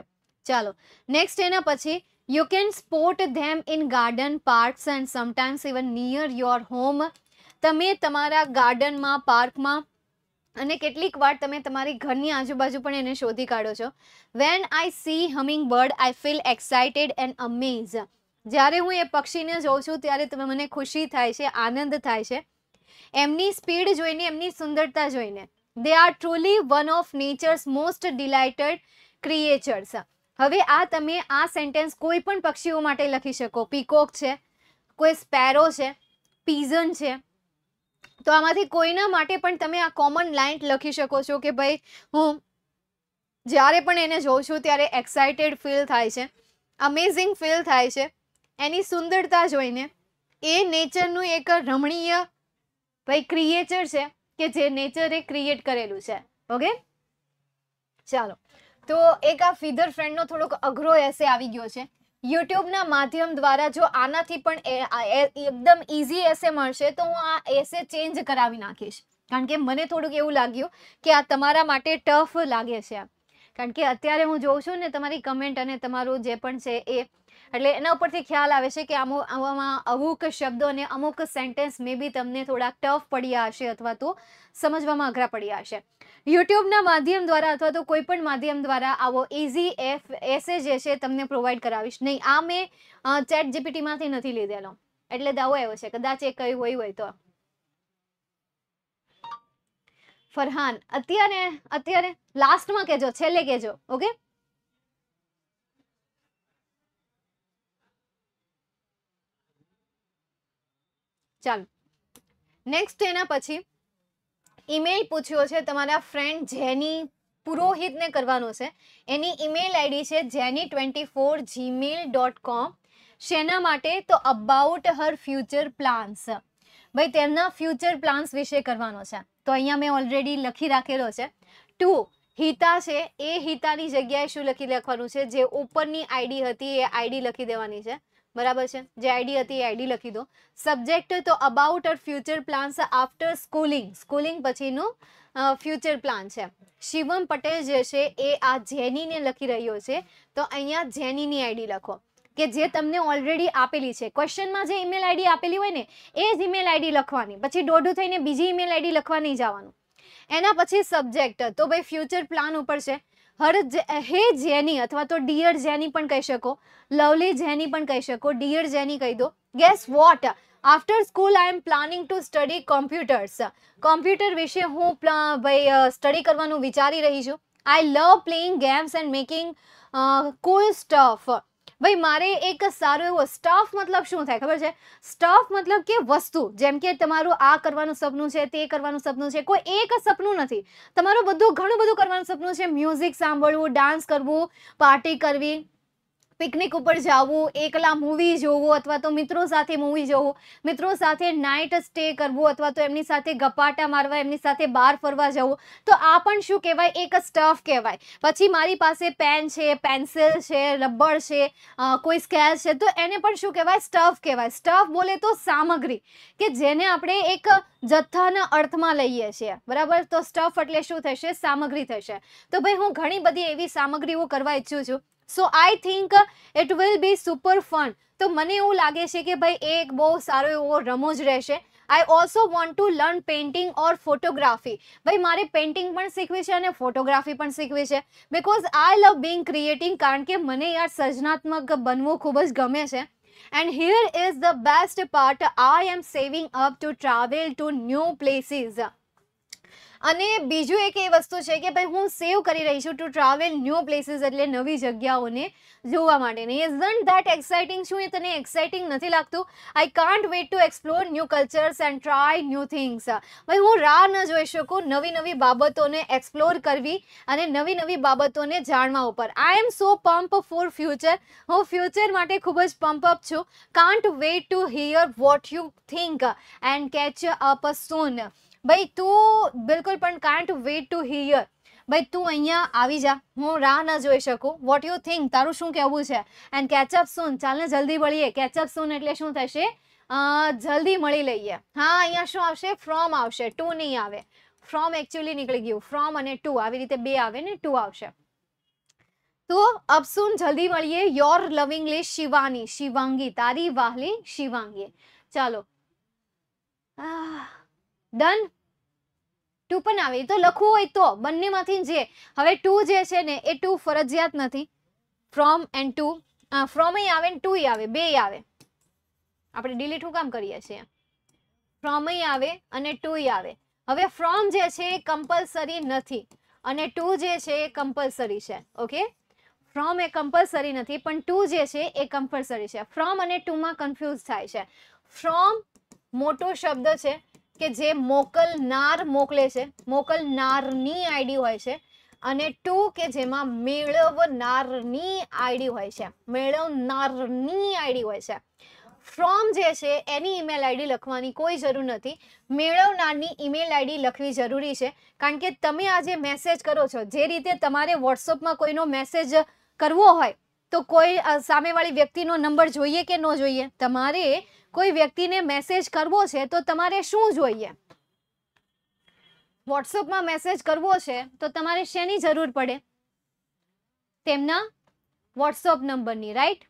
Speaker 1: ચાલો નેક્સ્ટ એના પછી you can spot them in garden parks and sometimes even near your home તમે તમારા ગાર્ડનમાં પાર્કમાં અને કેટલીક વાર તમે તમારી ઘરની આજુબાજુ પણ એને શોધી કાઢો છો when I see humming bird I feel excited and amaze જ્યારે હું એ પક્ષીને જોઉં છું ત્યારે તમે મને ખુશી થાય છે આનંદ થાય છે એમની સ્પીડ જોઈને એમની સુંદરતા જોઈને they are truly one of nature's most delighted creatures હવે આ તમે આ સેન્ટેન્સ કોઈ પણ પક્ષીઓ માટે લખી શકો પીકોક છે કોઈ સ્પેરો છે પીઝન છે તો આમાંથી કોઈના માટે પણ તમે આ કોમન લાઇન લખી શકો છો કે ભાઈ હું જ્યારે પણ એને જોઉં છું ત્યારે એક્સાઇટેડ ફીલ થાય છે અમેઝિંગ ફીલ થાય છે એની સુંદરતા જોઈને એ નેચરનું એક રમણીય ભાઈ ક્રિએચર છે કે જે નેચરે ક્રિએટ કરેલું છે ઓકે ચાલો તો એક આ ફીધર ફ્રેન્ડનો થોડોક અઘરો એસે આવી ગયો છે યુટ્યુબના માધ્યમ દ્વારા જો આનાથી પણ એકદમ ઇઝી એસે મળશે તો હું આ એસે ચેન્જ કરાવી નાખીશ કારણ કે મને થોડુંક એવું લાગ્યું કે આ તમારા માટે ટફ લાગે છે કારણ કે અત્યારે હું જોઉં છું ને તમારી કમેન્ટ અને તમારું જે પણ છે એ એટલે એના ઉપરથી ખ્યાલ આવે છે કે આમાં આવામાં અમુક શબ્દો અને અમુક સેન્ટેન્સ મે બી તમને થોડાક ટફ પડ્યા હશે અથવા તો સમજવામાં અઘરા પડ્યા હશે યુટ્યુબના માધ્યમ દ્વારા અથવા તો કોઈ પણ માધ્યમ દ્વારા આવો ઇઝી એફ એસે જે છે તમને પ્રોવાઈડ કરાવીશ નહીં આ મેં ચેટ જીપીટીમાંથી નથી લીધેલો એટલે દાવો આવ્યો છે કદાચ એ કયું હોય હોય તો ફરહાન અત્યારે અત્યારે લાસ્ટમાં કહેજો છેલ્લે કહેજો ઓકે ચાલો નેક્સ્ટ એના પછી ઈમેલ પૂછ્યો છે તમારા ફ્રેન્ડ જેની પુરોહિતને કરવાનો છે એની ઈમેલ આઈડી છે જેની twenty four Gmail dot com શેના માટે તો અબાઉટ હર ફ્યુચર પ્લાન્સ ભાઈ તેમના ફ્યુચર પ્લાન્સ વિશે કરવાનો છે તો અહીંયા મેં ઓલરેડી લખી રાખેલો છે ટુ હિતા છે એ હિતાની જગ્યાએ શું લખી લખવાનું છે જે ઉપરની આઈડી હતી એ આઈડી લખી દેવાની છે બરાબર છે જે આઈડી હતી એ આઈડી લખી દો સબ્જેક્ટ તો about our future plans after schooling schooling પછીનું ફ્યુચર પ્લાન છે શિવમ પટેલ જે છે એ આ જેનીને લખી રહ્યો છે તો અહીંયા જેનીની આઈડી લખો કે જે તમને ઓલરેડી આપેલી છે ક્વેશ્ચનમાં જે ઈમેલ આઈડી આપેલી હોય ને એ જ ઈમેલ આઈડી લખવાની પછી દોઢું થઈને બીજી ઈમેલ આઈડી લખવા નહીં જવાનું એના પછી સબ્જેક્ટ તો ભાઈ ફ્યુચર પ્લાન ઉપર છે હર હે જેની અથવા તો ડિયર જેની પણ કહી શકો લવલી જેની પણ કહી શકો ડિયર જેની કહી દો guess what after school I am planning to study computers computer વિશે હું ભાઈ સ્ટડી કરવાનું વિચારી રહી છું I love playing games and making cool stuff ભાઈ મારે એક સારો એવો સ્ટફ મતલબ શું થાય ખબર છે સ્ટફ મતલબ કે વસ્તુ જેમ કે તમારું આ કરવાનું સપનું છે તે કરવાનું સપનું છે કોઈ એક સપનું નથી તમારું બધું ઘણું બધું કરવાનું સપનું છે મ્યુઝિક સાંભળવું ડાન્સ કરવું પાર્ટી કરવી પિકનિક ઉપર જવું એકલા મૂવી જોવું અથવા તો મિત્રો સાથે મૂવી જોવું મિત્રો સાથે નાઇટ સ્ટે કરવું અથવા તો એમની સાથે ગપાટા મારવા એમની સાથે બહાર ફરવા જવું તો આ પણ શું કહેવાય એક સ્ટફ કહેવાય પછી મારી પાસે પેન છે પેન્સિલ છે રબર છે કોઈ સ્કેચ છે તો એને પણ શું કહેવાય સ્ટફ કહેવાય સ્ટફ બોલે તો સામગ્રી કે જેને આપણે એક જથ્થાના અર્થમાં લઈએ છીએ બરાબર તો સ્ટફ એટલે શું થશે સામગ્રી થશે તો ભાઈ હું ઘણી બધી એવી સામગ્રીઓ કરવા ઈચ્છું છું so I think it will be super fun તો મને એવું લાગે છે કે ભાઈ એ એક બહુ સારો એવો રમૂજ રહેશે I also want to learn painting or photography ભાઈ મારે પેઇન્ટિંગ પણ શીખવી છે અને ફોટોગ્રાફી પણ શીખવી છે because I love being creating કારણ કે મને યાર સર્જનાત્મક બનવું ખૂબ જ ગમે છે and here is the best part I am saving up to travel to new places અને બીજું એક એ વસ્તુ છે કે ભાઈ હું સેવ કરી રહી છું ટુ ટ્રાવેલ ન્યૂ પ્લેસીસ એટલે નવી જગ્યાઓને જોવા માટેની ઇઝન્ટ ધેટ એક્સાઇટિંગ છું એ તને એક્સાઇટિંગ નથી લાગતું I can't wait to explore new cultures and try new things ભાઈ હું રાહ ન જોઈ શકું નવી નવી બાબતોને એક્સપ્લોર કરવી અને નવી નવી બાબતોને જાણવા ઉપર I am so pump for future હું ફ્યુચર માટે ખૂબ જ પમ્પ અપ છું can't wait to hear what you think and catch up soon ભાઈ તું બિલકુલ પણ કાન્ટ વેટ ટુ હિયર ભાઈ તું અહીંયા આવી જા હું રાહ ન જોઈ શકું વોટ યુ થિંક તારું શું કહેવું છે એન્ડ કેચઅપ સૂન ચાલને જલ્દી મળીએ કેચઅપ સૂન એટલે શું થશે જલ્દી મળી લઈએ હા અહીંયા શું આવશે ફ્રોમ આવશે ટુ નહીં આવે ફ્રોમ એકચ્યુઅલી નીકળી ગયું ફ્રોમ અને ટુ આવી રીતે બે આવે ને ટુ આવશે તો અબ સૂન જલ્દી મળીએ યોર લવિંગલી શિવાની શિવાંગી તારી વાહલી શિવાંગી ચાલો આ ડન ટુ પણ આવે તો લખવું હોય તો બંનેમાંથી જે હવે ટુ જે છે ને એ ટુ ફરજિયાત નથી ફ્રોમ એન્ડ ટુ ફ્રોમ એ આવે ને ટુ આવે બે આવે આપણે ડિલીટ હું કામ કરીએ છીએ ફ્રોમ આવે અને ટુ આવે હવે ફ્રોમ જે છે એ કમ્પલસરી નથી અને ટુ જે છે એ કમ્પલસરી છે ઓકે ફ્રોમ એ કમ્પલસરી નથી પણ ટુ જે છે એ કમ્પલસરી છે ફ્રોમ અને ટુમાં કન્ફ્યુઝ થાય છે ફ્રોમ મોટો શબ્દ છે કે જે મોકલનાર મોકલે છે મોકલનારની આઈડી હોય છે અને ટુ કે જેમાં મેળવનારની આઈડી હોય છે મેળવનારની આઈડી હોય છે ફ્રોમ જે છે એની ઈમેલ આઈડી લખવાની કોઈ જરૂર નથી મેળવનારની ઈમેલ આઈડી લખવી જરૂરી છે કારણ કે તમે આ જે મેસેજ કરો છો જે રીતે તમારે વોટ્સઅપમાં કોઈનો મેસેજ કરવો હોય તો કોઈ સામેવાળી વ્યક્તિનો નંબર જોઈએ કે ન જોઈએ તમારે કોઈ વ્યક્તિને મેસેજ કરવો છે તો તમારે શું જોઈએ વોટ્સઅપમાં મેસેજ કરવો છે તો તમારે શેની જરૂર પડે તેમના વોટ્સઅપ નંબરની રાઈટ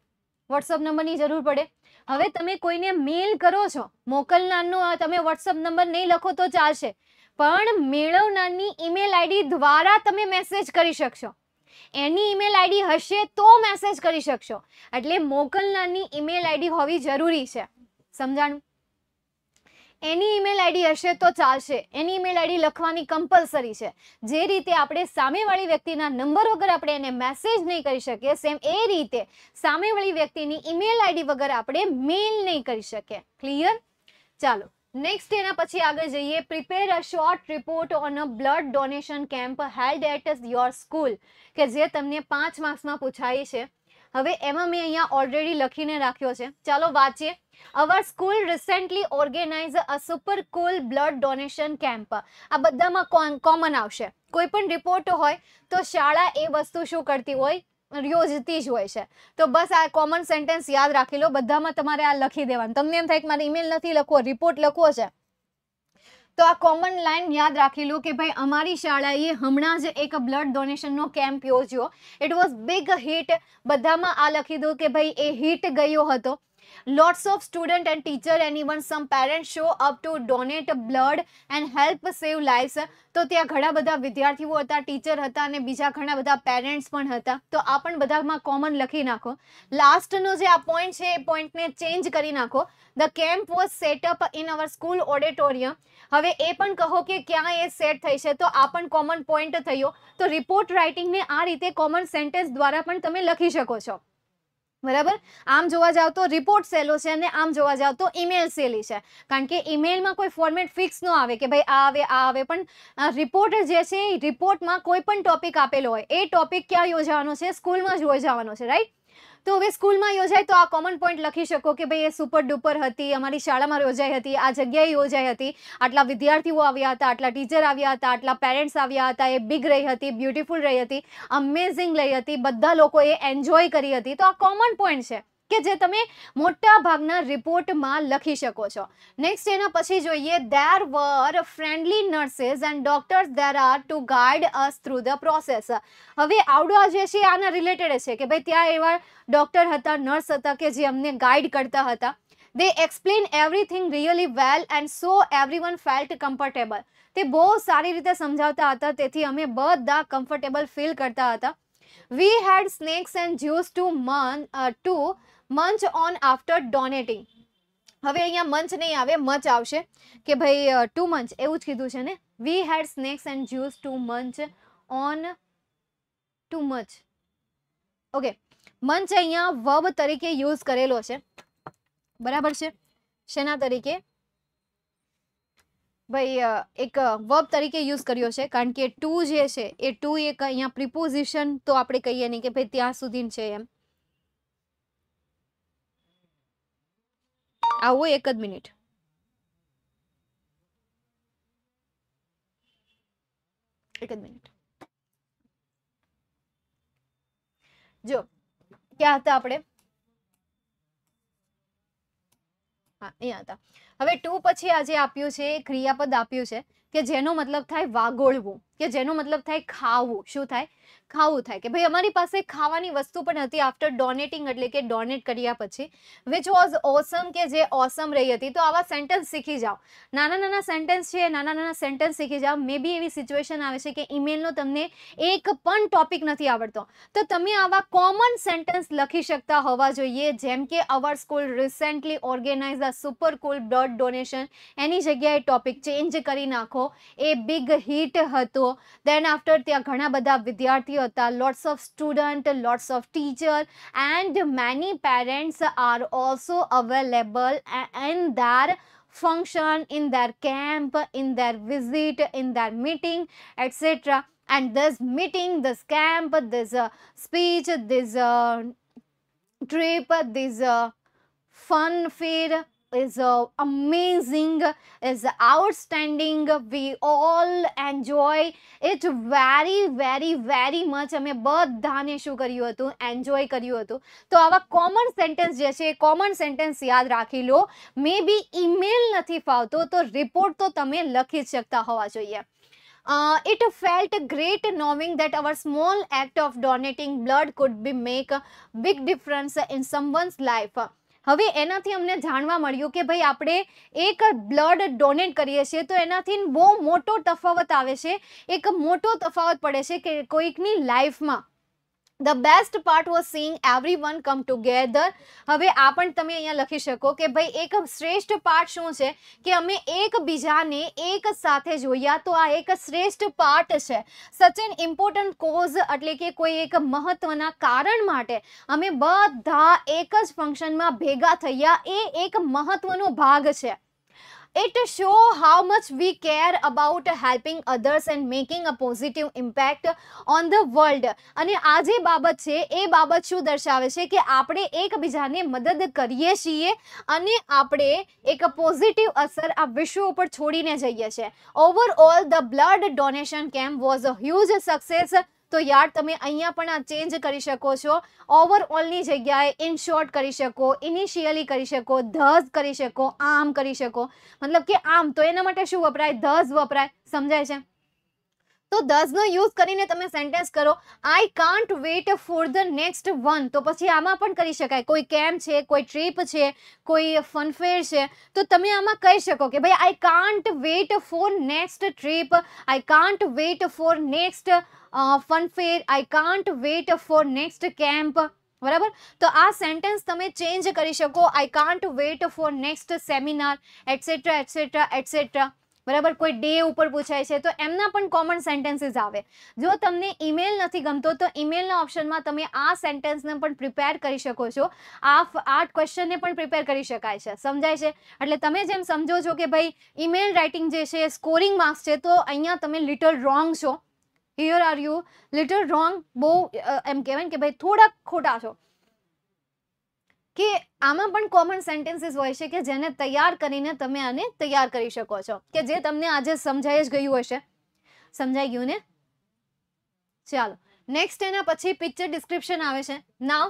Speaker 1: વોટ્સઅપ નંબરની જરૂર પડે હવે તમે કોઈને મેલ કરો છો મોકલનારનો તમે વોટ્સઅપ નંબર નહીં લખો તો ચાલશે પણ મેળવનારની ઈમેલ આઈડી દ્વારા તમે મેસેજ કરી શકશો એની ઈમેલ આઈડી હશે તો મેસેજ કરી શકશો એટલે મોકલનારની ઈમેલ આઈડી હોવી જરૂરી છે સમજાણું એની ઈમેલ આઈડી હશે તો ચાલશે એની ઈમેલ આઈડી લખવાની કમ્પલસરી છે જે રીતે આપણે સામેવાળી વ્યક્તિના નંબર વગર આપણે એને મેસેજ નહીં કરી શકીએ સેમ એ રીતે સામેવાળી વ્યક્તિની ઈમેલ આઈડી વગર આપણે મેલ નહીં કરી શકીએ ક્લિયર ચાલો નેક્સ્ટ એના પછી આગળ જઈએ prepare a short report on a blood donation camp held at your school કે જે તમને પાંચ માર્ક્સમાં પૂછાય છે હવે એમાં મેં અહીંયા ઓલરેડી લખીને રાખ્યો છે ચાલો વાંચીએ our school recently organize a super cool blood donation camp આ બધામાં કોમન આવશે કોઈ પણ રિપોર્ટ હોય તો શાળા એ વસ્તુ શું કરતી હોય યોજતી જ હોય છે તો બસ આ કોમન સેન્ટેન્સ યાદ રાખી લો બધામાં તમારે આ લખી દેવાનું તમને એમ થાય કે મારે ઈમેલ નથી લખવો રિપોર્ટ લખવો છે તો આ કોમન લાઈન યાદ રાખી લો કે ભાઈ અમારી શાળાએ હમણાં જ એક બ્લડ ડોનેશનનો કેમ્પ યોજ્યો ઇટ વોઝ બિગ હિટ બધામાં આ લખી દો કે ભાઈ એ હિટ ગયો હતો Lots of student and teacher and even some parents show up to donate blood and help save lives. તો ત્યાં ઘણા બધા વિદ્યાર્થીઓ હતા ટીચર હતા અને બીજા ઘણા બધા પેરેન્ટ્સ પણ હતા તો આ પણ બધામાં કોમન લખી નાખો લાસ્ટનો જે આ પોઈન્ટ છે એ પોઈન્ટને ચેન્જ કરી નાખો the camp was set up in our school auditorium હવે એ પણ કહો કે ક્યાં એ સેટ થઈ છે તો આ પણ કોમન પોઈન્ટ થયો તો રિપોર્ટ રાઇટિંગને આ રીતે કોમન સેન્ટેન્સ દ્વારા પણ તમે લખી શકો છો બરાબર આમ જોવા જાવ તો રિપોર્ટ સેલો છે અને આમ જોવા જાવ તો ઈમેલ સેલી છે કારણ કે ઈમેલમાં કોઈ ફોર્મેટ ફિક્સ ન આવે કે ભાઈ આ આવે આ આવે પણ રિપોર્ટ જે છે એ રિપોર્ટમાં કોઈ પણ ટોપિક આપેલો હોય એ ટોપિક ક્યાં યોજાવાનો છે સ્કૂલમાં જ યોજાવાનો છે રાઈટ તો હવે સ્કૂલમાં યોજાય તો આ કોમન પોઈન્ટ લખી શકો કે ભાઈ એ સુપર ડુપર હતી અમારી શાળામાં યોજાઈ હતી આ જગ્યાએ યોજાઈ હતી આટલા વિદ્યાર્થીઓ આવ્યા હતા આટલા ટીચર આવ્યા હતા આટલા પેરેન્ટ્સ આવ્યા હતા એ બિગ રહી હતી બ્યુટીફુલ રહી હતી અમેઝિંગ રહી હતી બધા લોકો એ એન્જોય કરી હતી તો આ કોમન પોઈન્ટ છે કે જે તમે મોટા ભાગના રિપોર્ટમાં લખી શકો છો નેક્સ્ટ એના પછી જોઈએ there were friendly nurses and doctors there are to guide us through the process હવે આવડો જે છે આના રિલેટેડ છે કે ભાઈ ત્યાં એવા ડૉક્ટર હતા નર્સ હતા કે જે અમને ગાઈડ કરતા હતા they explain everything really well and so everyone felt comfortable તે બહુ સારી રીતે સમજાવતા હતા તેથી અમે બધા કમ્ફર્ટેબલ ફીલ કરતા હતા we had snacks and juice to munch to munch on after donating હવે અહીંયા મંચ નહીં આવે મચ આવશે કે ભાઈ ટુ મંચ એવું જ કીધું છે ને we had snacks and juice to munch on too much okay munch અહીંયા વબ તરીકે યુઝ કરેલો છે બરાબર છે શેના તરીકે ભાઈ એક વબ તરીકે યુઝ કર્યો છે કારણ કે ટુ જે છે એ ટુ એક અહીંયા પ્રિપોઝિશન તો આપણે કહીએ નહીં કે ભાઈ ત્યાં સુધી છે એમ આવો એક જ મિનિટ એક જ મિનિટ જો ક્યાં હતા આપણે હા અહીંયા હતા હવે ટુ પછી આજે આપ્યું છે ક્રિયાપદ આપ્યું છે કે જેનો મતલબ થાય વાગોળવું કે જેનો મતલબ થાય ખાવું શું થાય ખાવું થાય કે ભાઈ અમારી પાસે ખાવાની વસ્તુ પણ હતી આફ્ટર ડોનેટિંગ એટલે કે ડોનેટ કર્યા પછી વિચ વોઝ ઓસમ કે જે ઓસમ રહી હતી તો આવા સેન્ટેન્સ શીખી જાઓ નાના નાના સેન્ટેન્સ છે નાના નાના સેન્ટેન્સ શીખી જાઓ મે બી એવી સિચ્યુએશન આવે છે કે ઈમેલનો તમને એક પણ ટોપિક નથી આવડતો તો તમે આવા કોમન સેન્ટેન્સ લખી શકતા હોવા જોઈએ જેમ કે our school recently organize a super cool blood donation એની જગ્યાએ ટોપિક ચેન્જ કરી નાખો એ બિગ હિટ હતો then after ત્યાં ઘણા બધા વિદ્યાર્થીઓ હતા lots of student, lots of teacher and many parents are also available in their function, in their camp, in their visit, in their meeting etc. And this meeting, this camp, this uh, speech, this uh, trip, this uh, fun fair is uh, amazing is outstanding we all enjoy it very very very much અમે બધાને શું કર્યું હતું enjoy કર્યું હતું તો આવા common sentence જે છે કોમન સેન્ટેન્સ યાદ રાખી લો મે બી ઈમેલ નથી ફાવતો તો રિપોર્ટ તો તમે લખી જ શકતા હોવા જોઈએ Uh, it felt great knowing that our small act of donating blood could be make a big difference in someone's life. હવે એનાથી અમને જાણવા મળ્યું કે ભાઈ આપણે એક બ્લડ ડોનેટ કરીએ છીએ તો એનાથી બહુ મોટો તફાવત આવે છે એક મોટો તફાવત પડે છે કે કોઈકની લાઈફમાં the best part was seeing everyone come together હવે આ પણ તમે અહીંયા લખી શકો કે ભાઈ એક શ્રેષ્ઠ પાર્ટ શું છે કે અમે એકબીજાને એક સાથે જોયા તો આ એક શ્રેષ્ઠ પાર્ટ છે સચ એન ઇમ્પોર્ટન્ટ કોઝ એટલે કે કોઈ એક મહત્ત્વના કારણ માટે અમે બધા એક જ ફંક્શનમાં ભેગા થયા એ એક મહત્ત્વનો ભાગ છે It shows how much we care about helping others and making a positive impact on the world. અને આ જે બાબત છે એ બાબત શું દર્શાવે છે કે આપણે એકબીજાને મદદ કરીએ છીએ અને આપણે એક પોઝિટિવ અસર આ વિશ્વ ઉપર છોડીને જઈએ છીએ overall the blood donation camp was a huge success તો યાર તમે અહીંયા પણ આ ચેન્જ કરી શકો છો ઓવરઓલની જગ્યાએ ઇન શોર્ટ કરી શકો ઇનિશિયલી કરી શકો ધઝ કરી શકો આમ કરી શકો મતલબ કે આમ તો એના માટે શું વપરાય ધઝ વપરાય સમજાય છે तो डज नो यूज करिने तुम्हें सेंटेंस करो I can't wait for the next one तो પછી આમાં પણ કરી શકાય કોઈ કેમ્પ છે કોઈ ટ્રિપ છે કોઈ ફન ફેર છે તો તમે આમાં કહી શકો કે ભાઈ I can't wait for next trip I can't wait for next fun fair I can't wait for next camp બરાબર તો આ સેન્ટેન્સ તમે ચેન્જ કરી શકો I can't wait for next seminar વગેરે વગેરે વગેરે બરાબર કોઈ ડે ઉપર પૂછાય છે તો એમના પણ કોમન સેન્ટેન્સીસ આવે જો તમને ઈમેલ નથી ગમતો તો ઈમેલના ઓપ્શનમાં તમે આ સેન્ટેન્સને પણ પ્રિપેર કરી શકો છો આ આ ક્વેશ્ચનને પણ પ્રિપેર કરી શકાય છે સમજાય છે એટલે તમે જેમ સમજો છો કે ભાઈ ઈમેલ રાઇટિંગ જે છે સ્કોરિંગ માર્ક્સ છે તો અહીંયા તમે લિટલ રોંગ છો here are you little wrong બહુ એમ કહેવાય કે ભાઈ થોડાક ખોટા છો કે આમાં પણ કોમન સેન્ટેન્સીસ હોય છે કે જેને તૈયાર કરીને તમે આને તૈયાર કરી શકો છો કે જે તમને આજે સમજાઈ જ ગયું હશે સમજાઈ ગયું ને ચાલો નેક્સ્ટ એના પછી પિક્ચર ડિસ્ક્રિપ્શન આવે છે ના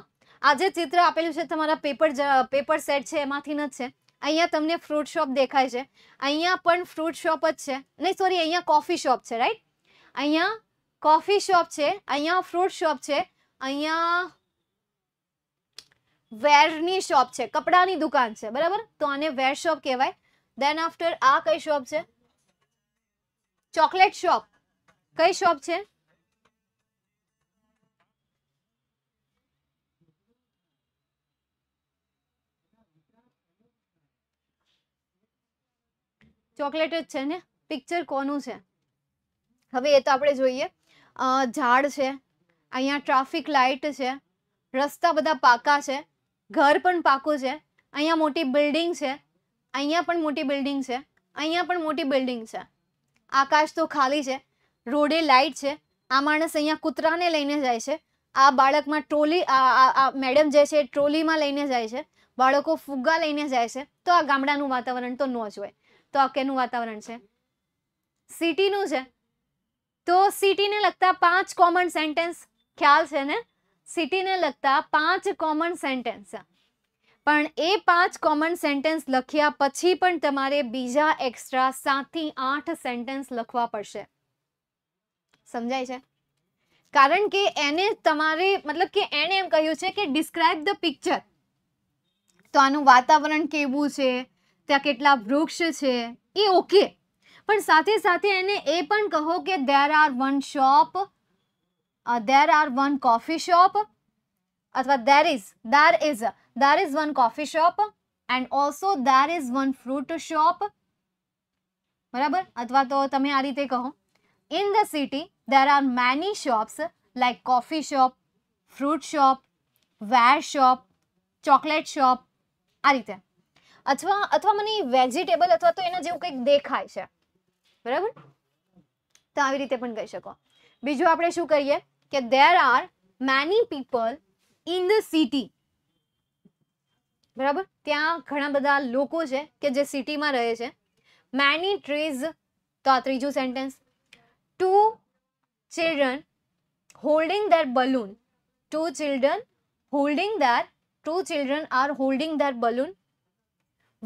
Speaker 1: આજે ચિત્ર આપેલું છે તમારા પેપર પેપર સેટ છે એમાંથી જ છે અહીંયા તમને ફ્રૂટ શોપ દેખાય છે અહીંયા પણ ફ્રૂટ શોપ જ છે નહીં સોરી અહીંયા કોફી શોપ છે રાઈટ અહીંયા કોફી શોપ છે અહીંયા ફ્રૂટ શોપ છે અહીંયા વેરની શોપ છે કપડાની દુકાન છે બરાબર તો આને વેર શોપ કહેવાય ધેન આફ્ટર આ કઈ શોપ છે ચોકલેટ શોપ કઈ શોપ છે ચોકલેટ જ છે ને પિક્ચર કોનું છે હવે એ તો આપણે જોઈએ ઝાડ છે અહીંયા ટ્રાફિક લાઇટ છે રસ્તા બધા પાકા છે ઘર પણ પાકું છે અહીંયા મોટી બિલ્ડિંગ છે અહીંયા પણ મોટી બિલ્ડિંગ છે અહીંયા પણ મોટી બિલ્ડિંગ છે આકાશ તો ખાલી છે રોડે લાઇટ છે આ માણસ અહીંયા કૂતરાને લઈને જાય છે આ બાળકમાં ટ્રોલી આ મેડમ જે છે ટ્રોલીમાં લઈને જાય છે બાળકો ફુગ્ગા લઈને જાય છે તો આ ગામડાનું વાતાવરણ તો ન જ તો આ કેનું વાતાવરણ છે સિટીનું છે તો સિટીને લગતા પાંચ કોમન સેન્ટેન્સ ખ્યાલ છે ને સિટીને લગતા પાંચ કોમન સેન્ટેન્સ પણ એ પાંચ કોમન સેન્ટેન્સ લખ્યા પછી પણ તમારે બીજા એક્સ્ટ્રા સાતથી આઠ સેન્ટેન્સ લખવા પડશે સમજાય છે કારણ કે એને તમારે મતલબ કે એણે એમ કહ્યું છે કે ડિસ્ક્રાઇબ ધ પિક્ચર તો આનું વાતાવરણ કેવું છે ત્યાં કેટલા વૃક્ષ છે એ ઓકે પણ સાથે સાથે એને એ પણ કહો કે there are one shop there are one coffee shop અથવા there is there is there is one coffee shop and also there is one fruit shop બરાબર અથવા તો તમે આ રીતે કહો in the city there are many shops like coffee shop fruit shop wear shop chocolate shop આ રીતે અથવા અથવા મને વેજીટેબલ અથવા તો એના જેવું કંઈક દેખાય છે બરાબર તો આવી રીતે પણ કહી શકો બીજું આપણે શું કરીએ કે there are many people in the city બરાબર ત્યાં ઘણા બધા લોકો છે કે જે સિટીમાં રહે છે મેની ટ્રીઝ તો આ ત્રીજું sentence two children holding their balloon two children holding their two children are holding their balloon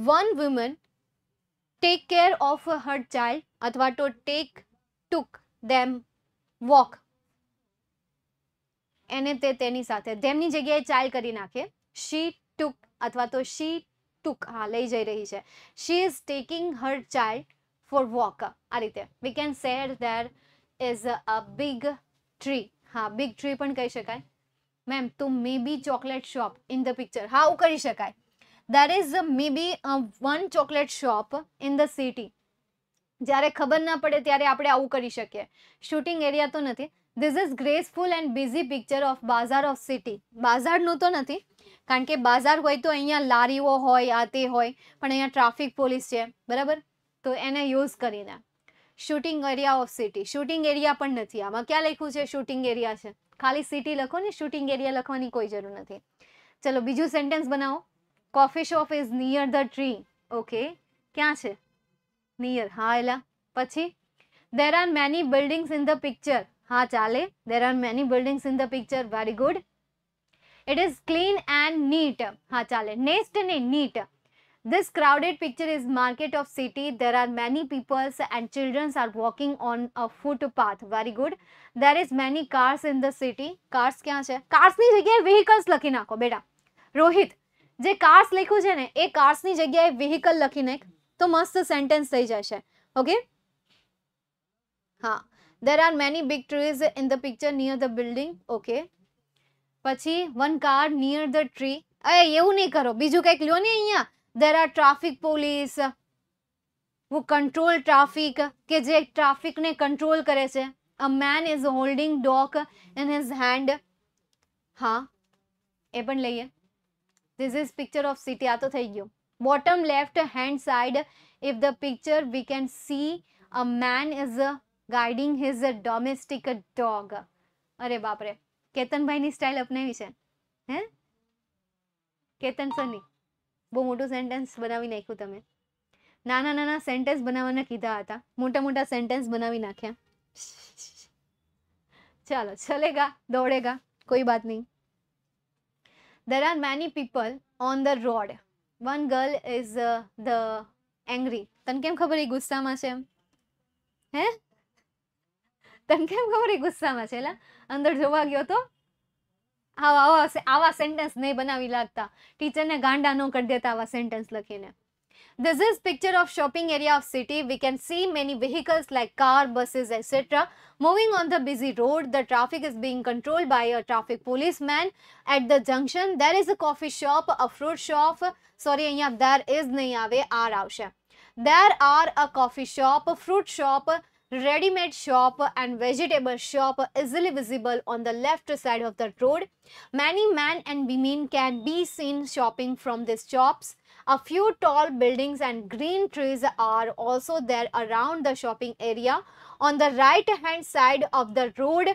Speaker 1: one woman take care of her child અથવા તો ટેક ટુક ધેમ વોક એને તે તેની સાથે ધેમની જગ્યાએ ચાઇલ્ડ કરી નાખે શી ટુક અથવા તો શી ટુક હા લઈ જઈ રહી છે she is taking her child for walk આ રીતે we can say there is a big tree હા બિગ ટ્રી પણ કહી શકાય મેમ તું maybe chocolate shop in the picture હા એવું કરી શકાય there is maybe one chocolate shop in the city જ્યારે ખબર ના પડે ત્યારે આપણે આવું કરી શકીએ શૂટિંગ એરિયા તો નથી this is graceful and busy picture of બાઝાર ઓફ સિટી બાઝારનું તો નથી કારણ કે બાઝાર હોય તો અહીંયા લારીઓ હોય આ તે હોય પણ અહીંયા ટ્રાફિક પોલીસ છે બરાબર તો એને યુઝ કરીને shooting area of city shooting area પણ નથી આમાં ક્યાં લખ્યું છે શૂટિંગ એરિયા છે ખાલી સિટી લખો ને શૂટિંગ એરિયા લખવાની કોઈ જરૂર નથી ચલો બીજું સેન્ટેન્સ બનાવો coffee shop is near the tree okay ક્યાં છે નિયર હા એલા પછી there are many buildings in the picture હા ચાલે there are many buildings in the picture very good it is clean and neat હા ચાલે next ને neat this crowded picture is market of city there are many peoples and children are walking on a footpath very good there is many cars in the city cars ક્યાં છે cars ની જગ્યાએ vehicles લખી નાખો બેટા રોહિત જે cars લખ્યું છે ને એ cars ની જગ્યાએ vehicle લખી નાખ તો મસ્ત સેન્ટેન્સ થઈ જશે ઓકે હા There are many big trees in the picture near the building. Okay. પછી one car near the tree અરે એવું નહીં કરો બીજું કંઈક લ્યો ને અહીંયા દેર આર ટ્રાફિક પોલીસ હું કંટ્રોલ ટ્રાફિક કે જે ટ્રાફિકને કંટ્રોલ કરે છે a man is holding dog in his hand હા એ પણ લઈએ this is picture of city આ તો થઈ ગયું bottom left hand side if the picture we can see a man is guarding his a domestic dog અરે બાપરે કેતનભાઈની સ્ટાઇલ અપનાવી છે હે કેતન સરની બહુ મોટું સેન્ટેન્સ બનાવી નાખ્યું તમે નાના નાના સેન્ટેન્સ બનાવવાના કીધા હતા મોટા મોટા સેન્ટેન્સ બનાવી નાખ્યા ચાલો ચલેગા દોડેગા કોઈ વાત નહીં there are many people on the road one girl is the the uh, તને કેમ ખબર એ ગુસ્સામાં છે એમ હે તને કેમ ખબર એ ગુસ્સામાં છે અંદર જોવા ગયો તો આવા આવા આવા સેન્ટેન્સ નહીં બનાવી લાગતા ટીચરને ગાંડા ન કરી દેતા આવા સેન્ટેન્સ લખીને This is picture of shopping area of city. We can see many vehicles like car, buses, etc. Moving on the busy road, the traffic is being controlled by a traffic policeman. At the junction, there is a coffee shop, a fruit shop. Sorry, અહીંયા there is નહીં આવે, are આવશે. There are a coffee shop, fruit shop, ready-made shop and vegetable shop easily visible on the left side of the road. Many men and women can be seen shopping from these shops. A few tall buildings and green trees are also there around the shopping area. On the right hand side of the road,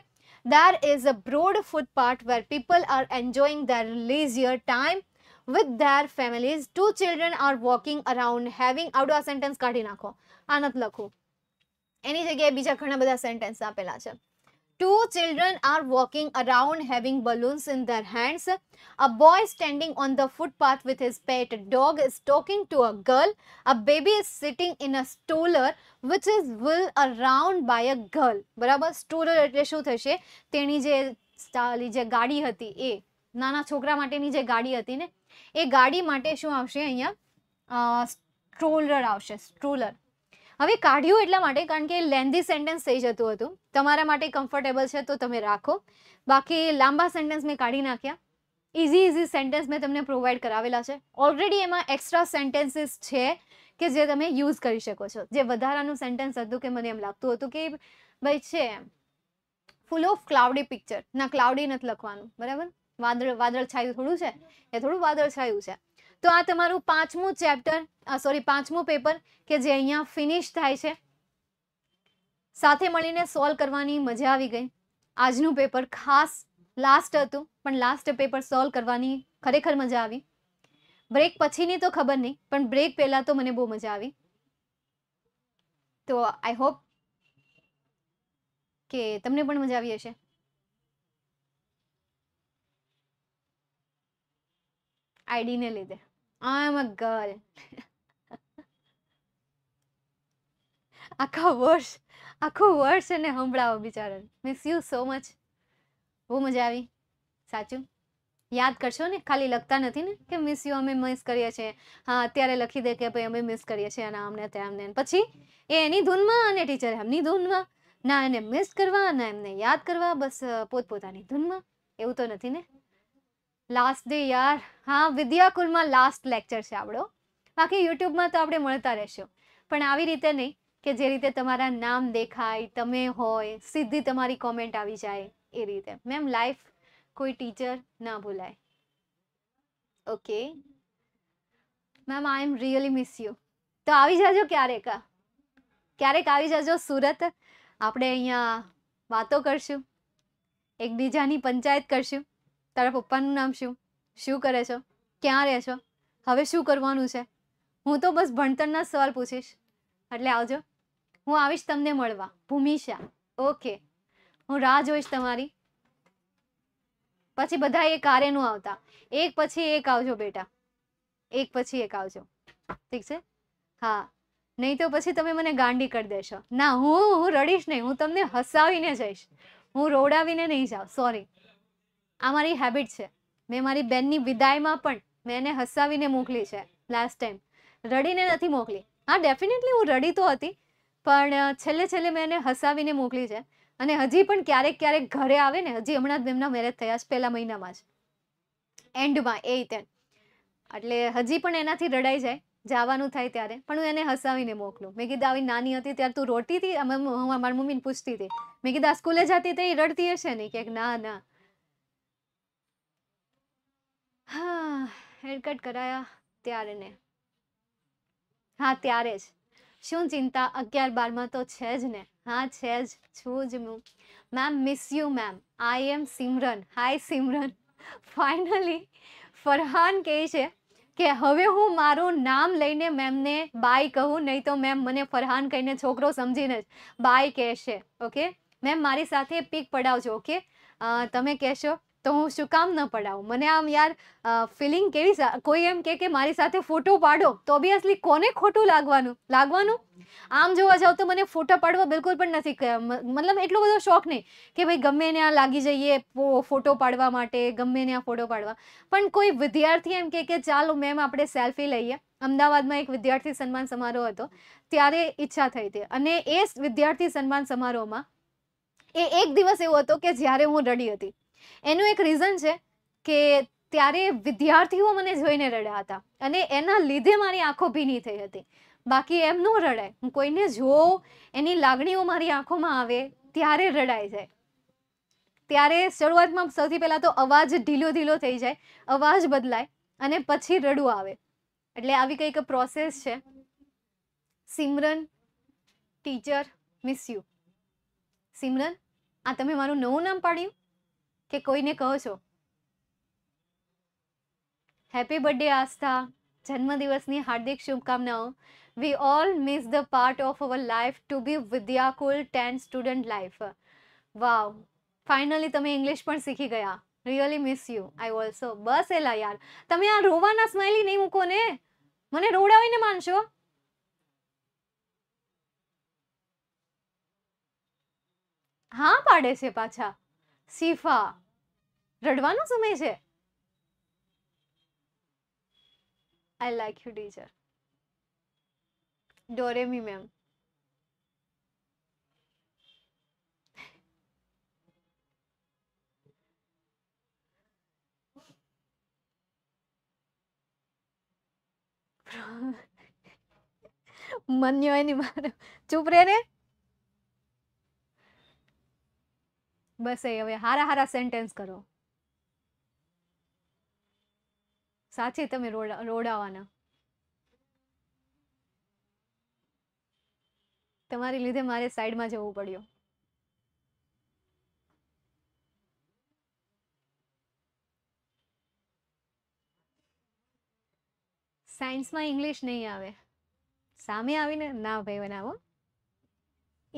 Speaker 1: there is a broad footpath where people are enjoying their leisure time with their families. Two children are walking around having, how do a sentence કાઢી નાખો, એની જગ્યાએ બીજા ઘણા બધા sentence આપેલા છે two children are walking around having balloons in their hands a boy standing on the footpath with his pet dog is talking to a girl a baby is sitting in a stroller which is will around by a girl બરાબર stroller એટલે શું થશે તેની જે સ્ટાલી જે ગાડી હતી એ નાના છોકરા માટેની જે ગાડી હતી ને એ ગાડી માટે શું આવશે અહીંયા સ્ટ્રોલર આવશે સ્ટ્રોલર હવે કાઢ્યું એટલા માટે કારણ કે લેન્ધી સેન્ટેન્સ થઈ જતું હતું તમારા માટે કમ્ફર્ટેબલ છે તો તમે રાખો બાકી લાંબા સેન્ટેન્સ મેં કાઢી નાખ્યા ઇઝી ઇઝી સેન્ટેન્સ મેં તમને પ્રોવાઈડ કરાવેલા છે ઓલરેડી એમાં એક્સ્ટ્રા સેન્ટેન્સીસ છે કે જે તમે યુઝ કરી શકો છો જે વધારાનું સેન્ટેન્સ હતું કે મને એમ લાગતું હતું કે ભાઈ છે એમ ફૂલ ઓફ ક્લાઉડી પિક્ચર ના ક્લાઉડી નથી લખવાનું બરાબર વાદળ વાદળ છાયું થોડું છે એ થોડું વાદળ છાયું છે તો આ તમારું પાંચમું ચેપ્ટર સોરી પાંચમું પેપર કે જે અહીંયા ફિનિશ થાય છે સાથે મળીને સોલ્વ કરવાની મજા આવી ગઈ આજનું પેપર ખાસ લાસ્ટ હતું પણ લાસ્ટ પેપર સોલ્વ કરવાની ખરેખર મજા આવી બ્રેક પછીની તો ખબર નહીં પણ બ્રેક પહેલાં તો મને બહુ મજા આવી તો આઈ હોપ કે તમને પણ મજા આવી હશે આઈડીને લીધે I'm a girl. આખા વર્ષ આખો વર્ષ એને સંભળાવો બિચારા મિસ યુ સો મચ બહુ મજા આવી સાચું યાદ કરશો ને ખાલી લખતા નથી ને કે મિસ યુ અમે મિસ કરીએ છીએ હા અત્યારે લખી દે કે ભાઈ અમે મિસ કરીએ છીએ અને આમને અમને પછી એ એની ધૂનમાં અને ટીચર એમની ધૂનમાં ના એને મિસ કરવા ના એમને યાદ કરવા બસ પોતપોતાની ધૂનમાં એવું તો નથી ને લાસ્ટ ડે યાર હા વિદ્યાકુલમાં લાસ્ટ લેક્ચર છે આપણો બાકી યુટ્યુબમાં તો આપણે મળતા રહેશું પણ આવી રીતે નહીં કે જે રીતે તમારા નામ દેખાય તમે હોય સીધી તમારી કોમેન્ટ આવી જાય એ રીતે મેમ લાઈફ કોઈ ટીચર ના ભૂલાય okay ma'am I am really miss you તો આવી જજો ક્યારેક ક્યારેક આવી જજો સુરત આપણે અહીંયા વાતો કરશું એકબીજાની પંચાયત કરશું તારા પપ્પાનું નામ શું શું કરે છો ક્યાં રહે છો હવે શું કરવાનું છે હું તો બસ ભણતરના સવાલ પૂછીશ એટલે આવજો હું આવીશ તમને મળવા ભૂમિશા ઓકે હું રાહ જોઈશ તમારી પછી બધા એ કારેનું આવતા એક પછી એક આવજો બેટા એક પછી એક આવજો ઠીક છે હા નહીં તો પછી તમે મને ગાંડી કરી દેશો ના હું હું રડીશ નહીં હું તમને હસાવીને જઈશ હું રોડાવીને નહીં જાઉં સોરી આ મારી હેબિટ છે મેં મારી બેનની વિદાયમાં પણ મેં એને હસાવીને મોકલી છે લાસ્ટ ટાઈમ રડીને નથી મોકલી હા ડેફિનેટલી હું રડી તો હતી પણ છેલ્લે છેલ્લે મેં એને હસાવીને મોકલી છે અને હજી પણ ક્યારેક ક્યારેક ઘરે આવે ને હજી હમણાં જ એમના મેરેજ થયા છે પહેલા મહિનામાં જ એન્ડમાં એ રીતે એટલે હજી પણ એનાથી રડાઈ જાય જવાનું થાય ત્યારે પણ હું એને હસાવીને મોકલું મેં કીધું આવી નાની હતી ત્યારે તું રોટી હતી મારી મમ્મીને પૂછતી હતી મેં કીધું સ્કૂલે જતી તે રડતી હશે ને કે ના ના હા હેરકટ કરાયા ત્યારે ને હા ત્યારે જ શું ચિંતા અગિયાર બારમાં તો છે જ ને હા છે જ છું જ હું ma'am miss you ma'am I am Simran hi Simran finally Farhan કહે છે કે હવે હું મારું નામ લઈને મેમને બાય કહું નહીં તો મેમ મને ફરહાન કહીને છોકરો સમજીને જ બાય કહેશે ઓકે મેમ મારી સાથે પીક પડાવજો ઓકે તમે કહેશો તો હું શું કામ ન પડાવું મને આમ યાર ફિલિંગ કેવી કોઈ એમ કે કે મારી સાથે ફોટો પાડો તો ઓબિયસલી કોને ખોટું લાગવાનું લાગવાનું આમ જોવા જાવ તો મને ફોટો પાડવા બિલકુલ પણ નથી મતલબ એટલો બધો શોખ નહીં કે ભાઈ ગમે ને આ લાગી જઈએ ફોટો પાડવા માટે ગમે ને આ ફોટો પાડવા પણ કોઈ વિદ્યાર્થી એમ કે ચાલો મેમ આપણે સેલ્ફી લઈએ અમદાવાદમાં એક વિદ્યાર્થી સન્માન સમારોહ હતો ત્યારે ઈચ્છા થઈ હતી અને એ વિદ્યાર્થી સન્માન સમારોહમાં એ એક દિવસ એવો હતો કે જ્યારે હું રડી હતી એનું એક રીઝન છે કે ત્યારે વિદ્યાર્થીઓ મને જોઈને રડ્યા હતા અને એના લીધે મારી આંખો ભીની થઈ હતી બાકી એમ ન રડાય હું કોઈને જોઉં એની લાગણીઓ મારી આંખોમાં આવે ત્યારે રડાઈ જાય ત્યારે શરૂઆતમાં સૌથી પહેલાં તો અવાજ ઢીલો ઢીલો થઈ જાય અવાજ બદલાય અને પછી રડવું આવે એટલે આવી કંઈક પ્રોસેસ છે Simran teacher miss you Simran આ તમે મારું નવું નામ પાડ્યું કે કોઈને કહો છો હેપી બર્થડે આસ્થા જન્મદિવસની હાર્દિક શુભકામનાઓ we all miss the part of our life to be Vidyakul ten student life wow finally તમે ઇંગ્લિશ પણ શીખી ગયા really miss you I also બસ એલા યાર તમે આ રોવાના સ્માઇલી નહીં મૂકો ને મને રોડાવીને માનશો હા પાડે છે પાછા શિફા રડવાનો સમય છે આઈ લાઈક યુ ટીચર ડોરેમી મેમ મન્યો એની મારે ચૂપ રે રે બસ એ હવે હારા હારા સેન્ટેન્સ કરો સાચે તમે રોડાવાના તમારી લીધે મારે સાઈડમાં જવું પડ્યું સાયન્સમાં ઇંગ્લિશ નહીં આવે સામે આવીને ના ભાઈ બનાવો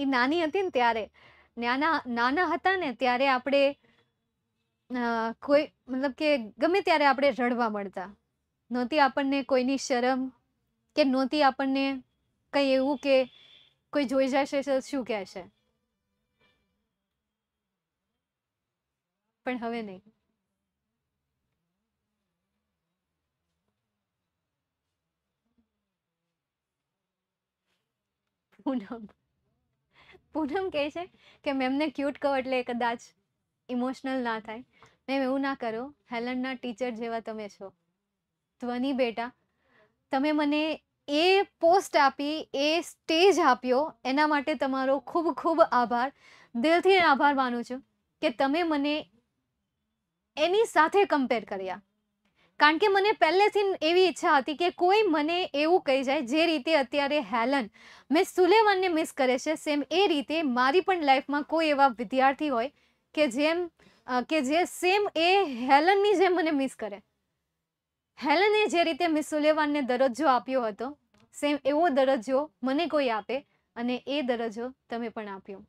Speaker 1: એ નાની હતી ને ત્યારે નાના નાના હતા ને ત્યારે આપણે કોઈ મતલબ કે ગમે ત્યારે આપણે રડવા મળતા નહોતી આપણને કોઈની શરમ કે નહોતી આપણને કંઈ એવું કે કોઈ જોઈ જશે તો શું કહેશે પણ હવે નહીં પૂનમ પૂનમ કહે છે કે મેં એમને ક્યુટ કહો એટલે કદાચ ઇમોશનલ ના થાય મેમ એવું ના કરો હેલનના ટીચર જેવા તમે છો ધ્વનિ બેટા તમે મને એ પોસ્ટ આપી એ સ્ટેજ આપ્યો એના માટે તમારો ખૂબ ખૂબ આભાર દિલથી આભાર માનું છું કે તમે મને એની સાથે કમ્પેર કર્યા કારણ કે મને પહેલેથી એવી ઈચ્છા હતી કે કોઈ મને એવું કહી જાય જે રીતે અત્યારે હેલન મેં સુલેવાનને મિસ કરે છે સેમ એ રીતે મારી પણ લાઈફમાં કોઈ એવા વિદ્યાર્થી હોય કે જેમ કે જે સેમ એ હેલનની જેમ મને મિસ કરે હેલને જે રીતે મેં સુલેવાનને દરજ્જો આપ્યો હતો સેમ એવો દરજ્જો મને કોઈ આપે અને એ દરજ્જો તમે પણ આપ્યો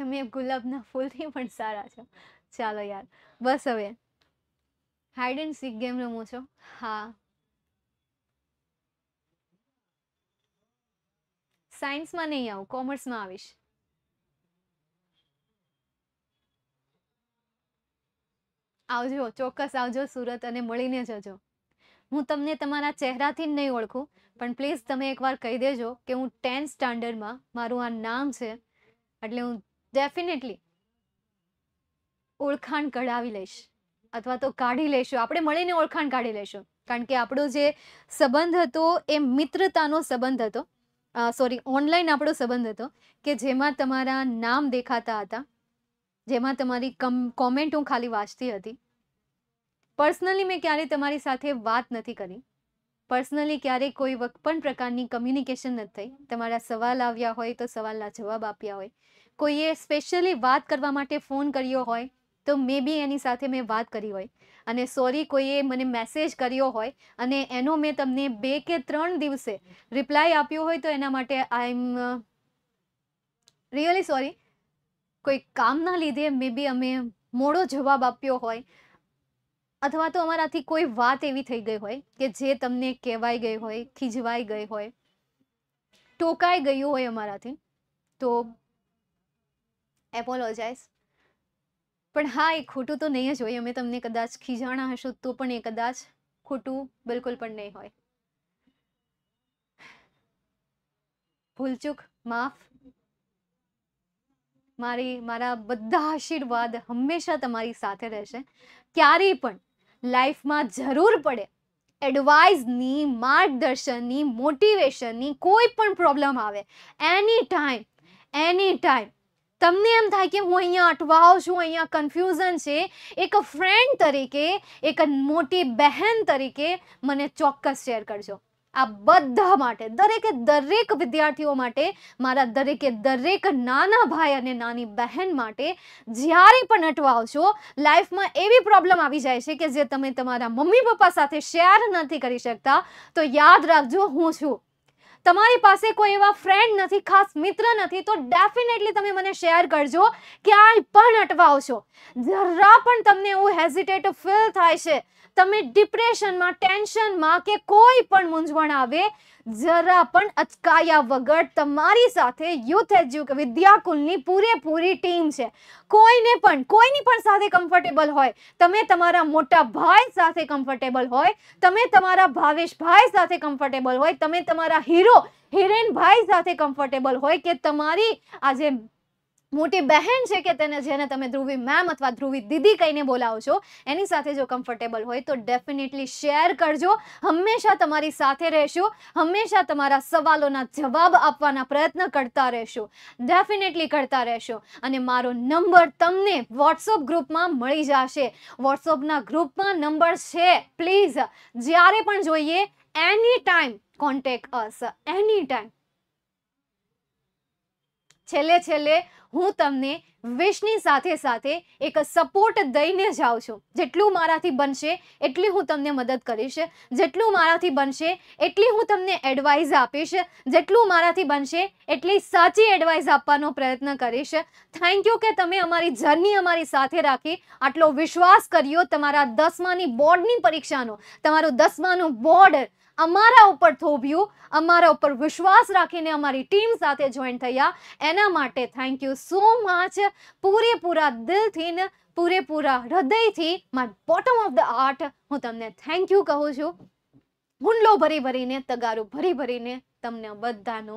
Speaker 1: તમે ગુલાબના ફૂલથી પણ સારા છો ચાલો યાર બસ હવે હાઇડ એન્ડ સીક ગેમ રમો છો હા સાયન્સમાં નહીં આવું કોમર્સમાં આવીશ આવજો ચોક્કસ આવજો સુરત અને મળીને જજો હું તમને તમારા ચહેરાથી જ નહીં ઓળખું પણ પ્લીઝ તમે એકવાર કહી દેજો કે હું ટેન્થ સ્ટાન્ડર્ડમાં મારું આ નામ છે એટલે હું ડેફિનેટલી ઓળખાણ કઢાવી લઈશ અથવા તો કાઢી લેશું આપણે મળીને ઓળખાણ કાઢી લેશું કારણ કે આપણો જે સંબંધ હતો એ મિત્રતાનો સંબંધ હતો સોરી ઓનલાઈન આપણો સંબંધ હતો કે જેમાં તમારા નામ દેખાતા હતા જેમાં તમારી કમ કોમેન્ટ હું ખાલી વાંચતી હતી પર્સનલી મેં ક્યારેય તમારી સાથે વાત નથી કરી પર્સનલી ક્યારેય કોઈ પણ પ્રકારની કમ્યુનિકેશન નથી થઈ તમારા સવાલ આવ્યા હોય તો સવાલના જવાબ આપ્યા હોય કોઈએ સ્પેશિયલી વાત કરવા માટે ફોન કર્યો હોય તો મે બી એની સાથે મેં વાત કરી હોય અને સોરી કોઈએ મને મેસેજ કર્યો હોય અને એનો મેં તમને બે કે ત્રણ દિવસે રિપ્લાય આપ્યો હોય તો એના માટે આઈ એમ રિયલી સોરી કોઈ કામના લીધે મે બી અમે મોડો જવાબ આપ્યો હોય અથવા તો અમારાથી કોઈ વાત એવી થઈ ગઈ હોય કે જે તમને કહેવાઈ ગઈ હોય ખીજવાઈ ગઈ હોય ટોકાઈ ગયું હોય અમારાથી તો એપોલોજાઇઝ પણ હા એ ખોટું તો નહીં જ હોય અમે તમને કદાચ ખીજાણા હશો તો પણ એ કદાચ ખોટું બિલકુલ પણ નહીં હોય ભૂલચૂક માફ મારી મારા બધા આશીર્વાદ હંમેશા તમારી સાથે રહેશે ક્યારેય પણ લાઈફમાં જરૂર પડે એડવાઇઝની માર્ગદર્શનની મોટિવેશનની કોઈ પણ પ્રોબ્લેમ આવે એની ટાઈમ એની ટાઈમ તમને એમ થાય કે હું અહીંયા અટવાઉં છું અહીંયા કન્ફ્યુઝન છે એક ફ્રેન્ડ તરીકે એક મોટી બહેન તરીકે મને ચોક્કસ શેર કરજો આ બધા માટે દરેકે દરેક વિદ્યાર્થીઓ માટે મારા દરેકે દરેક નાના ભાઈ અને નાની બહેન માટે જ્યારે પણ અટવાઓ છો લાઈફમાં એવી પ્રોબ્લમ આવી જાય છે કે જે તમે તમારા મમ્મી પપ્પા સાથે શેર નથી કરી શકતા તો યાદ રાખજો હું છું તમારી પાસે કોઈ એવા ફ્રેન્ડ નથી ખાસ મિત્ર નથી તો ડેફિનેટલી તમે મને શેર કરજો કે આ પણ અટવાવશો જરા પણ તમને એવું હેઝિટેટ ફીલ થાય છે તમે ડિપ્રેશનમાં ટેન્શનમાં કે કોઈ પણ મૂંઝવણ આવે જરા પણ અચકાયા વગર તમારી સાથે યુથ એજ્યુ વિદ્યાકુલની પૂરેપૂરી ટીમ છે કોઈને પણ કોઈની પણ સાથે કમ્ફર્ટેબલ હોય તમે તમારા મોટા ભાઈ સાથે કમ્ફર્ટેબલ હોય તમે તમારા ભાવેશ ભાઈ સાથે કમ્ફર્ટેબલ હોય તમે તમારા હીરો ભાઈ સાથે કમ્ફર્ટેબલ હોય કે તમારી આજે મોટી બહેન છે કે તેને જેને તમે ધ્રુવી મેમ અથવા ધ્રુવી દીદી કહીને બોલાવો છો એની સાથે જો કમ્ફર્ટેબલ હોય તો ડેફિનેટલી શેર કરજો હંમેશા તમારી સાથે રહેશો હંમેશા તમારા સવાલોના જવાબ આપવાના પ્રયત્ન કરતા રહેશો ડેફિનેટલી કરતા રહેશો અને મારો નંબર તમને વોટ્સઅપ ગ્રુપમાં મળી જશે વોટ્સઅપના ગ્રુપમાં નંબર છે પ્લીઝ જ્યારે પણ જોઈએ any time contact us any time છેલ્લે છેલ્લે હું તમને વિશની સાથે સાથે એક સપોર્ટ દઈને જાઉં છું જેટલું મારાથી બનશે એટલી હું તમને મદદ કરીશ જેટલું મારાથી બનશે એટલી હું તમને એડવાઇસ આપીશ જેટલું મારાથી બનશે એટલી સાચી એડવાઇસ આપવાનો પ્રયત્ન કરીશ થેન્ક યુ કે તમે અમારી જર્ની અમારી સાથે રાખી આટલો વિશ્વાસ કર્યો તમારા દસમાની બોર્ડની પરીક્ષાનો તમારું દસમાનું બોર્ડ અમારા ઉપર થોભ્યું અમારા ઉપર વિશ્વાસ રાખીને અમારી ટીમ સાથે જોઈન થયા એના માટે થેન્ક યુ સો મચ પૂરે પૂરા દિલથીન પૂરે પૂરા હૃદયથી my bottom of the heart હું તમને થેન્ક યુ કહું છું ગુણલો ભરી ભરીને તગારું ભરી ભરીને તમને બધાનો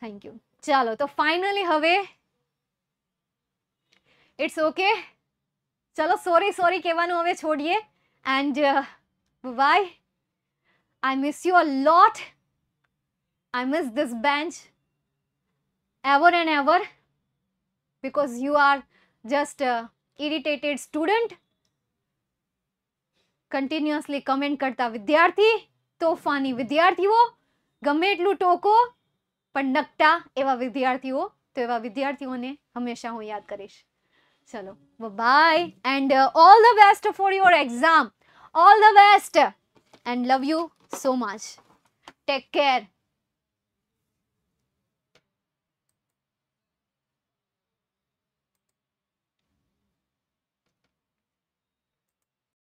Speaker 1: થેન્ક યુ ચાલો તો ફાઇનલી હવે ઇટ્સ ઓકે ચાલો સોરી સોરી કહેવાનું હવે છોડીએ and bye uh, I miss you a lot. I miss this bench ever and ever because you are just a irritated student. Continuously comment કરતા વિદ્યાર્થી તોફાની વિદ્યાર્થીઓ ગમે એટલું ટોકો પણ નકટા એવા વિદ્યાર્થીઓ તો એવા વિદ્યાર્થીઓને હંમેશા હું યાદ કરીશ ચલો bye and all the best for your exam all the best and love you so much. Take care.